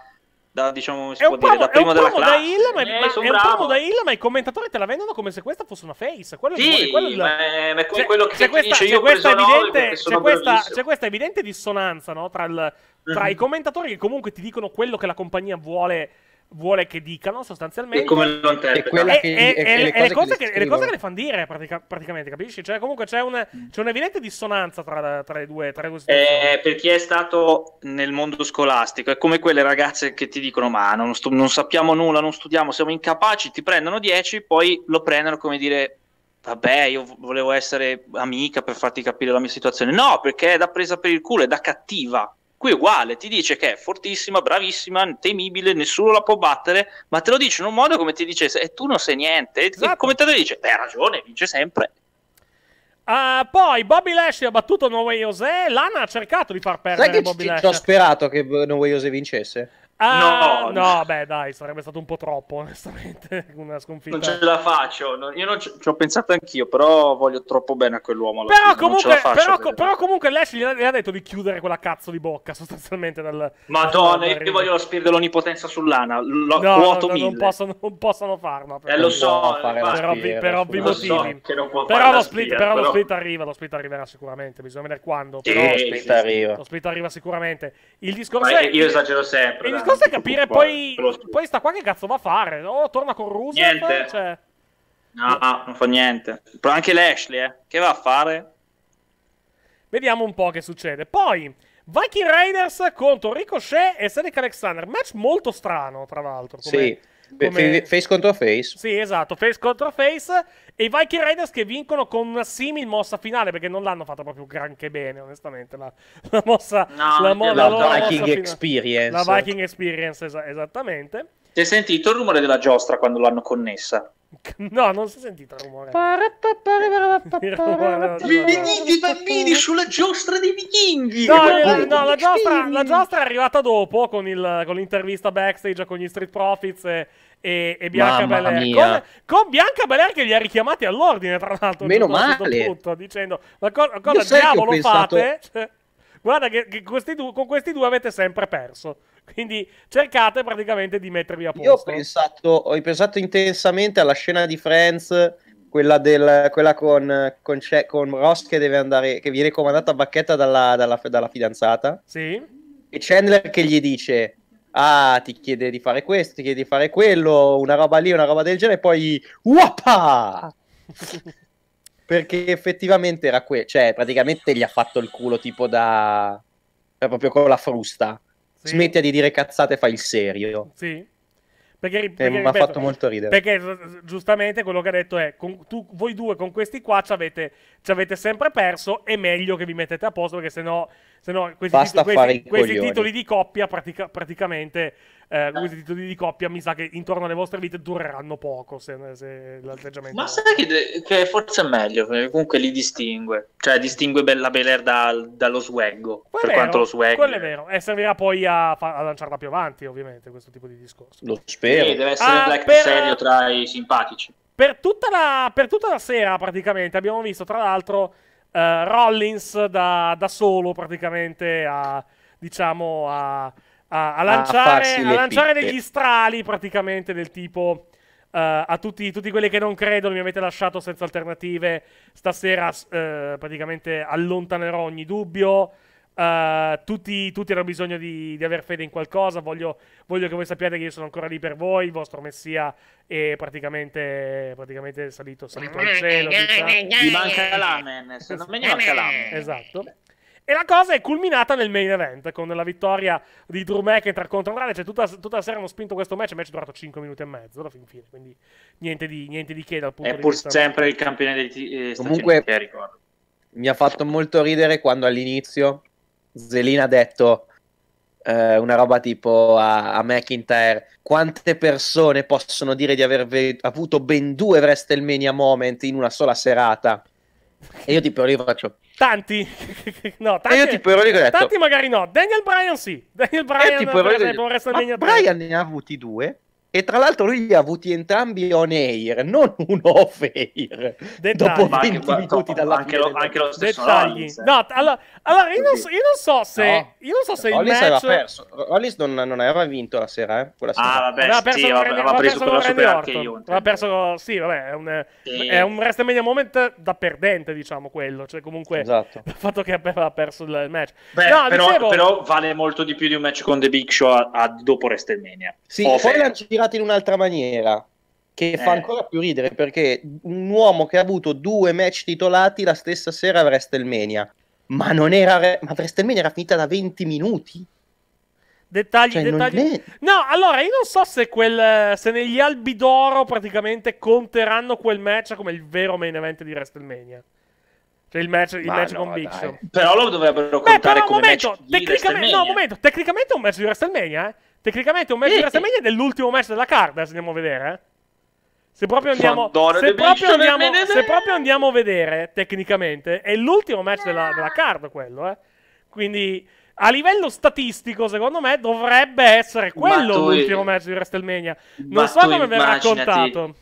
da, diciamo, si è può dire, da primo della classe. Hill, ma, eh, ma, è un bravo. promo da Hill, ma i commentatori te la vendono come se questa fosse una face. Quello sì, è, quello ma è, ma è cioè, quello che c'è questa, dice c'è io questa evidente, c'è questa, c'è, questa, evidente dissonanza no? tra, il, tra mm-hmm. i mhm. commentatori che comunque ti dicono quello che la compagnia vuole vuole che dicano sostanzialmente. E come lo interpretano. E, le cose che, le fanno dire pratica, praticamente, capisci? Cioè comunque c'è, un, c'è un'evidente dissonanza tra, tra, le due, tra le due eh, per chi è stato nel mondo scolastico, è come quelle ragazze che ti dicono ma non, stu- non sappiamo nulla, non studiamo, siamo incapaci, ti prendono 10, poi lo prendono come dire vabbè, io volevo essere amica per farti capire la mia situazione. No, perché è da presa per il culo, è da cattiva. Qui è uguale, ti dice che è fortissima, bravissima, temibile, nessuno la può battere, ma te lo dice in un modo come ti dicesse, e tu non sai niente. Esatto. te lo dice, beh, ha ragione, vince sempre. Uh, poi Bobby Lashley ha battuto No Jose. Lana ha cercato di far perdere Sai che Bobby Lashley. Ci ho sperato che No Jose vincesse. Ah, no, no, no, beh, dai, sarebbe stato un po' troppo, onestamente. Una sconfitta. Non ce la faccio. No, io non ci, ci ho pensato anch'io, però voglio troppo bene a quell'uomo. Però, fine, comunque, faccio, però, però comunque, Lashley gli ha detto di chiudere quella cazzo di bocca, sostanzialmente. Dal, Madonna, dal io voglio lo spirito dell'onnipotenza sull'ana. Lo, no, no, no non, possono, non, possono, farlo. Eh, lo so, eh, per, ovvi, per ovvi motivi. però, lo split, però, lo split, arriva. Lo split arriverà sicuramente. Bisogna vedere quando. Sì, però lo split, sì, arriva. Lo split arriva sicuramente. Il discorso Ma è. Io esagero sempre. Il discorso cosa è capire poi, poi sta qua che cazzo va a fare? No, torna con Russo. Niente. Cioè... No, non fa niente. Però anche l'Ashley, eh. Che va a fare? Vediamo un po' che succede. Poi, Viking Raiders contro Ricochet e Cedric Alexander. Match molto strano, tra l'altro. Come... Sì come... Face contro face. Sì, esatto, face contro face. E i Viking Raiders che vincono con una simil mossa finale, perché non l'hanno fatta proprio granché bene, onestamente. La, la mossa... No, la, mo- la, la Viking mossa Experience. La Viking Experience, es- esattamente. Ti hai sentito il rumore della giostra quando l'hanno connessa? No, non si è sentito il rumore. I bambini sulla giostra dei vichinghi! No, eh, no, no la, giostra, la, giostra, è arrivata dopo con, il, con l'intervista backstage con gli Street Profits e, e, e Bianca Mamma Belair. Con, con, Bianca Belair che li ha richiamati all'ordine, tra l'altro. Meno male! Punto, dicendo, ma co- cosa diavolo pensato... fate? Guarda che, che questi due, con questi due avete sempre perso. Quindi cercate praticamente di mettervi a posto. Io ho pensato, ho pensato intensamente alla scena di Friends, quella, del, quella con, con, con, Ross che, deve andare, che viene comandata a bacchetta dalla, dalla, dalla fidanzata. Sì. E Chandler che gli dice, ah, ti chiede di fare questo, ti chiede di fare quello, una roba lì, una roba del genere, e poi wappa! Perché effettivamente era quello, cioè praticamente gli ha fatto il culo tipo da... proprio con la frusta. Sì. Smetti di dire cazzate, fai il serio. Sì. Perché, eh, perché mi ha fatto molto ridere. Perché eh, giustamente quello che ha detto è: con, tu, voi due con questi qua ci avete, ci avete, sempre perso. È meglio che vi mettete a posto perché sennò, sennò questi, Basta titoli, questi, questi titoli di coppia pratica, praticamente eh, eh, questi titoli di coppia mi sa che intorno alle vostre vite dureranno poco se, se l'atteggiamento... Ma sai che, che, forse è meglio, comunque li distingue, cioè distingue Bella Bel Air da, dallo swaggo, quello per quanto lo swaggo. Quello è vero, e servirà poi a, a, lanciarla più avanti ovviamente questo tipo di discorso. Lo spero. Sì, deve essere ah, Black per... serio tra i simpatici. Per tutta, la, per tutta la sera praticamente abbiamo visto tra l'altro... Uh, Rollins da, da, solo praticamente a, diciamo, a, a, a lanciare, a a lanciare degli strali praticamente del tipo... Uh, a tutti, tutti, quelli che non credono, mi avete lasciato senza alternative. Stasera uh, praticamente allontanerò ogni dubbio. Uh, tutti, tutti, hanno bisogno di, di aver fede in qualcosa. Voglio, voglio, che voi sappiate che io sono ancora lì per voi. Il vostro messia è praticamente, praticamente salito, salito al cielo. mi manca l'amen. Esatto. E la cosa è culminata nel main event, con la vittoria di Drew McIntyre contro Andrade. Cioè, tutta, tutta, la sera hanno spinto questo match, il match è durato 5 minuti e mezzo alla fin fine, quindi niente di, niente di che dal punto è di vista... È pur sempre il campione dei t- eh, Comunque, mi ha fatto molto ridere quando all'inizio Zelina ha detto eh, una roba tipo a, a, McIntyre, quante persone possono dire di aver ve- avuto ben due WrestleMania moment in una sola serata? E io ti però faccio. Tanti? no, tanti, e io ti però li detto. tanti magari no. Daniel Bryan sì. Daniel Bryan, per esempio, WrestleMania 3. Bryan ne ha avuti due e tra l'altro lui li ha avuti entrambi on air, non uno off air. Dopo 20 anche, minuti dalla anche fine. Lo, anche lo stesso Rollins. Eh. No, allora, allora io, non so, io, non so, se, no. io non so se Rollins il match... perso. Rollins non, non, aveva vinto la sera, eh? Quella ah, sera. Ah, vabbè, aveva perso sì, con, aveva, aveva preso quella la Super Orton. Aveva perso... Sì, vabbè, è un, sì. è un WrestleMania moment da perdente, diciamo, quello. Cioè, comunque, esatto. il fatto che aveva perso il match. Beh, no, però, dicevo... però vale molto di più di un match con The Big Show a, a, dopo WrestleMania. Sì, poi lanciare girata in un'altra maniera che eh. fa ancora più ridere perché un uomo che ha avuto due match titolati la stessa sera a WrestleMania ma non era re- ma WrestleMania era finita da 20 minuti Dettagli, cioè, dettagli. È... No, allora io non so se, quel, se negli albi d'oro praticamente conteranno quel match come il vero main event di WrestleMania. Cioè il match, il match no, con Big Show. Però lo dovrebbero contare Beh, come momento, match tecnicamente, No, momento, tecnicamente è un match di WrestleMania, eh. Tecnicamente è un match eh, di WrestleMania dell'ultimo match della card, adesso andiamo a vedere, eh. Se proprio, andiamo, se, proprio andiamo, se proprio andiamo, a vedere, tecnicamente, è l'ultimo match della, della card quello, eh. Quindi, a livello statistico, secondo me, dovrebbe essere quello tu, l'ultimo match di WrestleMania. Non so come verrà raccontato.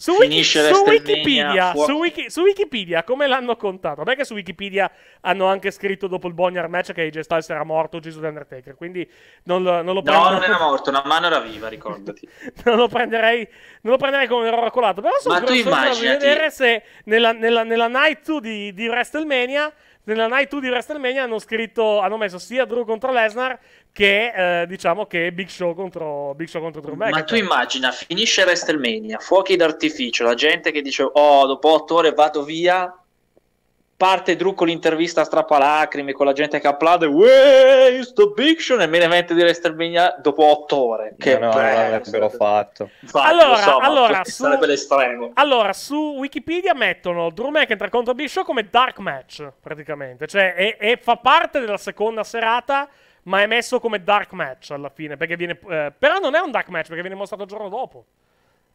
Su, wiki, su, Wikipedia, su, wiki, su, Wikipedia, come l'hanno contato? Non è che su Wikipedia hanno anche scritto dopo il Bonnier match che AJ Styles era morto, Gesù The Undertaker. Quindi non, non lo prenderei. No, non era morto, una mano era viva, ricordati. non, lo prenderei, non lo prenderei come un errore colato. Però sono curioso di vedere se nella, nella, nella night 2 di, di WrestleMania nella Night 2 di WrestleMania hanno scritto, hanno messo sia Drew contro Lesnar che, eh, diciamo che Big Show contro, Big Show contro Drew McIntyre. Ma tu immagina, finisce WrestleMania, fuochi d'artificio, la gente che dice, oh, dopo otto ore vado via, parte Drew con l'intervista a strappalacrime con la gente che applaude Uè, sto Big Show e me ne mette di Resterbigna dopo otto ore che no, bello fatto Infatti, allora, so, allora, su... allora, su... Wikipedia mettono Drew McIntyre contro Big Show come dark match praticamente cioè è, è, fa parte della seconda serata ma è messo come dark match alla fine perché viene eh, però non è un dark match perché viene mostrato il giorno dopo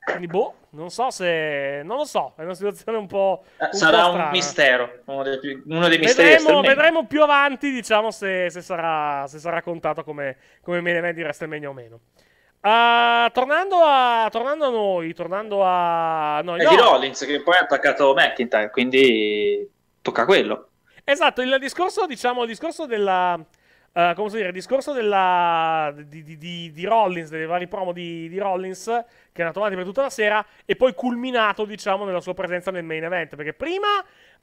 quindi boh, non so se... non lo so, è una situazione un po'... Un eh, sarà po un mistero, uno dei, più, uno dei misteri vedremo, vedremo più avanti, diciamo, se, se, sarà, se sarà, contato come, come main event di WrestleMania o meno. Uh, tornando, a, tornando, a, noi, tornando a... Noi, è no. di eh, Rollins che poi ha attaccato McIntyre, quindi tocca a quello. Esatto, il discorso, diciamo, il discorso della Uh, come si dire, il discorso della, di, di, di, di, Rollins, dei vari promo di, Rollins, che erano tornati per tutta la sera, e poi culminato, diciamo, nella sua presenza nel main event. Perché prima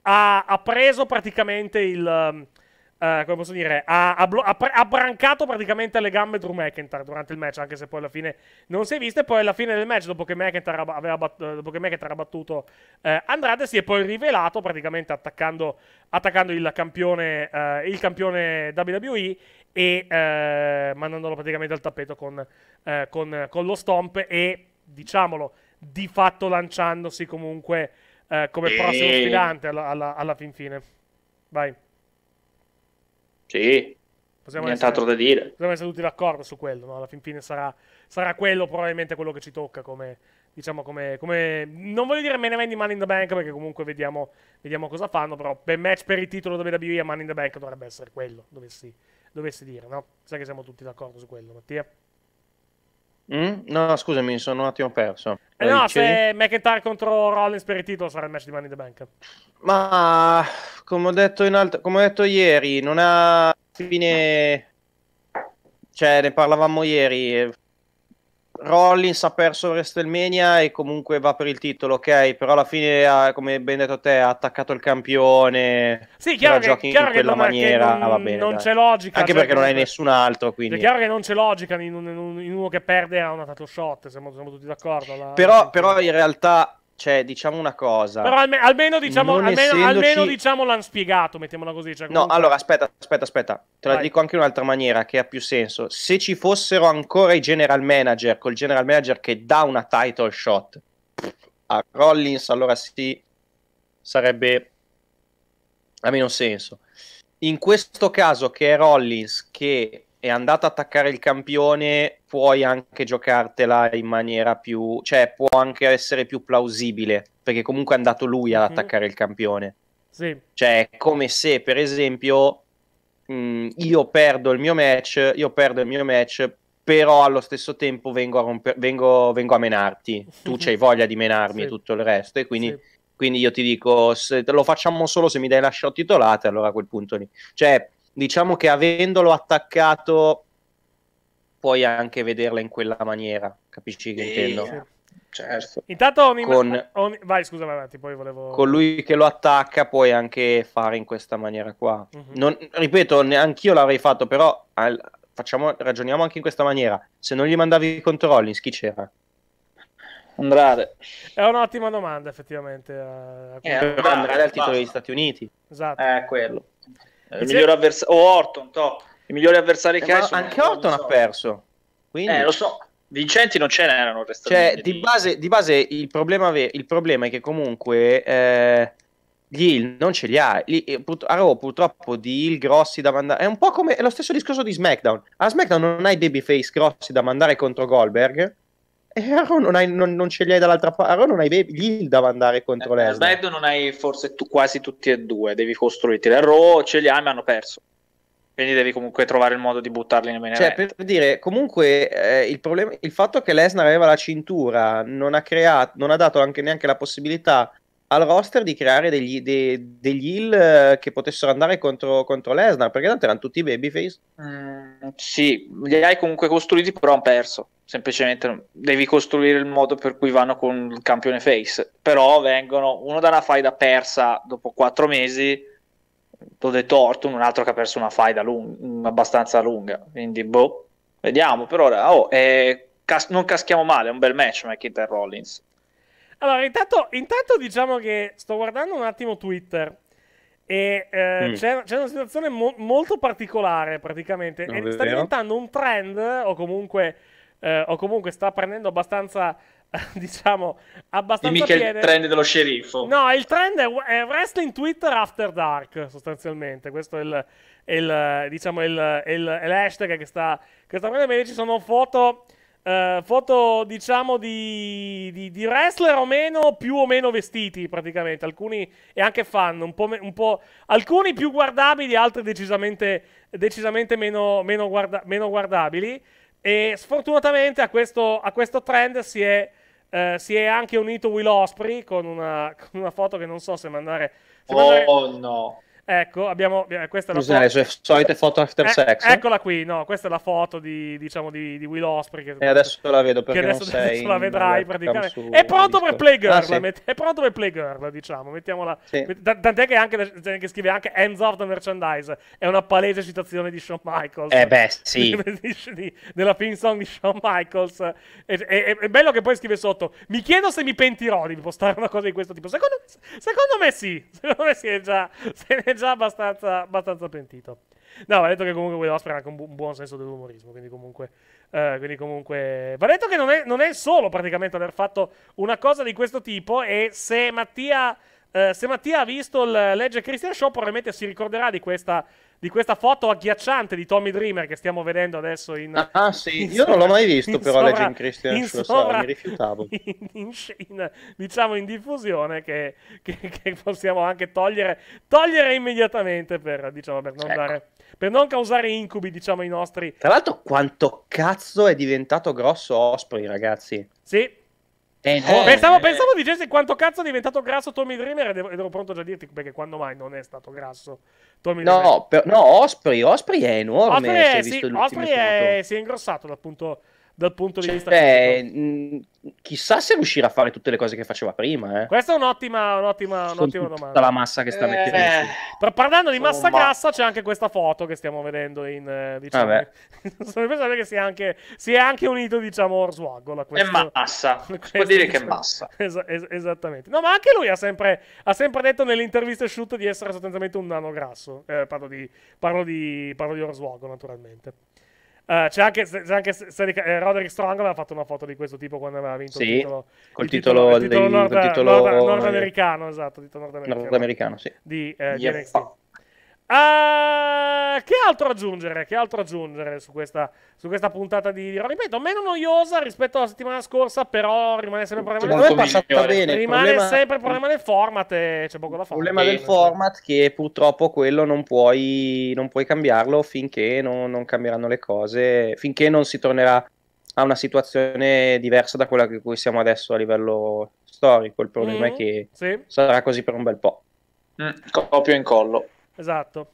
ha, ha preso praticamente il, eh, come posso dire, ha, ha, ha, ha brancato praticamente alle gambe Drew McIntyre durante il match, anche se poi alla fine non si è vista. E poi alla fine del match, dopo che McIntyre, aveva dopo che McIntyre ha battuto eh, Andrade, si è poi rivelato praticamente attaccando, attaccando il, campione, eh, il campione WWE e eh, mandandolo praticamente al tappeto con, eh, con, con lo stomp e, diciamolo, di fatto lanciandosi comunque come prossimo sfidante alla, alla, alla fin fine. Vai. Sì, Possiamo nient'altro da dire. Possiamo essere tutti d'accordo su quello, no? Alla fin fine sarà, sarà quello probabilmente quello che ci tocca come, diciamo come, come non voglio dire meno ne vendi Money in the Bank perché comunque vediamo, vediamo cosa fanno, però per match per il titolo WWE a Money in the Bank dovrebbe essere quello, dovessi, dovessi dire, no? Sai che siamo tutti d'accordo su quello, Mattia? Mm? No, scusami, sono un attimo perso. Eh no, se McIntyre contro Rollins per il titolo sarà il match di Money in the Bank. Ma come ho detto, alt- come ho detto ieri, non ha fine. Cioè, ne parlavamo ieri. Eh, Rollins ha perso WrestleMania e comunque va per il titolo, ok? Però alla fine, ha, come ben detto te, ha attaccato il campione. Sì, chiaro che, giochi chiaro in quella maniera. Non, ah, bene, non c'è logica. Anche cioè, perché non hai nessun altro. Quindi. È chiaro che non c'è logica in, un, in uno che perde a una tattoo shot. Siamo, siamo tutti d'accordo. La... Però, però in realtà cioè, diciamo una cosa. Però alme almeno, diciamo, almeno, essendoci... almeno diciamo l'hanno spiegato, mettiamola così. Cioè, comunque... No, allora aspetta, aspetta, aspetta. Te la Vai. dico anche in un'altra maniera che ha più senso. Se ci fossero ancora i general manager, col general manager che dà una title shot a Rollins, allora sì, sarebbe a meno senso. In questo caso che è Rollins che è andato a attaccare il campione, puoi anche giocartela in maniera più, cioè può anche essere più plausibile, perché comunque è andato lui ad mhm. attaccare mm. il campione. Sì. Cioè, è come se, per esempio, mh, mm, io perdo il mio match, io perdo il mio match, però allo stesso tempo vengo a, romper, vengo, vengo a menarti. Tu c'hai voglia di menarmi e tutto il resto, e quindi... Sì. Quindi io ti dico, se lo facciamo solo se mi dai la shot titolata, allora a quel punto lì. Cioè, diciamo che avendolo attaccato puoi anche vederla in quella maniera, capisci che yeah. intendo? Certo. Intanto mi con... Ogni... Vai, scusa, avanti, poi volevo... Con lui che lo attacca puoi anche fare in questa maniera qua. Mm-hmm. Non, ripeto, neanche io l'avrei fatto, però al... facciamo, ragioniamo anche in questa maniera. Se non gli mandavi i controlli, chi c'era? Andrade. È un'ottima domanda, effettivamente. Eh, a... Eh, Andrade al titolo degli Stati Uniti. Esatto. È eh, quello il miglior avversario, o oh, Orton, top. I migliori avversari eh, che hai Anche Orton so. ha perso. Quindi... Eh, lo so. Vincenti non ce n'erano. Cioè, di, di... Base, di base, il, problema, ve- il problema è che comunque eh, gli Hill non ce li ha. Gli, pur- a Raw purtroppo di Hill grossi da mandare. È un po' come è lo stesso discorso di SmackDown. A SmackDown non hai babyface grossi da mandare contro Goldberg. E eh, non, hai, non, non ce li hai dall'altra parte. Arrow non hai Gil da andare contro eh, Lesnar. Bad non hai forse tu, quasi tutti e due, devi costruirti. Arrow ce li hai, ma hanno perso. Quindi devi comunque trovare il modo di buttarli in main Cioè, per dire, comunque eh, il, problema, il fatto che Lesnar aveva la cintura non ha, creato, non ha dato anche, neanche la possibilità al roster di creare degli, de, degli heal eh, che potessero andare contro, contro Lesnar, perché tanto erano tutti babyface. Mm, sì, li hai comunque costruiti, però hanno perso semplicemente devi costruire il modo per cui vanno con il campione face però vengono uno da una faida persa dopo quattro mesi lo torto un altro che ha perso una faida lung- mm, abbastanza lunga quindi boh vediamo per ora oh, eh, cas- non caschiamo male è un bel match McIntyre Rollins allora intanto, intanto, diciamo che sto guardando un attimo Twitter e eh, mm. c'è, c'è, una situazione mo- molto particolare praticamente sta diventando un trend o comunque eh, o comunque sta prendendo abbastanza diciamo abbastanza Dimmi che piede. il trend dello sceriffo no il trend è, è wrestling twitter after dark sostanzialmente questo è il, il diciamo il, il, l'hashtag che sta che sta prendendo invece ci sono foto eh, foto diciamo di, di, di, wrestler o meno più o meno vestiti praticamente alcuni e anche fan un po', me, un po', alcuni più guardabili altri decisamente, decisamente meno, meno, guarda, meno guardabili e sfortunatamente a questo, a questo trend si è, eh, si è, anche unito Will Osprey con una, con una, foto che non so se mandare. Se oh, mandare... Oh no. Ecco, abbiamo, eh, questa è la foto. le sue solite foto after eh, sex. Eccola qui, no, questa è la foto di, diciamo, di, di Will Osprey. Che, e adesso la vedo perché adesso, non adesso la vedrai praticamente. È pronto per Playgirl, ah, sì. met- è pronto per Playgirl, diciamo, mettiamola. Sì. tant'è che, anche, cioè, che scrive anche Hands of the Merchandise, è una palese citazione di Shawn Michaels. Eh beh, sì. di, della film song di Shawn Michaels. E, e, è bello che poi scrive sotto, mi chiedo se mi pentirò di postare una cosa di questo tipo. Secondo, secondo me sì, secondo me si è già... Se ne è già già abbastanza, abbastanza pentito. No, va detto che comunque Will Osprey ha anche un, bu- un, buon senso dell'umorismo, quindi comunque... Eh, quindi comunque... Va detto che non è, non è solo praticamente aver fatto una cosa di questo tipo e se Mattia... Eh, se Mattia ha visto il Legge Christian Show, probabilmente si ricorderà di questa di questa foto agghiacciante di Tommy Dreamer che stiamo vedendo adesso in... Ah, ah sì, in io sovra, non l'ho mai visto però sovra, Legend Christian, in sovra, sovra, mi rifiutavo. In, in, in, diciamo in diffusione che, che, che, possiamo anche togliere, togliere immediatamente per, diciamo, per, non ecco. dare, per, non causare incubi diciamo ai nostri... Tra l'altro quanto cazzo è diventato grosso Osprey ragazzi? Sì, eh, oh, eh, pensavo, eh, pensavo dicessi quanto cazzo è diventato grasso Tommy Dreamer ed ero pronto già a dirti perché quando mai non è stato grasso Tommy no, Dreamer. Per, no, Osprey, Osprey è enorme. Osprey, è, sì, Osprey è, si è ingrossato dal punto dal punto di cioè, vista eh, mh, mm, chissà se riuscirà a fare tutte le cose che faceva prima eh. questa è un'ottima, un'ottima, un'ottima domanda tutta la massa che sta eh, mettendo Però parlando di oh, massa grassa c'è anche questa foto che stiamo vedendo in eh, diciamo, Vabbè. sono pensate che sia anche, si è anche unito diciamo Orswaggle è massa questo, questo, può dire che è massa es- es- esattamente no ma anche lui ha sempre, ha sempre detto nelle interviste shoot di essere sostanzialmente un nano grasso eh, parlo di, parlo di, di Orswaggle naturalmente eh, c'è anche, c'è anche eh, Roderick Strong aveva fatto una foto di questo tipo quando aveva vinto sì, il titolo, col il titolo, titolo, dei, il titolo, nord, col titolo nord, nordamericano, esatto, titolo nordamericano, nordamericano sì. di, eh, di NXT. Uh, che altro aggiungere? Che altro aggiungere su questa, su questa puntata di Riro? Ripeto, meno noiosa rispetto alla settimana scorsa, però rimane sempre il problema, cioè, del, format. Rimane problema... sempre il problema del format. E c'è poco da fare. Il problema del format che purtroppo quello non puoi, non puoi cambiarlo finché non, non cambieranno le cose, finché non si tornerà a una situazione diversa da quella in cui siamo adesso a livello storico. Il problema mm, è che sì. sarà così per un bel po'. Mm, copio e incollo. Esatto.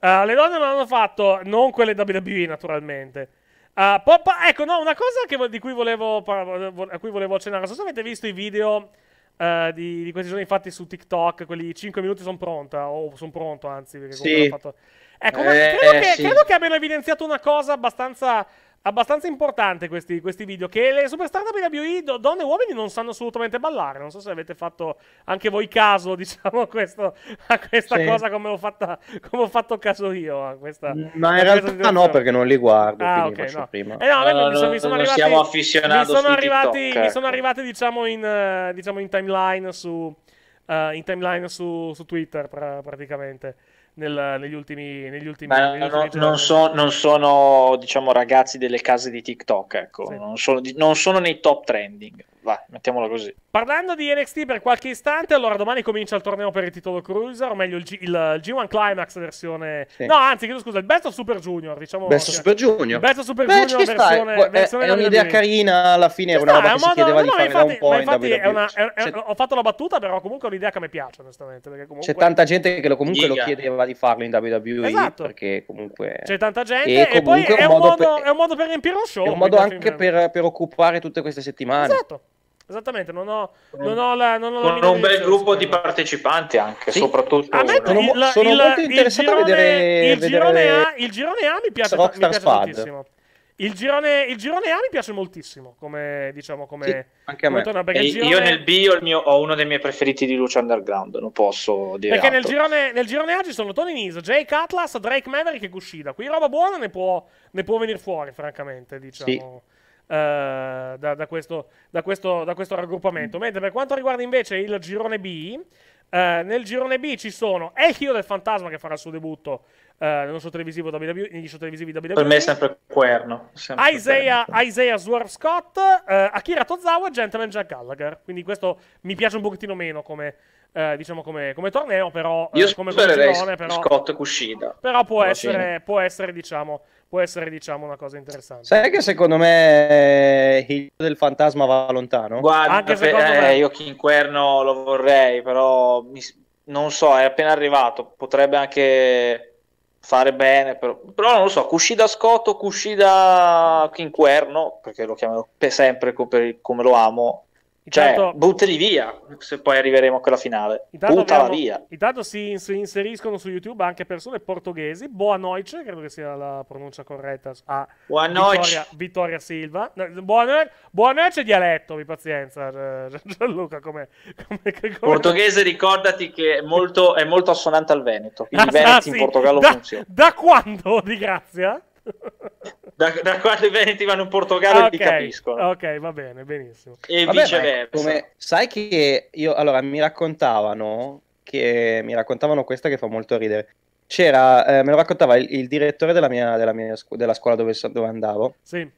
Uh, le donne non hanno fatto, non quelle WWE naturalmente. Uh, Poppa, ecco, no, una cosa che, di cui volevo, a cui volevo accennare. Non so se avete visto i video uh, di, di, questi giorni fatti su TikTok, quelli 5 minuti sono pronta, o sono pronto anzi. Perché sì. Fatto... Ecco, eh, credo, eh, che, sì. credo che abbiano evidenziato una cosa abbastanza abbastanza importante questi, questi, video che le superstar WWE donne e uomini non sanno assolutamente ballare non so se avete fatto anche voi caso diciamo questo, a questa sì. cosa come ho, fatta, come ho, fatto caso io a questa, ma in realtà no perché non li guardo ah, okay, no. prima eh no, no, mi, sono, mi sono arrivati siamo mi sono arrivati, TikTok, mi sono ecco. arrivati diciamo in, eh, diciamo in timeline su uh, in timeline su, su Twitter pra, praticamente nel, negli ultimi, negli ultimi, negli non, ultimi non, so, non, sono diciamo, ragazzi delle case di TikTok, ecco. sì. non, sono, non, sono, nei top trending. Vai, mettiamolo così. Parlando di NXT per qualche istante, allora domani comincia il torneo per il titolo Cruiser, o meglio il, G, il G1 Climax versione... Sì. No, anzi, chiedo scusa, il Best of Super Junior, diciamo... Best of cioè, Super Junior. Best of Super Beh, Junior versione, eh, è, versione... È, è un'idea carina, alla fine era una roba che si chiedeva no, di no, fare da un po' infatti in una, è, è, Ho fatto la battuta, però comunque è un'idea che mi piace, onestamente. Comunque... C'è tanta gente che lo, comunque Giga. lo chiedeva di farlo in WWE esatto. perché comunque c'è tanta gente e, e poi è un, modo per... è un, modo per, riempire un show è un modo anche per, per, occupare tutte queste settimane esatto Esattamente, non ho, non ho la. Non ho con un bel gruppo di partecipanti, anche sì. soprattutto. A ah, me sono, il, sono il, molto interessato il girone, a vedere il, vedere girone, a, il girone A mi piace, Rockstar mi piace tantissimo. Il girone, il girone, A mi piace moltissimo, come diciamo, come... Sì, anche a me. Torna, girone... Io nel B ho, mio, ho, uno dei miei preferiti di Luce Underground, non posso dire Perché nel girone, nel girone, A ci sono Tony Nese, Jake Atlas, Drake Maverick e Kushida. Qui roba buona ne può, ne può venire fuori, francamente, diciamo. Sì. Uh, da, da, questo, da, questo, da, questo, raggruppamento. Mm. Mentre per quanto riguarda invece il girone B, uh, nel girone B ci sono Elchio del Fantasma che farà il suo debutto eh, non so televisivo WWE, negli show televisivi WWE. Per me è sempre Querno. Sempre Isaiah, querno. Isaiah Swerve Scott, eh, Akira Tozawa e Gentleman Jack Gallagher. Quindi questo mi piace un pochettino meno come, eh, diciamo come, come, torneo, però eh, Io come girone, però, Scott Kushida. Però può essere, può essere, diciamo, può essere, diciamo, una cosa interessante. Sai che secondo me eh, il del fantasma va lontano? Guarda, Anche fe- eh, me... io Querno lo vorrei, però mi... non so, è appena arrivato, potrebbe anche fare bene, però, però non lo so, Cuscida Scotto, Cuscida Quinquerno, perché lo chiamerò sempre come lo amo, cioè, Intanto, cioè, butteli via se poi arriveremo a quella finale. Buttala via. Intanto si, inseriscono su YouTube anche persone portoghesi. Boa noite, credo che sia la pronuncia corretta. Ah, Boa Vittoria, Vittoria Silva. Buona, Boa noite dialetto, vi pazienza eh, Gianluca. Come, Portoghese ricordati che è molto, è molto assonante al Veneto. Quindi ah, Veneti ah, in Portogallo da, funziona. Da quando, di grazia? Da, da quando i Veneti vanno in Portogallo okay, ti capiscono. Ok, va bene, benissimo. E Vabbè, viceversa. Come, sai che io, allora, mi raccontavano, che, mi raccontavano questa che fa molto ridere. C'era, eh, me lo raccontava il, il direttore della mia, della mia scu- della scuola dove, dove andavo, sì.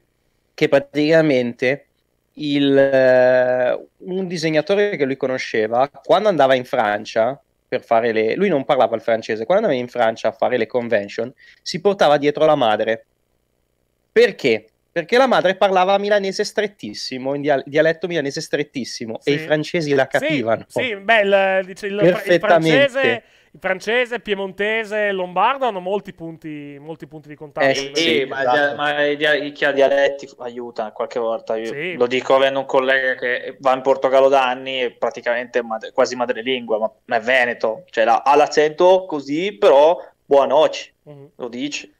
che praticamente il, eh, un disegnatore che lui conosceva, quando andava in Francia, per fare le... Lui non parlava il francese, quando andava in Francia a fare le convention si portava dietro la madre. Perché? Perché la madre parlava milanese strettissimo, in dia- dialetto milanese strettissimo, sì. e i francesi la capivano. Sì, sì beh, il, il, il francese il francese, piemontese e lombardo hanno molti punti, molti punti di contatto. Eh, sì, sì ma, esatto. ma chi ha dialetti aiuta qualche volta. Io sì. Lo dico avendo un collega che va in Portogallo da anni e praticamente mad- quasi madrelingua, ma, ma è veneto, cioè la, ha l'accento così, però buonoci, mm-hmm. lo dici.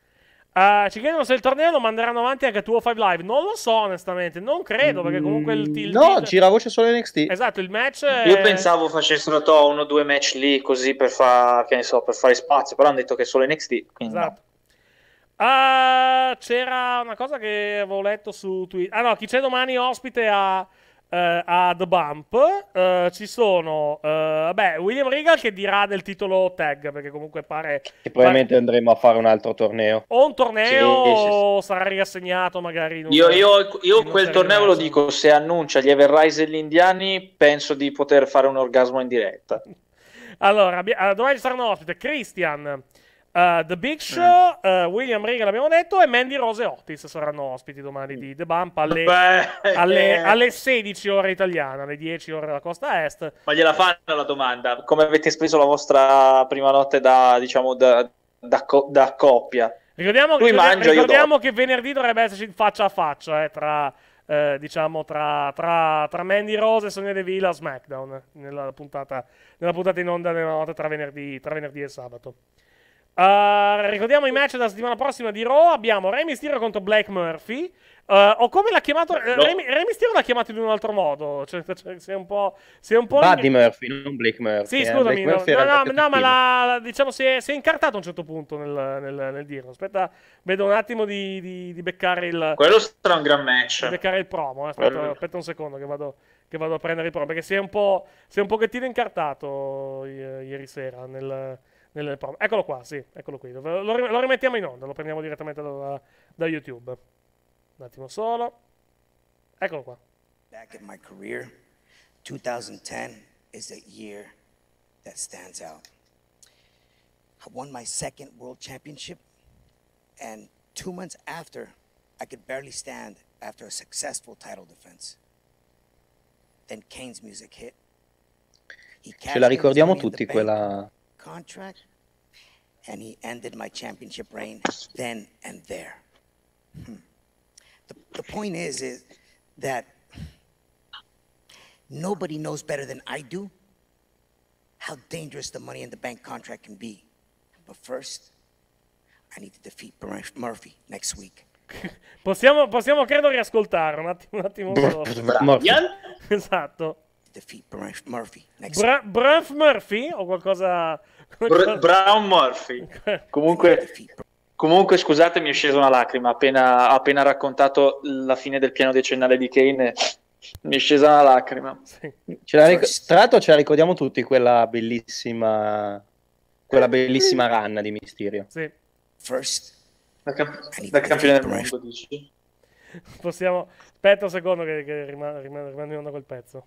Uh, ci chiedono se il torneo lo manderanno avanti anche tu o 5 Live. Non lo so, onestamente. Non credo, perché comunque il. Mm, tilt. no, il... gira voce solo NXT. Esatto, il match. Io pensavo facessero to, uno o due match lì così per, fa... so, per, fare spazio, però hanno detto che è solo NXT. Esatto. No. Uh, ah, c'era una cosa che avevo letto su Twitter. Ah, no, chi c'è domani ospite a eh, a The Bump. Eh, ci sono, beh, William Regal che dirà del titolo tag, perché comunque pare... Che probabilmente pare... andremo a fare un altro torneo. O un torneo sì, sì, sì. o sarà riassegnato magari. io, so, io, io quel torneo lo dico, se annuncia gli Everrise e gli indiani, penso di poter fare un orgasmo in diretta. Allora, abbi- allora eh, domani ci ospite, Christian. Uh, The Big eh. Show, mm. uh, William Regal l'abbiamo detto e Mandy Rose e Otis saranno ospiti domani di mm. The Bump alle, alle, alle 16 ore italiana, alle 10 ore della costa est. Ma gliela fanno la domanda, come avete speso la vostra prima notte da, diciamo, da, da, co- da coppia? Ricordiamo, Lui ricordiamo, mangia, ricordiamo che venerdì dovrebbe esserci faccia a faccia eh, tra, eh, diciamo, tra, tra, tra, Mandy Rose e Sonia Deville a SmackDown, nella puntata, nella puntata in onda della notte tra venerdì, tra venerdì e sabato. Uh, ricordiamo i match della settimana prossima di Raw. Abbiamo Re Mysterio contro Black Murphy. Uh, o come l'ha chiamato eh, no. Re, Re Mysterio l'ha chiamato in un altro modo. Cioè, cioè, cioè si è un po'. Si un po Buddy in... Murphy, non Blake Murphy. Sì, eh. scusami. No, no, no, no, ma la, diciamo si è, si è, incartato a un certo punto nel, nel, nel dirlo. Aspetta, vedo un attimo di, di, di, beccare il. Quello sarà un gran match. beccare il promo. Aspetta, Quello... aspetta un secondo che vado che vado a prendere i promo. Perché si è un, po', si è un pochettino incartato i, ieri sera nel, nelle prove. Eccolo qua, sì, eccolo qui. Lo, lo rimettiamo in onda, lo prendiamo direttamente da, da YouTube. Un attimo solo. Eccolo qua. Back in my career, 2010 is a year that stands out. I won my second world championship, and two months after, I could barely stand after a successful title defense. Then Kane's music hit. Ce la ricordiamo tutti quella contract, and he ended my championship reign then and there. Hmm. The, the point is, is that nobody knows better than I do how dangerous the money in the bank contract can be. But first, I need to defeat Murphy next week. possiamo, possiamo credo riascoltare un attimo, un attimo. Murphy. Esatto. defeat Brave Murphy. Bra- Brave Murphy o qualcosa... Br- Brown Murphy. comunque, comunque, scusate, mi è scesa una lacrima appena, appena raccontato la fine del piano decennale di Kane. Mi è scesa una lacrima. Sì. La ric- tra l'altro ce la ricordiamo tutti quella bellissima quella bellissima run di Mysterio. Sì. First. Da, camp- da campione del mondo, dici? Possiamo... Aspetta un secondo che, che rimane rimane, rimane quel pezzo.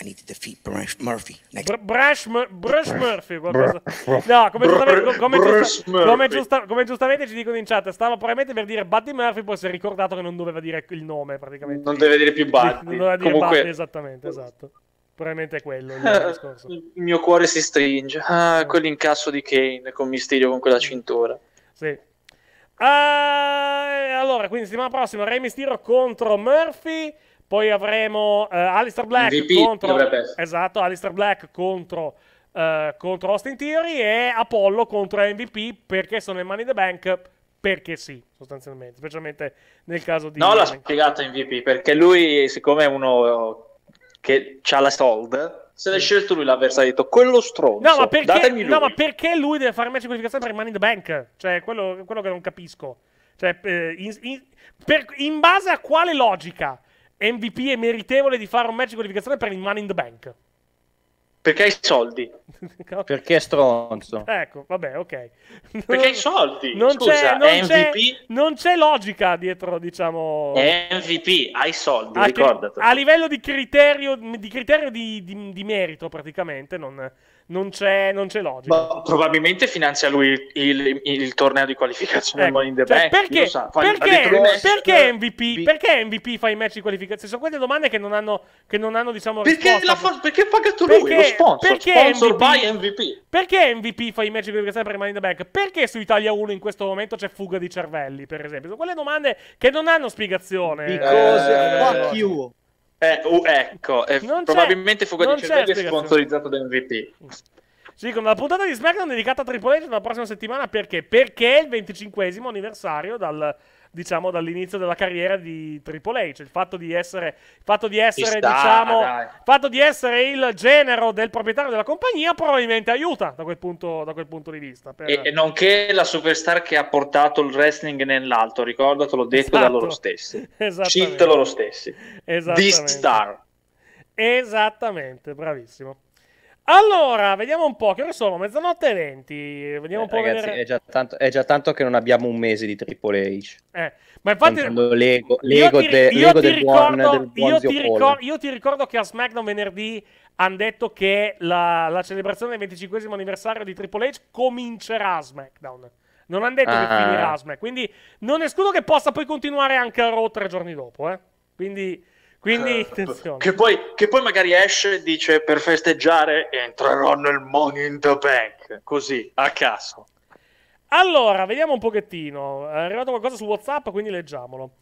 I need to defeat Brush Murphy. Next. Br- Brush, Mur- Brush Murphy. Qualcosa. No, come, giustamente, come, giusta, come, giusta, come, giustamente ci dicono in chat, stava probabilmente per dire Buddy Murphy, poi si è ricordato che non doveva dire il nome praticamente. Non deve dire più Buddy. Non doveva dire Comunque... Buddy, esattamente, esatto. Probabilmente è quello il, il mio cuore si stringe. Ah, quell'incasso di Kane con Mysterio con quella cintura. Sì. Uh, allora, quindi settimana prossima Rey Mysterio contro Murphy. Poi avremo eh, Alistair Black MVP contro... Esatto, Alistair Black contro, eh, contro Austin Theory e Apollo contro MVP perché sono in Money in the Bank perché sì, sostanzialmente, specialmente nel caso di... No, l'ha spiegato MVP, perché lui, siccome è uno che ha la sold, se l'è sì. scelto lui l'avversario, ha detto quello stronzo, no, ma perché, lui. No, ma perché lui deve fare match qualificazione per il Money in the Bank? Cioè, quello, quello che non capisco. Cioè, eh, in, in, per, in base a quale logica? MVP è meritevole di fare un match di qualificazione per il Money in the Bank. Perché hai soldi? Perché è stronzo. Ecco, vabbè, ok. Perché hai soldi. Non, Scusa, c'è, non, MVP... c'è, non c'è logica dietro, diciamo. MVP, hai soldi, a, ricordatelo. A livello di criterio di, criterio di, di, di merito, praticamente, non, non c'è, non c'è logica. Boh, probabilmente finanzia lui il, il, il torneo di qualificazione ecco. Money cioè, Perché, so. Fai, perché, perché, eh, MVP, perché, MVP, fa i match di qualificazione? Sono quelle domande che non hanno, che non hanno diciamo, perché, for- perché ha pagato lui, lo sponsor, perché sponsor MVP, MVP, Perché MVP fa i match di qualificazione per Money in the Bank? Perché su Italia 1 in questo momento c'è fuga di cervelli, per esempio? Sono quelle domande che non hanno spiegazione. Because eh, fuck you. Eh, uh, ecco, eh, probabilmente Fuga di Cervelli è sponsorizzato da MVP. Sì, con la puntata di SmackDown dedicata a Triple H la prossima settimana perché? Perché è il 25 anniversario dal, diciamo, dall'inizio della carriera di Triple H. Il fatto di essere, fatto di essere, sta, diciamo, fatto di essere il genero del proprietario della compagnia probabilmente aiuta da quel punto, da quel punto di vista. Per... E, e, nonché la superstar che ha portato il wrestling nell'alto, ricordatelo, detto esatto. da loro esatto. stessi. Esatto. loro stessi. Esattamente. This star. Esattamente, bravissimo. Allora, vediamo un po', che ore sono? Mezzanotte e 20. Vediamo eh, un po' ragazzi, vedere... è, già tanto, è, già tanto, che non abbiamo un mese di Triple H. Eh, ma infatti... Lego, io ti, ricordo, che a SmackDown venerdì hanno detto che la, la celebrazione del 25 anniversario di Triple H comincerà a SmackDown. Non hanno detto ah. che finirà a SmackDown. Quindi non escludo che possa poi continuare anche a Raw tre giorni dopo, eh. Quindi quindi certo. attenzione. Che poi, che poi magari esce e dice per festeggiare entrerò nel Money in the Bank, così a caso. Allora, vediamo un pochettino. È arrivato qualcosa su WhatsApp, quindi leggiamolo.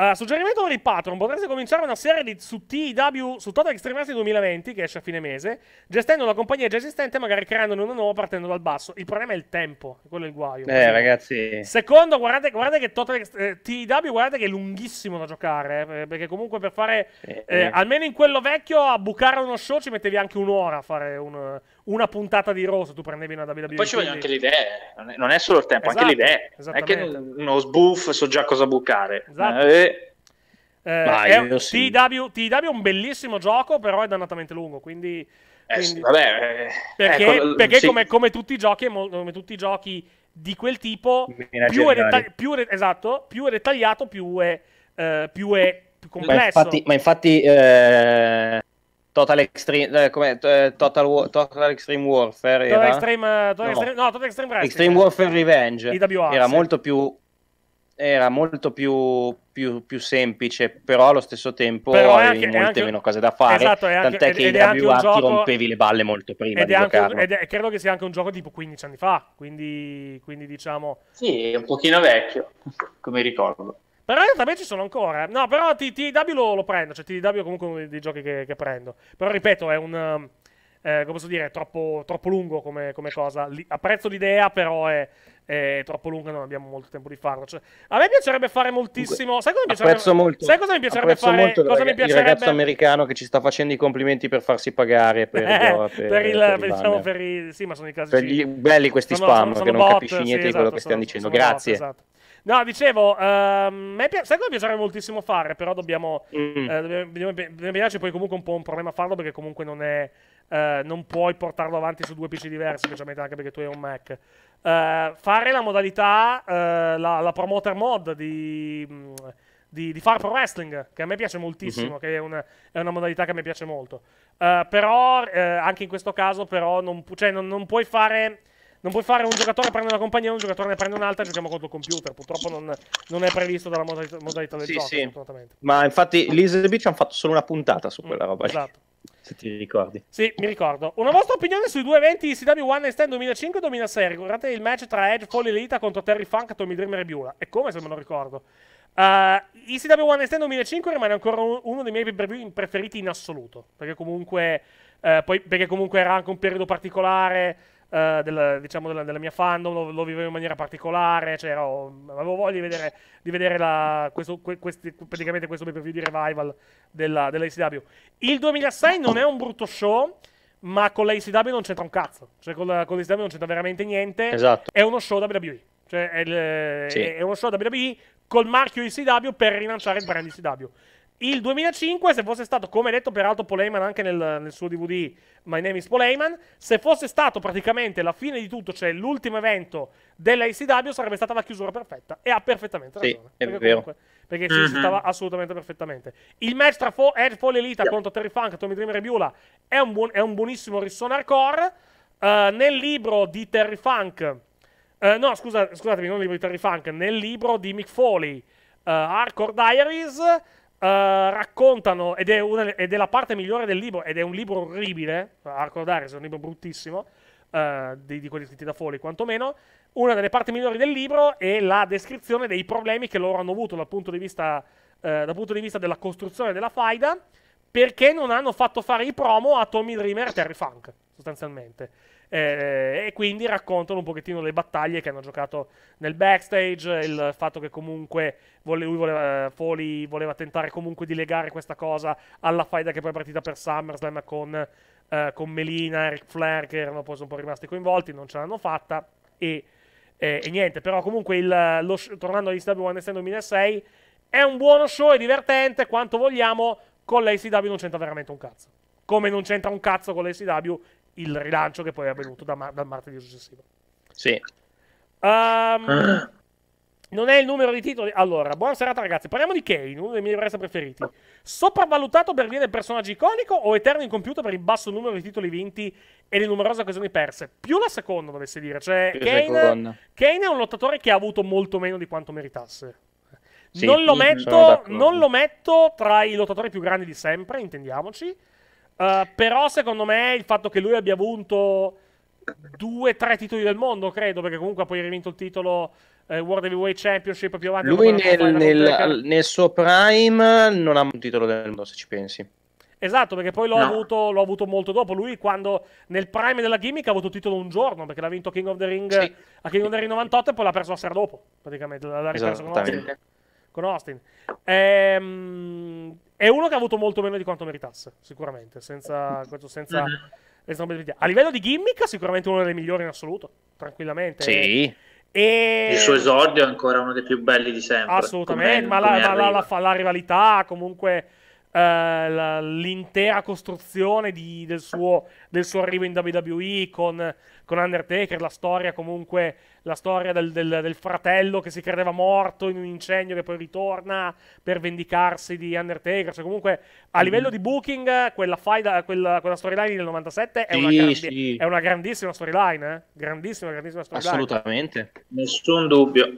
Uh, suggerimento per i patron, potreste cominciare una serie di, su TW su Total Extreme Wrestling 2020 che esce a fine mese, gestendo una compagnia già esistente, magari creandone una nuova partendo dal basso. Il problema è il tempo, quello è il guaio. Eh, così. ragazzi. Secondo, guardate, guardate che Total eh, TW guardate che è lunghissimo da giocare, eh, eh perché comunque per fare eh, eh, eh, almeno in quello vecchio a bucare uno show ci mettevi anche un'ora a fare un, una puntata di rosa tu prendevi una WWE. E poi ci vogliono anche le idee, non è, solo il tempo, esatto, anche le esatto, idee. è che uno sbuff, so già cosa bucare. Esatto. Eh, eh, è, sì. TW è un bellissimo gioco, però è dannatamente lungo, quindi... Eh, quindi, eh, vabbè, perché, ecco, perché sì. come, come, tutti giochi, come, tutti i giochi, di quel tipo, più è, dettagli- più, è, esatto, più è, dettagliato, più è, eh, più è più complesso. Ma infatti, ma infatti eh, Total Extreme, eh, come, eh, Total, Total, Extreme Warfare Total Extreme, eh, Total no. Extreme, no, Total Extreme Wrestling Extreme Warfare Revenge IWA, era sì. molto più era molto più, più, più, semplice, però allo stesso tempo però avevi anche, molte anche, meno cose da fare. Esatto, anche, tant'è che ed, IWA gioco, ti rompevi le balle molto prima. Ed, un, ed è, credo che sia anche un gioco tipo 15 anni fa, quindi, quindi diciamo. Sì, è un pochino vecchio, come ricordo. Però in realtà me ci sono ancora. Eh. No, però TDW lo, lo prendo. Cioè, TDW è comunque uno dei, dei giochi che, che, prendo. Però ripeto, è un. Um, eh, come posso dire, troppo, troppo lungo come, come cosa. Li, apprezzo l'idea, però è, è, troppo lungo e non abbiamo molto tempo di farlo. Cioè, a me piacerebbe fare moltissimo. Sai cosa mi piacerebbe, molto, sai cosa mi piacerebbe fare? Molto cosa ragazzo, mi piacerebbe... Il ragazzo americano che ci sta facendo i complimenti per farsi pagare per, eh, per, per il. Per, diciamo, per i, sì, ma sono i casi. Per Gli, belli questi sono, spam sono, sono che bot, non capisci niente sì, esatto, di quello che stiamo dicendo. Grazie. Bot, esatto. No, dicevo, ehm, pi- sai cosa piacerebbe moltissimo fare, però dobbiamo, mm. eh, dobbiamo, dobbiamo, dobbiamo poi comunque un po' un problema farlo perché comunque non è... Eh, non puoi portarlo avanti su due PC diversi, specialmente anche perché tu hai un Mac. Eh, fare la modalità, eh, la, la, promoter mod di, mm, di, di, Far Pro Wrestling, che a me piace moltissimo, mm-hmm. che è una, è una, modalità che a me piace molto. Eh, però, eh, anche in questo caso, però, non, cioè, non, non puoi fare non puoi fare un giocatore prende una compagnia, un giocatore ne prende un'altra e giochiamo contro il computer. Purtroppo non, non è previsto dalla modalità, modalità del sì, gioco. Sì. Ma infatti l'Easy Beach hanno fatto solo una puntata su quella roba. Esatto. Se ti ricordi. Sì, mi ricordo. Una vostra opinione sui due eventi CW One Stand 2005 e 2006. Guardate il match tra Edge, Foley Lita contro Terry Funk, Tommy Dreamer e Biula. E come se me lo ricordo. Uh, eh, ECW One Stand 2005 rimane ancora un, uno dei miei pre- preferiti in assoluto. Perché comunque, uh, poi, perché comunque era anche un periodo particolare eh, del, diciamo, della, della, mia fandom, lo, lo, vivevo in maniera particolare, cioè ero, avevo voglia di vedere, di vedere la, questo, que, questi, praticamente questo pay di revival della, della ACW. Il 2006 non è un brutto show, ma con la ACW non c'entra un cazzo, cioè con la, con la ACW non c'entra veramente niente, esatto. è uno show da WWE. Cioè, è, il, sì. è, uno show da WWE col marchio ICW per rilanciare il brand ICW. Il 2005, se fosse stato, come detto peraltro Poleyman anche nel, nel, suo DVD My Name is Poleyman, se fosse stato praticamente la fine di tutto, cioè l'ultimo evento della ECW, sarebbe stata la chiusura perfetta. E ha perfettamente ragione. Sì, perché vero. comunque, perché mm-hmm. si mhm. stava assolutamente perfettamente. Il match tra Fo- Ed Foley Elita yeah. contro Terry Funk, Tommy Dreamer e Biula è un, buon, è un buonissimo risson hardcore. Uh, nel libro di Terry Funk, uh, no scusa, scusatemi, non nel libro di Terry Funk, nel libro di Mick Foley, uh, Hardcore Diaries... Eh, raccontano, ed è, una, ed è, la parte migliore del libro, ed è un libro orribile, a ricordare, è un libro bruttissimo, uh, di, di, quelli scritti da fuori quantomeno, una delle parti migliori del libro è la descrizione dei problemi che loro hanno avuto dal punto di vista, uh, dal punto di vista della costruzione della faida, perché non hanno fatto fare i promo a Tommy Dreamer e Terry Funk, sostanzialmente eh, e quindi raccontano un pochettino le battaglie che hanno giocato nel backstage, il fatto che comunque vole, lui voleva, eh, Foley voleva tentare comunque di legare questa cosa alla faida che poi è partita per SummerSlam con, eh, con Melina, Eric Flair che erano poi un po' rimasti coinvolti, non ce l'hanno fatta e, eh, e niente, però comunque il, lo, tornando agli Stab One 2006 è un buono show, è divertente quanto vogliamo, con l'ACW non c'entra veramente un cazzo come non c'entra un cazzo con l'ACW il rilancio che poi è avvenuto da mar- dal martedì successivo. Sì. Um, non è il numero di titoli. Allora, buona serata ragazzi. Parliamo di Kane, uno dei miei wrestler preferiti. Sopravvalutato per via del personaggio iconico o eterno incompiuto per il basso numero di titoli vinti e le numerose occasioni perse? Più la seconda, dovessi dire. Cioè, Kane, Kane, è un lottatore che ha avuto molto meno di quanto meritasse. Sì, non, lo metto, non lo metto tra i lottatori più grandi di sempre, intendiamoci. Eh, però secondo me il fatto che lui abbia vinto due, tre titoli del mondo, credo, perché comunque ha poi rivinto il titolo eh, World Heavyweight Championship più avanti. Lui nel, nel, nel, suo prime non ha un titolo del mondo, se ci pensi. Esatto, perché poi l'ho, no. avuto, l'ho avuto molto dopo. Lui quando nel prime della gimmick ha avuto titolo un giorno, perché l'ha vinto King of the Ring sì. a King of the Ring 98 e poi l'ha perso la sera dopo, praticamente. L'ha ripreso con Austin. Con Austin. Ehm, è uno che ha avuto molto meno di quanto meritasse, sicuramente, senza, questo senza mm-hmm. A livello di gimmick, sicuramente uno dei migliori in assoluto, tranquillamente. Sì. E... Il suo esordio è ancora uno dei più belli di sempre. Assolutamente, ma, la, la, la, la, rivalità, comunque eh, l'intera costruzione di, del, suo, del, suo, arrivo in WWE con, con Undertaker, la storia comunque la storia del, del, del, fratello che si credeva morto in un incendio che poi ritorna per vendicarsi di Undertaker. Cioè, comunque, a livello mm. di booking, quella, faida, quella, quella storyline del 97 è, una, grandi, sì. è una grandissima storyline. Eh? Grandissima, grandissima storyline. Assolutamente, nessun dubbio.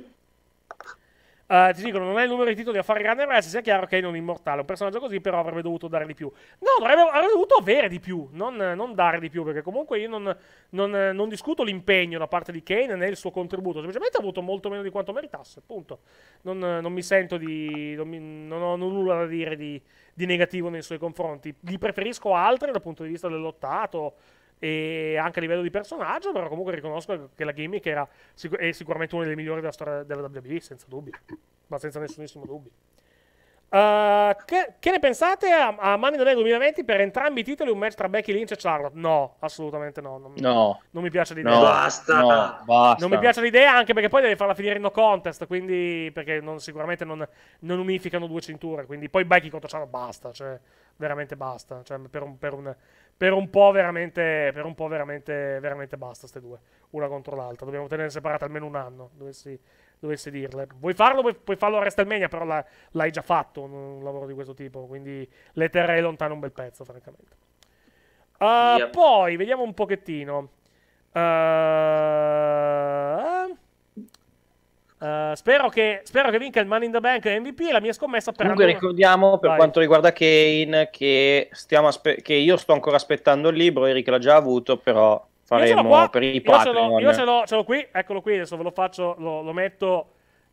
Uh, ti dicono, non è il numero di titoli a fare Runner Rise, sia chiaro che è non immortale. Un personaggio così però avrebbe dovuto dare di più. No, avrebbe, dovuto avere di più, non, non, dare di più, perché comunque io non, non, non discuto l'impegno da parte di Kane né il suo contributo. Semplicemente ha avuto molto meno di quanto meritasse, appunto. Non, mi sento di... Mi, non, ho nulla da dire di, di negativo nei suoi confronti. Gli preferisco altri dal punto di vista dell'ottato e anche a livello di personaggio, però comunque riconosco che la gimmick era sic- è sicuramente una delle migliori della storia della WWE, senza dubbio, ma senza nessunissimo dubbio. Uh, che, che, ne pensate a, a Mani da 2020 per entrambi i titoli un match tra Becky Lynch e Charlotte? No, assolutamente no. Non mi, no. Non mi piace l'idea. No, basta. No, basta. Non mi piace l'idea anche perché poi deve farla finire in no contest, quindi perché non, sicuramente non, non, unificano due cinture, quindi poi Becky contro Charlotte basta, cioè veramente basta, cioè, per un, per un per un po' veramente, per un po' veramente, veramente basta queste due, una contro l'altra. Dobbiamo tenere separate almeno un anno, dovessi, dovessi dirle. Vuoi farlo, puoi, farlo a WrestleMania, però la, l'hai già fatto un, un, lavoro di questo tipo, quindi le terrei lontano un bel pezzo, francamente. Uh, yeah. Poi, vediamo un pochettino. Uh, Uh, spero, che, spero, che, vinca il Money in the Bank MVP. La mia scommessa per Comunque, andare... ricordiamo per Vai. quanto riguarda Kane che, aspe- che, io sto ancora aspettando il libro. Eric l'ha già avuto, però faremo per i Patreon. Io ce l'ho, io ce l'ho, ce l'ho qui, eccolo qui. Adesso ve lo faccio, lo, lo metto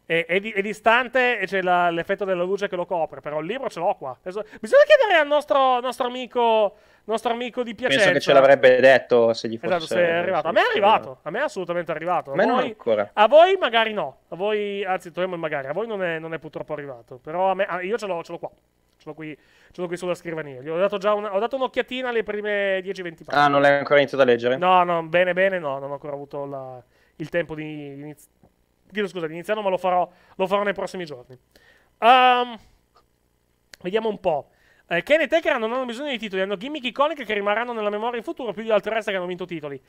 è, è, è, distante e c'è la, l'effetto della luce che lo copre, però il libro ce l'ho qua. Adesso, bisogna chiedere al nostro, nostro, amico, nostro amico di Piacenza. Penso che ce l'avrebbe detto se gli esatto, fosse esatto, se è arrivato. A me è arrivato, a me è assolutamente arrivato. A, me voi, ancora. A voi magari no, a voi, anzi togliamo il magari, a voi non è, non è purtroppo arrivato, però a me, a, ah, io ce l'ho, ce l'ho qua. Ce l'ho, qui, ce l'ho qui sulla scrivania. Gli ho dato già una, ho dato un'occhiatina alle prime 10-20 pagine. Ah, non l'hai ancora iniziato a leggere? No, no, bene, bene, no, non ho ancora avuto la, il tempo di iniziare chiedo scusa di iniziarlo, ma lo farò, lo farò nei prossimi giorni. Um, vediamo un po'. Eh, Ken e Tekra non hanno bisogno di titoli, hanno gimmick iconiche che rimarranno nella memoria in futuro più di altre reste che hanno vinto titoli.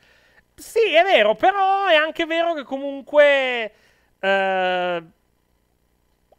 Sì, è vero, però è anche vero che comunque... Eh,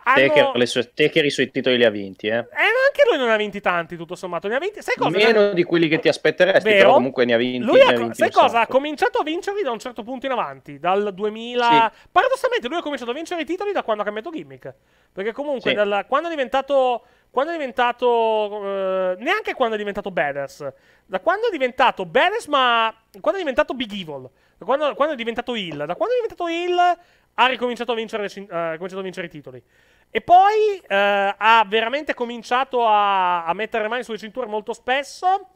hanno... Techer, Techer, i suoi titoli li ha vinti, eh. eh. Anche lui non ha vinti tanti, tutto sommato. Ne ha vinti, sai cosa? Meno di quelli che ti aspetteresti, Vero? però comunque ne ha vinti. Lui ha, ha vinti sai cosa? Ha cominciato a vincerli da un certo punto in avanti, dal 2000. Sì. Paradossalmente, lui ha cominciato a vincere i titoli da quando ha cambiato gimmick. Perché comunque, sì. dal... quando è diventato. Quando è diventato. Eh, neanche quando è diventato Badass. Da quando è diventato Badass, ma. Quando è diventato Big Evil. Da quando, quando è diventato Hill. Da quando è diventato Hill ha ricominciato a vincere, uh, a vincere i titoli. E poi eh, ha veramente cominciato a, a, mettere le mani sulle cinture molto spesso.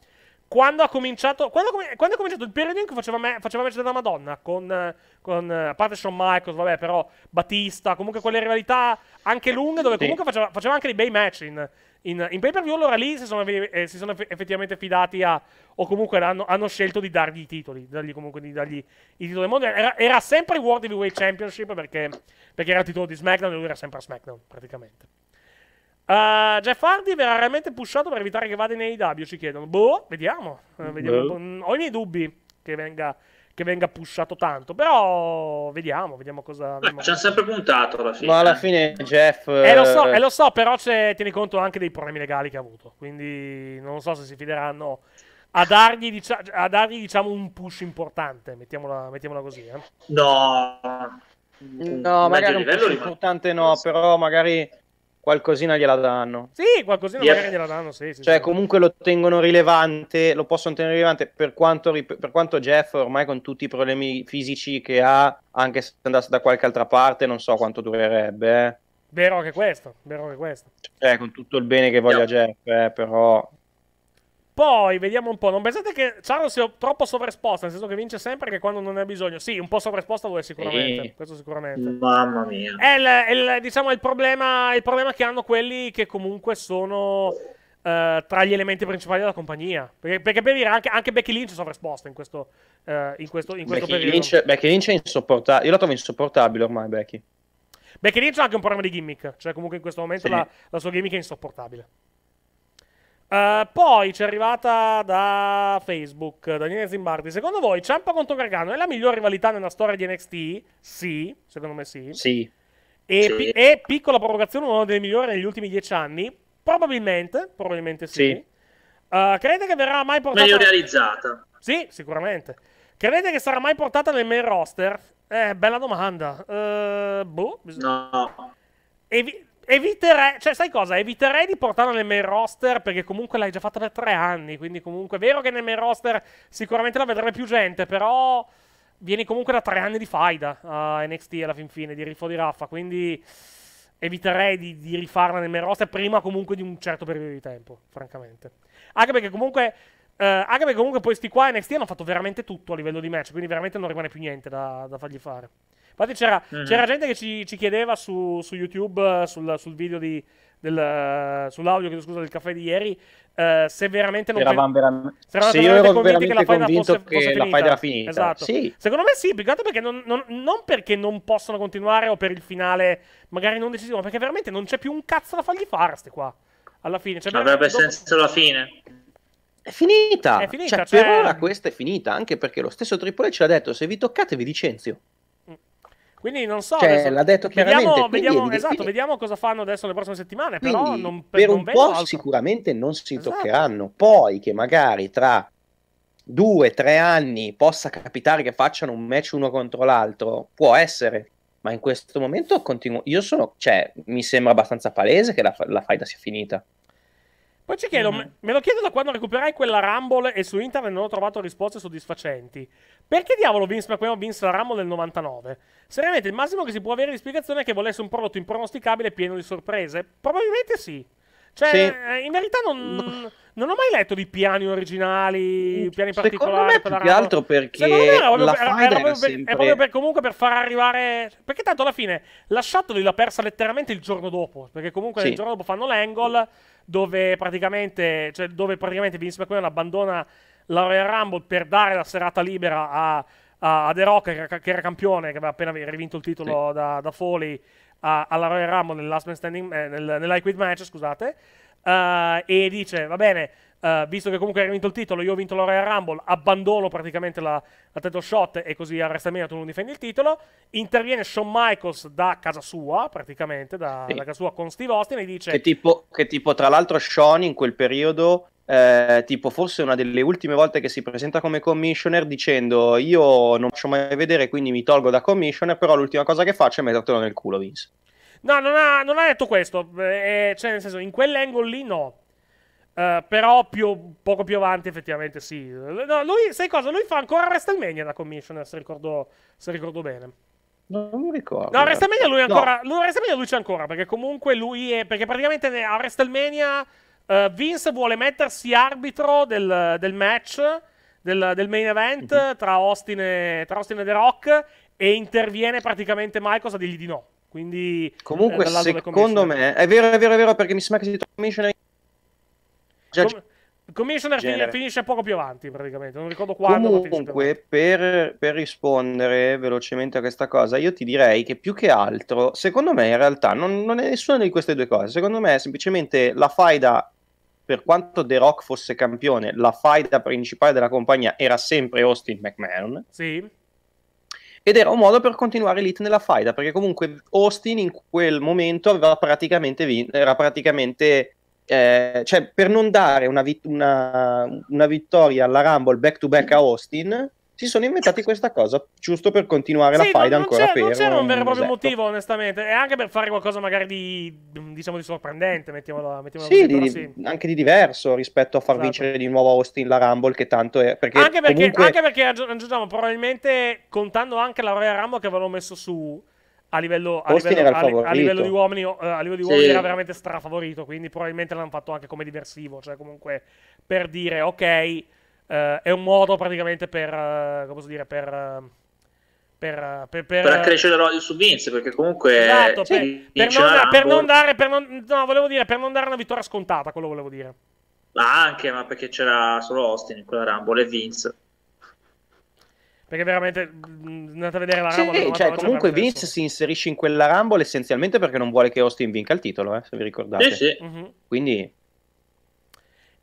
Quando ha cominciato, quando, quando è cominciato il periodo in cui faceva, me, faceva match della Madonna con, con eh, a parte Shawn Michaels, vabbè, però Batista, comunque quelle rivalità anche lunghe dove sì. comunque faceva, faceva, anche dei bei match in, in, in pay per view. Allora lì si sono, eh, si sono, effettivamente fidati a. O comunque hanno, hanno scelto di dargli i titoli. Dargli comunque di dargli i titoli del mondo. Era, era sempre World Heavyweight Championship perché, perché era il titolo di SmackDown e lui era sempre a SmackDown praticamente. Uh, Jeff Hardy verrà realmente pushato per evitare che vada nei W? Ci chiedono. Boh, vediamo. Uh, vediamo boh. Mm, ho i miei dubbi che venga che venga pushato tanto. Però vediamo, vediamo cosa. Beh, ci hanno sempre puntato alla fine. Ma alla fine, Jeff. E eh, lo so, eh, eh, lo so però tieni conto anche dei problemi legali che ha avuto. Quindi non so se si fideranno a dargli, dicia- a dargli diciamo, un push importante. Mettiamola, mettiamola così. Eh. No. No, magari un push importante no, però magari qualcosina gliela danno. Sì, qualcosina yeah. magari gliela danno, sì, sì Cioè, sì. comunque lo tengono rilevante, lo possono tenere rilevante per quanto, per quanto, Jeff ormai con tutti i problemi fisici che ha, anche se andasse da qualche altra parte, non so quanto durerebbe. Eh. Vero che questo, vero che questo. Cioè, con tutto il bene che voglia no. Jeff, eh, però poi vediamo un po'. Non pensate che Charles sia troppo sovraesposta, nel senso che vince sempre che quando non ne ha bisogno. Sì, un po' sovraesposta lo è sicuramente. Sì. Questo sicuramente. Mamma mia. È, il, il, diciamo, il, problema, il, problema, che hanno quelli che comunque sono uh, tra gli elementi principali della compagnia. Perché, perché per dire, anche, anche Becky Lynch è sovraesposta in questo, uh, in questo, in questo Becky periodo. Lynch, Becky Lynch è insopportabile. Io la trovo insopportabile ormai, Becky. Becky Lynch ha anche un problema di gimmick. Cioè, comunque in questo momento sì. la, la sua gimmick è insopportabile. Uh, poi c'è arrivata da Facebook, Daniele Zimbardi. Secondo voi Ciampa contro Gargano è la migliore rivalità nella storia di NXT? Sì, secondo me sì. Sì. E, sì. Pi- e piccola provocazione, una delle migliori negli ultimi dieci anni? Probabilmente, probabilmente sì. sì. Uh, eh, credete che verrà mai portata... Meglio realizzata. Sì, sicuramente. Crede che sarà mai portata nel main roster? Eh, bella domanda. Uh, boh. Bisogna... No. E vi... Eviterei, cioè, sai cosa? Eviterei di portarlo nel main roster perché comunque l'hai già fatto per tre anni. Quindi, comunque, è vero che nel main roster sicuramente la vedrebbe più gente, però vieni comunque da tre anni di faida a NXT alla fin fine, di rifo di raffa. Quindi, eviterei di, di rifarla nel main roster prima comunque di un certo periodo di tempo, francamente. Anche perché comunque. Eh, anche perché comunque poi sti qua NXT hanno fatto veramente tutto a livello di match, quindi veramente non rimane più niente da, da fargli fare. Infatti c'era, mm-hmm. c'era gente che ci, ci chiedeva su, su YouTube, eh, sul, sul video di, del, eh, sull'audio scusa, del caffè di ieri, eh, se veramente non eravamo pe- veramente, se se io ero veramente che convinto fosse, che fosse la finita. finita. Esatto. Sì. Secondo me sì, più che altro perché non, non, non, perché non possono continuare o per il finale magari non decisivo, ma perché veramente non c'è più un cazzo da fargli fare, sti qua. Alla fine. Cioè, Avrebbe dopo... senso la fine. È finita. È finita cioè, cioè... Per ora questa è finita, anche perché lo stesso Triple ce l'ha detto, se vi toccate vi licenzio. Quindi non so. Cioè, adesso... l'ha detto chiaramente. Vediamo, vediamo esatto, vediamo cosa fanno adesso le prossime settimane. Quindi, però non, per, per non un po' altro. sicuramente non si esatto. toccheranno. Poi che magari tra due, tre anni possa capitare che facciano un match uno contro l'altro, può essere. Ma in questo momento continuo. Io sono. Cioè, mi sembra abbastanza palese che la, la faida sia finita. Poi ci chiedo, mm. me lo chiedo da quando recuperai quella Rumble e su internet non ho trovato risposte soddisfacenti. Perché diavolo Vince McMahon vinse la Rumble nel 99? Seriamente, il massimo che si può avere di spiegazione è che volesse un prodotto impronosticabile e pieno di sorprese? Probabilmente sì. Cioè, sì. Eh, in verità non, non, ho mai letto di piani originali, mm. piani Secondo particolari. Secondo me più che altro perché me era proprio, la era, era proprio, sempre... per, era proprio per, comunque per far arrivare... Perché tanto alla fine la Shuttle l'ha persa letteralmente il giorno dopo, perché comunque sì. il giorno dopo fanno l'angle dove praticamente, cioè, dove praticamente Vince McMahon abbandona la Royal Rumble per dare la serata libera a, a, a The Rock, che era, che era, campione, che aveva appena rivinto il titolo sì. da, da, Foley a, alla Royal Rumble nel, standing, eh, nel, nel match, scusate, uh, e dice, va bene, eh, visto che comunque hai vinto il titolo, io ho vinto l'Oreal Rumble, abbandono praticamente la, la title shot e così a WrestleMania tu non difendi il titolo. Interviene Shawn Michaels da casa sua, praticamente, da, sì. casa sua con Steve Austin e dice... Che tipo, che tipo tra l'altro Shawn in quel periodo... Eh, tipo forse una delle ultime volte che si presenta come commissioner dicendo io non faccio mai vedere quindi mi tolgo da commissioner però l'ultima cosa che faccio è mettertelo nel culo Vince no non ha, non ha detto questo eh, cioè nel senso in quell'angolo lì no Uh, però più, poco più avanti effettivamente sì. No, lui, sai cosa? Lui fa ancora WrestleMania da commissioner, se ricordo, se ricordo bene. Non mi ricordo. No, WrestleMania lui, ancora, no. Lui, WrestleMania lui c'è ancora, perché comunque lui è... Perché praticamente a WrestleMania uh, Vince vuole mettersi arbitro del, del match, del, del, main event mm-hmm. tra, Austin e, tra Austin e The Rock e interviene praticamente Michaels a dirgli di no. Quindi, eh, Comunque, secondo me è vero, è vero, è vero, perché mi sembra che si trova Commissioner già Com- comincia genere. finisce poco più avanti praticamente, non ricordo quando. Comunque, per, per, rispondere velocemente a questa cosa, io ti direi che più che altro, secondo me in realtà non, non è nessuna di queste due cose, secondo me è semplicemente la faida per quanto The Rock fosse campione, la faida principale della compagnia era sempre Austin McMahon. Sì. Ed era un modo per continuare l'elite nella faida, perché comunque Austin in quel momento aveva praticamente vinto, era praticamente eh, cioè, per non dare una, vit- una, una vittoria alla Rumble back to back a Austin, si sono inventati questa cosa giusto per continuare sì, la faida ancora c'era, per non c'era un vero e proprio motivo onestamente e anche per fare qualcosa magari di diciamo di sorprendente mettiamola, mettiamola sì, di, sì. anche di diverso rispetto a far esatto. vincere di nuovo Austin la Rumble che tanto è perché anche perché, comunque... anche perché aggiungiamo probabilmente contando anche la Royal Rumble che avevano messo su a livello, a livello, a, eh, a livello di uomini, uh, a livello di uomini sì. era veramente strafavorito, quindi probabilmente l'hanno fatto anche come diversivo, cioè comunque per dire ok, uh, è un modo praticamente per, uh, come posso dire, per... Per, per, per, per, accrescere l'odio su Vince perché comunque esatto, sì, per, non, non, dare per non, no, volevo dire, per non dare una vittoria scontata quello volevo dire ma anche ma perché c'era solo Austin in quella Rumble e Vince perché veramente mm, andate a vedere la Rumble. Sì, cioè, comunque Vince perso. si inserisce in quella Rumble essenzialmente perché non vuole che Austin vinca il titolo, eh, se vi ricordate. Sì, sì. Mhm. Quindi...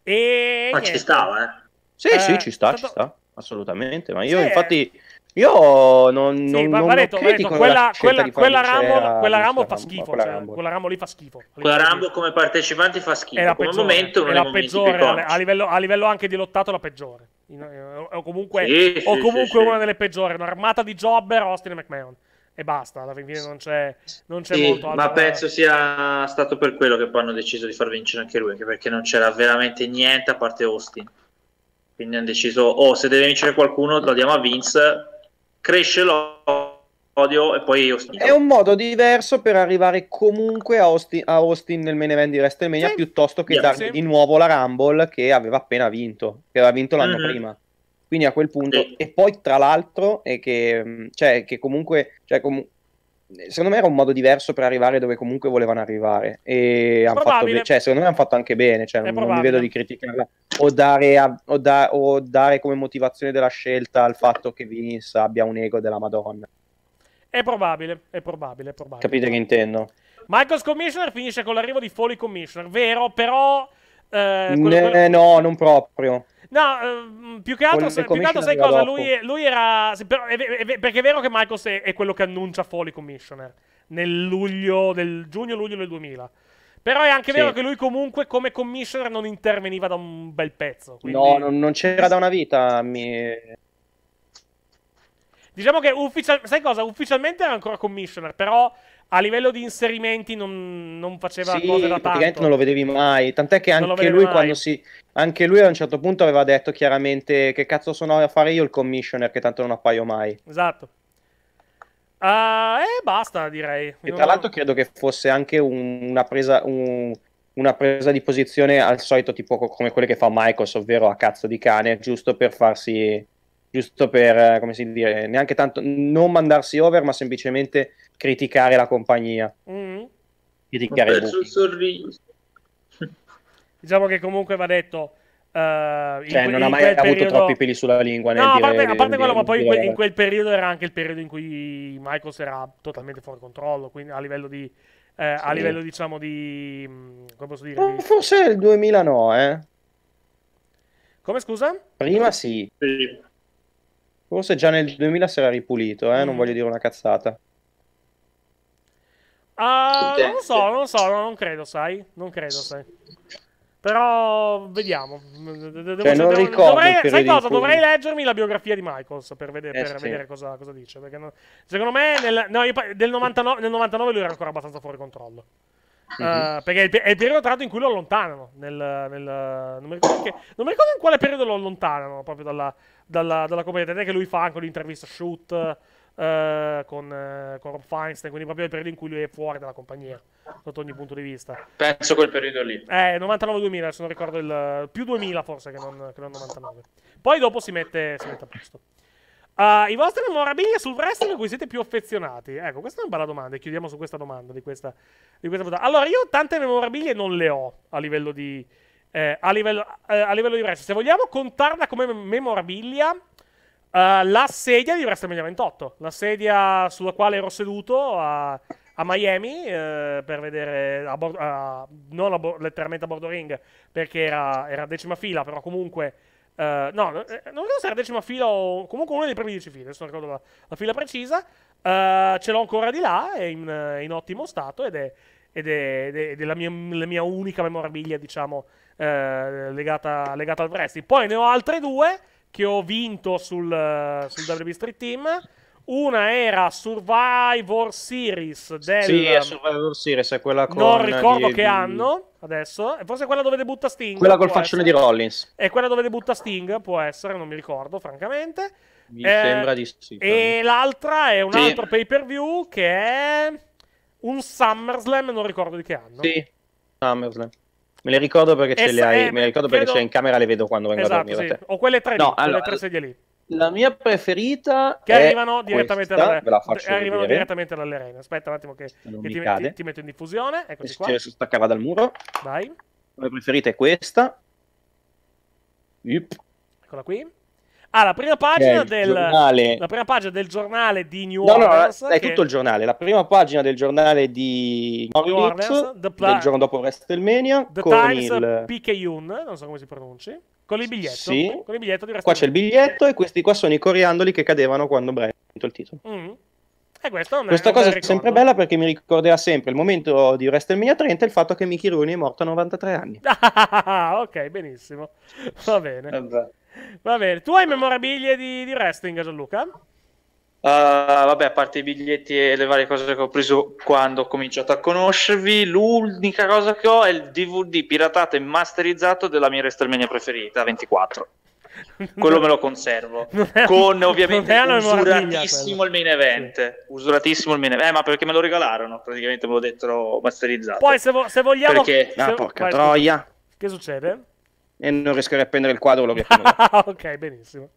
E... Ma ci sta, eh? Sì, eh, sì, ci sta, stato... ci sta, assolutamente. Ma io sì, infatti... Eh. Io non, sì, non, non detto, detto, quella, quella, quella, Rumble, quella Rumble fa schifo. Quella, cioè, Rumble. quella Rumble lì fa schifo. Quella Rambo come partecipante fa schifo. È la peggiore, momento, è la peggiore a, livello, a, livello, anche di lottato, la peggiore. Eh, o comunque, sì, o sì, comunque una delle peggiori. Un'armata di jobber, Austin e McMahon e basta. Alla fine non c'è, non c'è sì, molto altro. Ma penso sia stato per quello che poi hanno deciso di far vincere anche lui, anche perché non c'era veramente niente a parte Austin. Quindi hanno deciso, oh, se deve vincere qualcuno, lo diamo a Vince cresce l'odio e poi Austin. È un modo diverso per arrivare comunque a Austin, a Austin nel main event di WrestleMania sì. piuttosto che yeah, dargli sì. di nuovo la Rumble che aveva appena vinto, che aveva vinto l'anno mm-hmm. prima. Quindi a quel punto, sì. e poi tra l'altro, è che, mm, cioè, che comunque, cioè, comunque secondo me era un modo diverso per arrivare dove comunque volevano arrivare. E hanno fatto be- cioè, secondo me hanno fatto anche bene. Cioè, non, non, mi vedo di criticarla o dare, a, o, da- o dare, come motivazione della scelta al fatto che Vince abbia un ego della Madonna. È probabile, è probabile, è probabile. Capite che intendo? Michael's Commissioner finisce con l'arrivo di Foley Commissioner, vero? Però. Eh, quello... Eh, no, non proprio. No, uh, più che altro, più che altro sai cosa? Lui, lui, era. Però, è, è, è, perché è vero che Michael è, quello che annuncia Foley Commissioner nel luglio, del giugno-luglio del 2000. Però è anche sì. vero che lui comunque come commissioner non interveniva da un bel pezzo. Quindi... No, non, non c'era da una vita. Mi... Diciamo che ufficial... sai cosa? Ufficialmente era ancora commissioner, però a livello di inserimenti non, non faceva sì, cose da tanto. praticamente non lo vedevi mai, tant'è che anche lui, si, anche lui a un certo punto aveva detto chiaramente che cazzo sono a fare io il commissioner che tanto non appaio mai. Esatto. Uh, ah, e eh, basta direi. E tra l'altro credo che fosse anche una presa... Un, una presa di posizione al solito tipo come quelle che fa Michaels, ovvero a cazzo di cane, giusto per farsi, giusto per, come si dice, neanche tanto non mandarsi over, ma semplicemente criticare la compagnia. Mm-hmm. Criticare Vabbè, sul sorriso. Diciamo che comunque va detto... Uh, cioè, que- non ha mai avuto periodo... troppi peli sulla lingua. No, a parte, a parte quello, ma poi in quel, in quel, periodo era anche il periodo in cui Michael era totalmente fuori controllo, quindi a livello di... Eh, sì. A livello, diciamo, di... Mm, come posso dire? Eh, di... Forse il 2000 no, eh. Come scusa? Prima sì. Forse già nel 2000 si era ripulito, eh? Mm. Non voglio dire una cazzata. Ah, non lo so, non lo so, non credo, sai. Non credo, sai. Però vediamo. Devo, cioè, non ricordo dovrei, sai cosa? Cui... Dovrei leggermi la biografia di Michaels per vedere, eh, per sì. vedere cosa, cosa, dice. Perché no, secondo me nel, no, io, 99, nel 99 lui era ancora abbastanza fuori controllo. Mm-hmm. Uh, perché è il, è il, periodo tra l'altro in cui lo allontanano. Nel, nel, non, mi perché, non, mi ricordo in quale periodo lo allontanano proprio dalla, dalla, dalla è Che lui fa anche l'intervista shoot. Eh, con, eh, con, Rob Feinstein, quindi proprio il periodo in cui lui è fuori dalla compagnia, sotto ogni punto di vista. Penso quel periodo lì. Eh, 99-2000, se non ricordo il... più 2000 forse che non, che non 99. Poi dopo si mette, si mette a posto. Uh, I vostri memorabili sul wrestling a cui siete più affezionati? Ecco, questa è una bella domanda. E chiudiamo su questa domanda di questa, di questa Allora, io tante memorabilia non le ho a livello di. Eh, a, livello, eh, a livello di wrestling. Se vogliamo contarla come memorabilia, Uh, la sedia di WrestleMania 28, la sedia sulla quale ero seduto a, a Miami eh, per vedere, a bordo, a, non bo- letteralmente a bordo ring perché era, era decima fila, però comunque... Uh, no, eh, non ricordo se era decima fila o comunque una dei primi dieci file, adesso non ricordo la, la fila precisa. Uh, ce l'ho ancora di là, è in, in ottimo stato ed è, ed è, ed è, ed è la, mia, la, mia, unica memorabilia, diciamo, eh, legata, legata, al wrestling. Poi ne ho altre due che ho vinto sul, sul WWE Street Team. Una era Survivor Series del... Sì, è Survivor Series, è quella con... Non ricordo di... che anno, adesso. Forse è quella dove debutta Sting. Quella col faccione essere. di Rollins. È quella dove debutta Sting, può essere, non mi ricordo, francamente. Mi eh, sembra di sì. E l'altra è un sì. altro pay-per-view che è... Un SummerSlam, non ricordo di che anno. Sì, SummerSlam. Me le ricordo perché ce le hai. Me le ricordo credo... c'è in camera, le vedo quando vengo esatto, a dormire. Sì. O quelle tre, no, lì, allora, quelle tre sedie lì. La mia preferita. Che arrivano direttamente, questa, dalla... Eh, arrivano direttamente dall'arena. Aspetta un attimo, che, che ti, ti, ti, metto in diffusione. Eccoci qua. Si staccava dal muro. Vai. La mia preferita è questa. Yep. Eccola qui. Ah, la prima pagina, del, giornale... la prima pagina del giornale di New no, Orleans. No, è che... tutto il giornale. La prima pagina del giornale di New Orleans, Orleans pla... del giorno dopo WrestleMania. The con Times il... Picayune, non so come si pronunci. Con il biglietto. Sì. Con il biglietto di WrestleMania. Qua c'è il biglietto e questi qua sono i coriandoli che cadevano quando Brian ha vinto il titolo. Mm. Questa, questa cosa è sempre bella perché mi ricorderà sempre il momento di WrestleMania 30 e il fatto che Mickey Rooney è morto a 93 anni. Ah, ok, benissimo. Va bene. Vabbè. Va bene, tu hai memorabilie di, di wrestling, Gianluca? Uh, vabbè, a parte i biglietti e le varie cose che ho preso quando ho cominciato a conoscervi, l'unica cosa che ho è il DVD piratato e masterizzato della mia WrestleMania preferita, 24. Quello me lo conservo. È, con ovviamente usuratissimo il main event. Sì. Usuratissimo il main event. Eh, ma perché me lo regalarono? Praticamente me lo dettero masterizzato. Poi se, vo- se vogliamo... Perché... Ah, no, se... porca troia. Che succede? e non riesco a riprendere il quadro, lo ok, benissimo.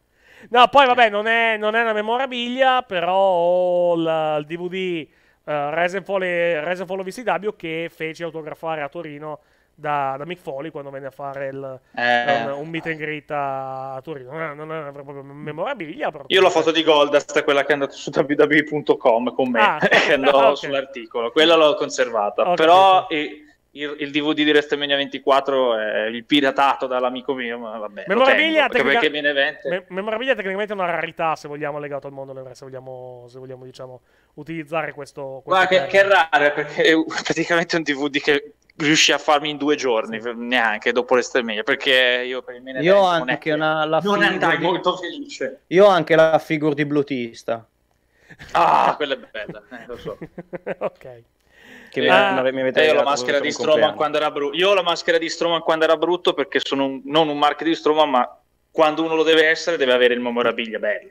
No, poi vabbè, non è, non è una memorabilia, però ho il, il DVD uh, eh, Resenfall e Resenfall VCW che fece autografare a Torino da, da Mick Foley quando venne a fare il, eh, un, un meet and greet a, Torino. Non, non è proprio memorabilia. Però... Io l'ho foto di Goldust, quella che è andata su www.com con me, ah, no, ah, okay. sull'articolo. Quella l'ho conservata, okay, però... Okay. E il, il, DVD di WrestleMania 24 è il piratato dall'amico mio, ma vabbè. Memorabilia, tengo, tecnica... me- memorabilia tecnicamente è una rarità, se vogliamo, legato al mondo se vogliamo, se vogliamo diciamo, utilizzare questo. questo ma che, che è raro, perché è praticamente un DVD che riuscì a farmi in due giorni, neanche dopo WrestleMania, perché io per il io event anche non, una, la non andai di... molto felice. Io ho anche la figura di blutista. Ah, quella è bella, eh, lo so. ok che ah, mi, eh, mi avete io la maschera di Stroman quando era brutto. Io ho la maschera di Stroman quando era brutto perché sono un, non un marchio di Stroman, ma quando uno lo deve essere deve avere il memorabilia bello.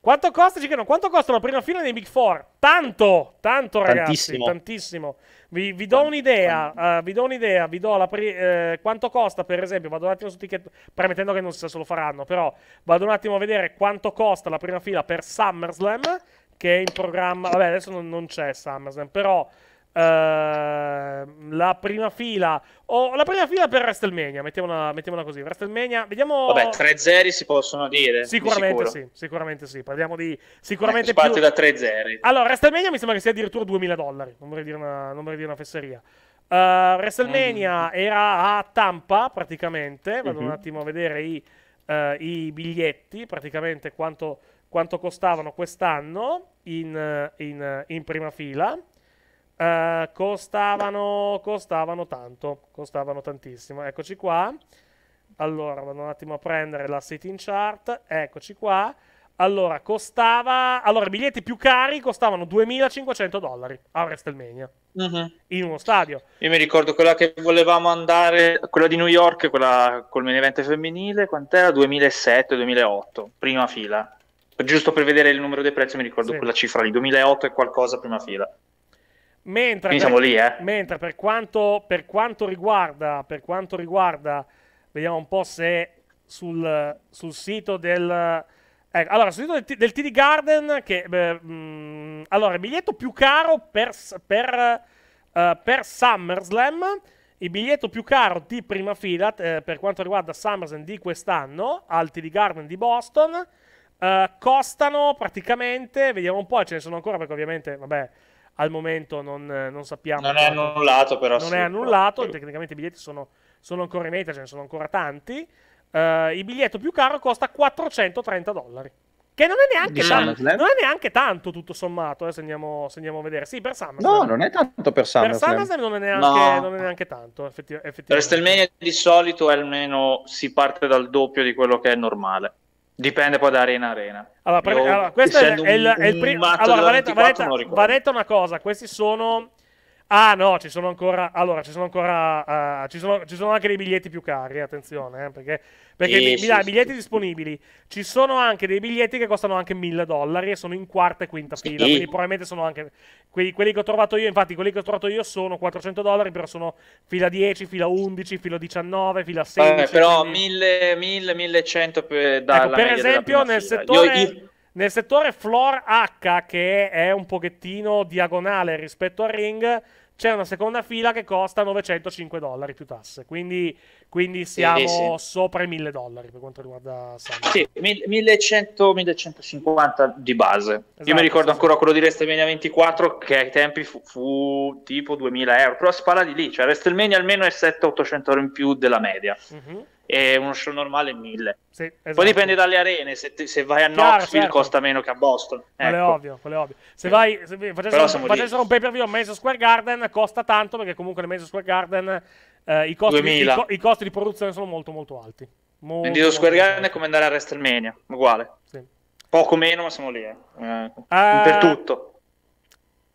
Quanto costa, Cicano? Quanto costa la prima fila dei Big Four? Tanto, tanto ragazzi, tantissimo. Vi, vi, do un'idea, uh, vi do un'idea, vi do la pre- eh, quanto costa per esempio, vado un attimo su ticket, premettendo che non si sa se lo faranno, però vado un attimo a vedere quanto costa la prima fila per SummerSlam, che è in programma, vabbè adesso non, non c'è SummerSlam, però Uh, la prima fila o oh, la prima fila per WrestleMania mettiamola, mettiamola così WrestleMania vediamo vabbè 3-0 si possono dire sicuramente di sì sicuramente sì parliamo di eh, sicuramente eh, si più... da 3-0 allora WrestleMania mi sembra che sia addirittura 2000 dollari non vorrei dire una, non vorrei dire una fesseria uh, WrestleMania mm. era a Tampa praticamente vado mm-hmm. un mhm. attimo a vedere i, uh, i biglietti praticamente quanto, quanto costavano quest'anno in, in, in prima fila eh, costavano, costavano tanto, costavano tantissimo. Eccoci qua. Allora, vado un attimo a prendere la sitting chart. Eccoci qua. Allora, costava... Allora, i biglietti più cari costavano 2.500 dollari a WrestleMania. Uh-huh. In uno stadio. Io mi ricordo quella che volevamo andare, quella di New York, quella col main event femminile, quant'era? 2007-2008, prima fila. Giusto per vedere il numero dei prezzi mi ricordo sì. quella cifra lì, 2008 e qualcosa prima fila. Mentre, Quindi per, lì, eh? mentre per, quanto, per, quanto riguarda, per quanto riguarda, vediamo un po' se sul, sul sito del... Ecco, allora, sul sito del, del TD Garden, che... Beh, mh, mm, allora, il biglietto più caro per, per, uh, per SummerSlam, il biglietto più caro di prima fila eh, per quanto riguarda SummerSlam di quest'anno, al TD Garden di Boston, uh, costano praticamente, vediamo un po', ce ne sono ancora perché ovviamente, vabbè al momento non, non sappiamo. Non è annullato, però. Non sì, è annullato, però. tecnicamente i biglietti sono, sono, ancora in meta, ce ne sono ancora tanti. Uh, il biglietto più caro costa 430 dollari. Che non è neanche, tanto, non è neanche tanto, tutto sommato, eh, se, andiamo, se, andiamo, a vedere. Sì, per SummerSlam. No, non è tanto per SummerSlam. Per SummerSlam non è neanche, no. non è neanche tanto, effetti, effettivamente. Per WrestleMania di solito è almeno si parte dal doppio di quello che è normale. Dipende poi da arena arena. Allora, pre- allora questo è, un, è, il, il primo. Allora, Valetta, Valetta, Valetta una cosa: questi sono Ah no, ci sono ancora. Allora, ci sono ancora. Uh, ci, sono, ci, sono, anche dei biglietti più cari. Attenzione, eh, perché, perché eh, mi, sì, biglietti sì. disponibili. Ci sono anche dei biglietti che costano anche 1000 dollari e sono in quarta e quinta fila. Quindi probabilmente sono anche. Quelli, quelli, che ho trovato io, infatti, quelli che ho trovato io sono 400 dollari, però sono fila 10, fila 11, fila 19, fila 16. Eh, però 1000, 1000, 1100 per, dare. ecco, per esempio, nel fila. settore. Io, io... Nel settore floor H, che è un pochettino diagonale rispetto al ring, c'è una seconda fila che costa 905 dollari più tasse. Quindi, quindi siamo sì, sì. sopra i 1000 dollari per quanto riguarda Sandro. Sì, 1100-1150 di base. Esatto, Io mi esatto, ricordo sì, ancora quello di WrestleMania 24 che ai tempi fu, fu tipo 2000 euro, però spara di lì, cioè WrestleMania almeno è 700 800 euro in più della media. Mm-hmm e uno show normale 1000. Sì, esatto. Poi dipende dalle arene, se, te, se vai a Chiaro, Knoxville certo. costa meno che a Boston. Quello è ecco. ovvio, quello è ovvio. Se vai, se facessero, facessero un pay per view a Madison Square Garden costa tanto perché comunque nel Madison Square Garden eh, i, costi di, i, i, costi di, produzione sono molto molto alti. Molto, Vendito Square molto Garden è come andare a WrestleMania, uguale. Sì. Poco meno ma siamo lì, eh. Eh, per tutto.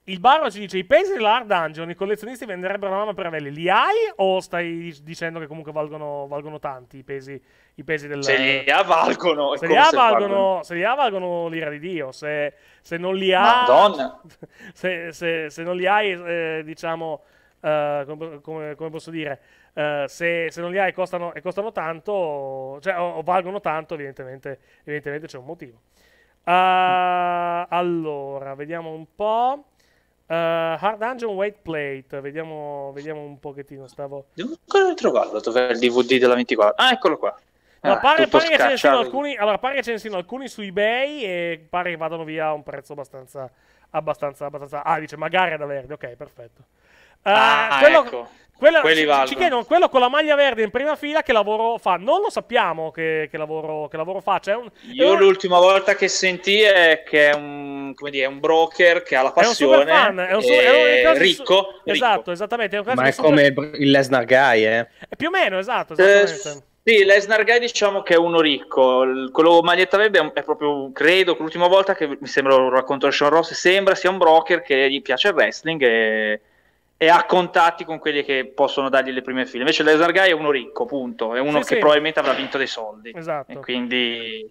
Il Barro ci dice: i pesi dell'Hard Dungeon, i collezionisti venderebbero la mamma per averli. Li hai o stai dicendo che comunque valgono, valgono tanti i pesi, i pesi del. Se li ha, valgono. Se li ha, valgono, valgono l'ira di Dio. Se, se non li ha. Madonna. Se, se, se non li hai, eh, diciamo. Eh, come, come, posso dire? Eh, se, non li hai costano, e costano tanto, cioè, o, o valgono tanto, evidentemente, evidentemente c'è un motivo. Uh, allora, vediamo un po'. Uh, Hard Dungeon White Plate, vediamo, vediamo, un pochettino. Stavo... Devo ancora ritrovarlo. Dov'è il DVD della 24? Ah, eccolo qua. ah, pare, pare, che alcuni, allora pare, che ce ne siano alcuni su eBay e pare che vadano via a un prezzo abbastanza, abbastanza, abbastanza. Ah, dice magari da verde. Ok, perfetto. Uh, ah, quello, ecco. Quella, ci, ci chiedono quello con la maglia verde in prima fila che lavoro fa. Non lo sappiamo che, che, lavoro, che lavoro, fa. Cioè un, Io un... l'ultima volta che sentì è che è un, dire, è un, broker che ha la passione. È un fan, è un su- è un è ricco, su- ricco, Esatto, esattamente. È un Ma è super... come il Lesnar Guy, eh? Più o meno, esatto. Eh, esattamente. Eh, sì, Lesnar Guy diciamo che è uno ricco, quello maglietta verde è proprio, credo, l'ultima volta che mi sembra lo racconto a Sean Ross, sembra sia un broker che gli piace il wrestling e e ha contatti con quelli che possono dargli le prime file. Invece Guy è uno ricco, punto, è uno sì, che sì. probabilmente avrà vinto dei soldi. Esatto. E quindi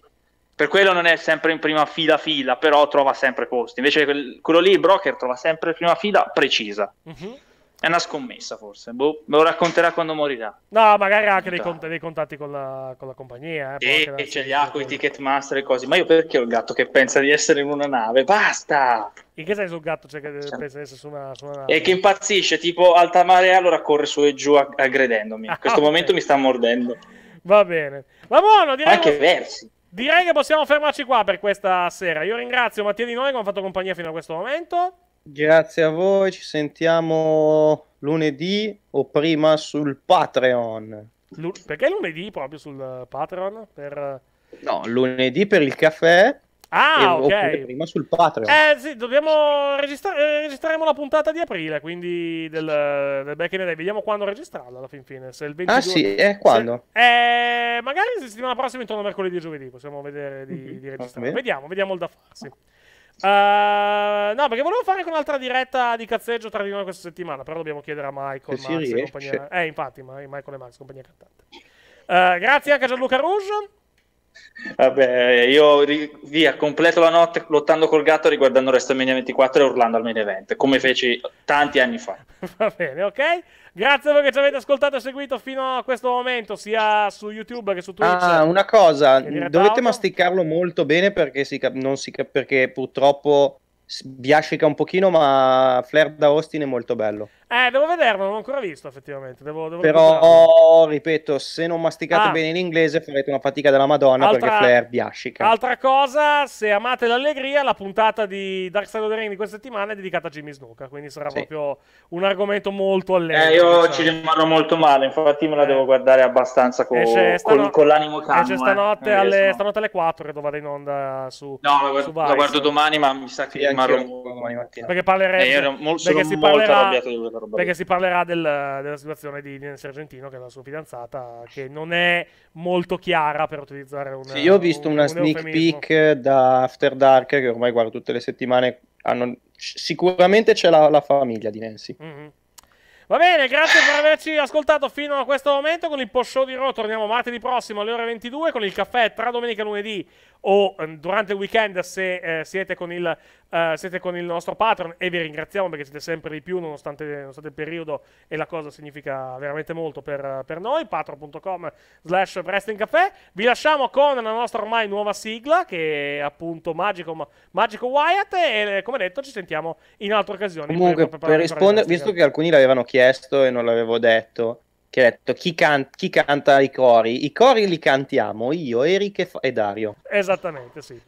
per quello non è sempre in prima fila fila, però trova sempre posti. Invece quello lì, il broker, trova sempre prima fila precisa. Mm-hmm. È una scommessa, forse. Boh, me lo racconterà quando morirà. No, magari ha anche dei, cont- dei, contatti con la, con la compagnia. Eh, e, e ce li ha con i Ticketmaster e cose. Ma io perché ho il gatto che pensa di essere in una nave? Basta! In che senso il gatto cioè, che cioè. pensa di essere su una, su una nave? E che impazzisce, tipo alta mare, allora corre su e giù ag- aggredendomi. In ah, questo momento mi sta mordendo. Va bene. Ma buono, direi... Anche che... versi. Direi che possiamo fermarci qua per questa sera. Io ringrazio Mattia Di Noi che mi ha fatto compagnia fino a questo momento. Grazie a voi, ci sentiamo lunedì o prima sul Patreon. Lu- perché lunedì proprio sul Patreon? Per... No, lunedì per il caffè. Ah, ok. Prima sul Patreon. Eh sì, dobbiamo registrare. Eh, la puntata di aprile, quindi del, del Back in the Day. Vediamo quando registrarla alla fin fine. Se il 22... Ah sì, eh, quando? Se... Eh, magari settimana prossima intorno a mercoledì e giovedì. Possiamo vedere di, mm-hmm. di registrare. Vediamo, vediamo il da farsi. Uh, no, perché volevo fare anche un'altra diretta di cazzeggio tra di noi questa settimana. Però dobbiamo chiedere a Michael, se Max e compagnia. Eh, infatti, Michael e Max, compagnia cantante. Uh, grazie anche a Gianluca Rouge. Vabbè, io via, completo la notte lottando col gatto riguardando WrestleMania 24 e urlando al main event, come feci tanti anni fa. Va bene, ok. Grazie a voi che ci avete ascoltato e seguito fino a questo momento, sia su YouTube che su Twitch. Ah, una cosa, dovete auto. masticarlo molto bene perché, si cap- si perché purtroppo biascica un pochino, ma Flair da Austin è molto bello. Eh, devo vederlo, non l'ho ancora visto effettivamente. Devo, devo Però, oh, ripeto, se non masticate ah. bene inglese farete una fatica della Madonna altra, perché Flair biascica. Altra cosa, se amate l'allegria, la puntata di Dark Side of the Ring di questa settimana è dedicata a Jimmy Snuka, quindi sarà sì. proprio un argomento molto allegro. Eh, io diciamo. ci rimarrò molto male, infatti me la eh. devo guardare abbastanza co- stano- con, con l'animo caldo. Esce stanotte, eh. eh alle, stanotte alle 4 che vado in onda su No, la, guardo, la guardo domani, ma mi sa che sì, rimarrò domani mattina. Perché parleremo... Eh, ero, molto, perché si molto parlerà... arrabbiato di perché si parlerà del, della situazione di Nancy Argentino che è la sua fidanzata, che non è molto chiara per utilizzare un. Sì, io ho visto un, una un sneak eufemismo. peek da After Dark, che ormai guardo tutte le settimane. Hanno... Sicuramente c'è la, la, famiglia di Nancy. Mm-hmm. Va bene, grazie per averci ascoltato fino a questo momento con il post show di Raw. Torniamo martedì prossimo alle ore 22 con il caffè tra domenica e lunedì o eh, durante il weekend se eh, siete con il Uh, siete con il nostro patron e vi ringraziamo perché siete sempre di più nonostante, nonostante il periodo e la cosa significa veramente molto per, per noi patron.com slash wrestlingcafè vi lasciamo con la nostra ormai nuova sigla che è appunto Magico, Magico Wyatt e eh, come detto ci sentiamo in altre occasioni comunque per, per, per rispondere visto che alcuni l'avevano chiesto e non l'avevo detto che ha detto chi, can- chi, canta i cori i cori li cantiamo io, Eric e, F- e Dario esattamente sì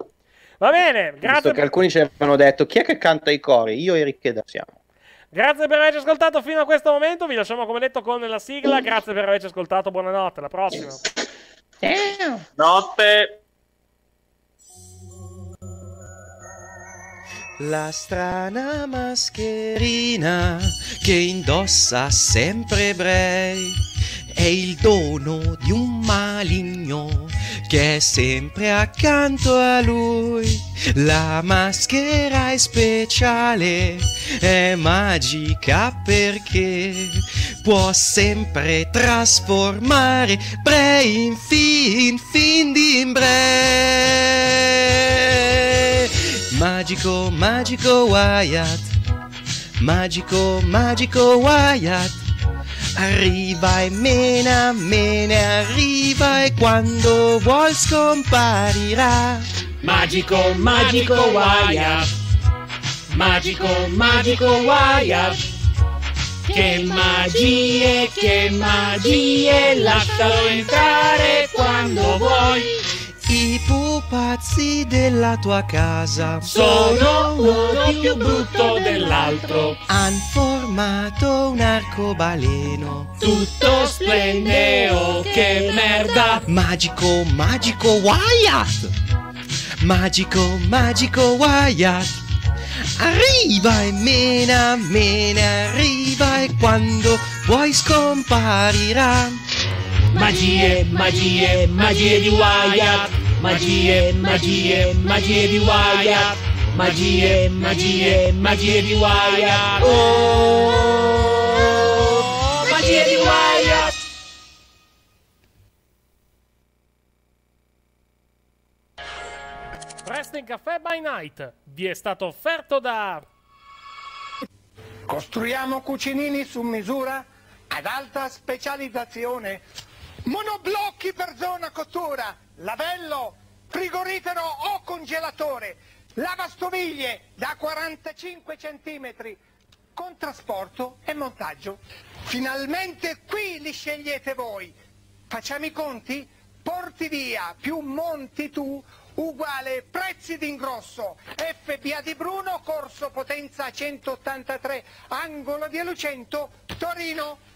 Va bene, grazie. Visto che alcuni ci avevano detto chi è che canta i cori, io e Riccheda siamo. Grazie per averci ascoltato fino a questo momento, vi lasciamo come detto con la sigla, grazie per averci ascoltato, buonanotte, alla prossima. Ciao. Notte. La strana mascherina che indossa sempre Bray è il dono di un maligno che è sempre accanto a lui. La maschera è speciale, è magica perché può sempre trasformare Bre in fin, fin di Bre. Magico, magico Wyatt. Magico, magico Wyatt. Arriva e mena, mene arriva e quando vuoi scomparirà. Magico, magico guaia, magico, magico guaia. Che magie, che magie, lascialo entrare quando vuoi i pupazzi della tua casa sono uno più brutto dell'altro. Han formato un arcobaleno. Tutto splende, che merda! Magico, magico Wyatt! Magico, magico Wyatt! Arriva e mena, mena, arriva e quando vuoi scomparirà. Magie, magie, magie di Wyatt. Magie, magie, magie di Wyatt. Magie, magie, magie di Wyatt. Oh, magie di Wyatt. Wrestling Caffè by Night vi è stato offerto da... Costruiamo cucinini su misura ad alta specializzazione. Monoblocchi per zona cottura lavello, frigorifero o congelatore, lavastoviglie da 45 cm con trasporto e montaggio. Finalmente qui li scegliete voi. Facciamo i conti? Porti via più monti tu uguale prezzi d'ingrosso FBA di Bruno, corso potenza 183, angolo di Lucento, Torino.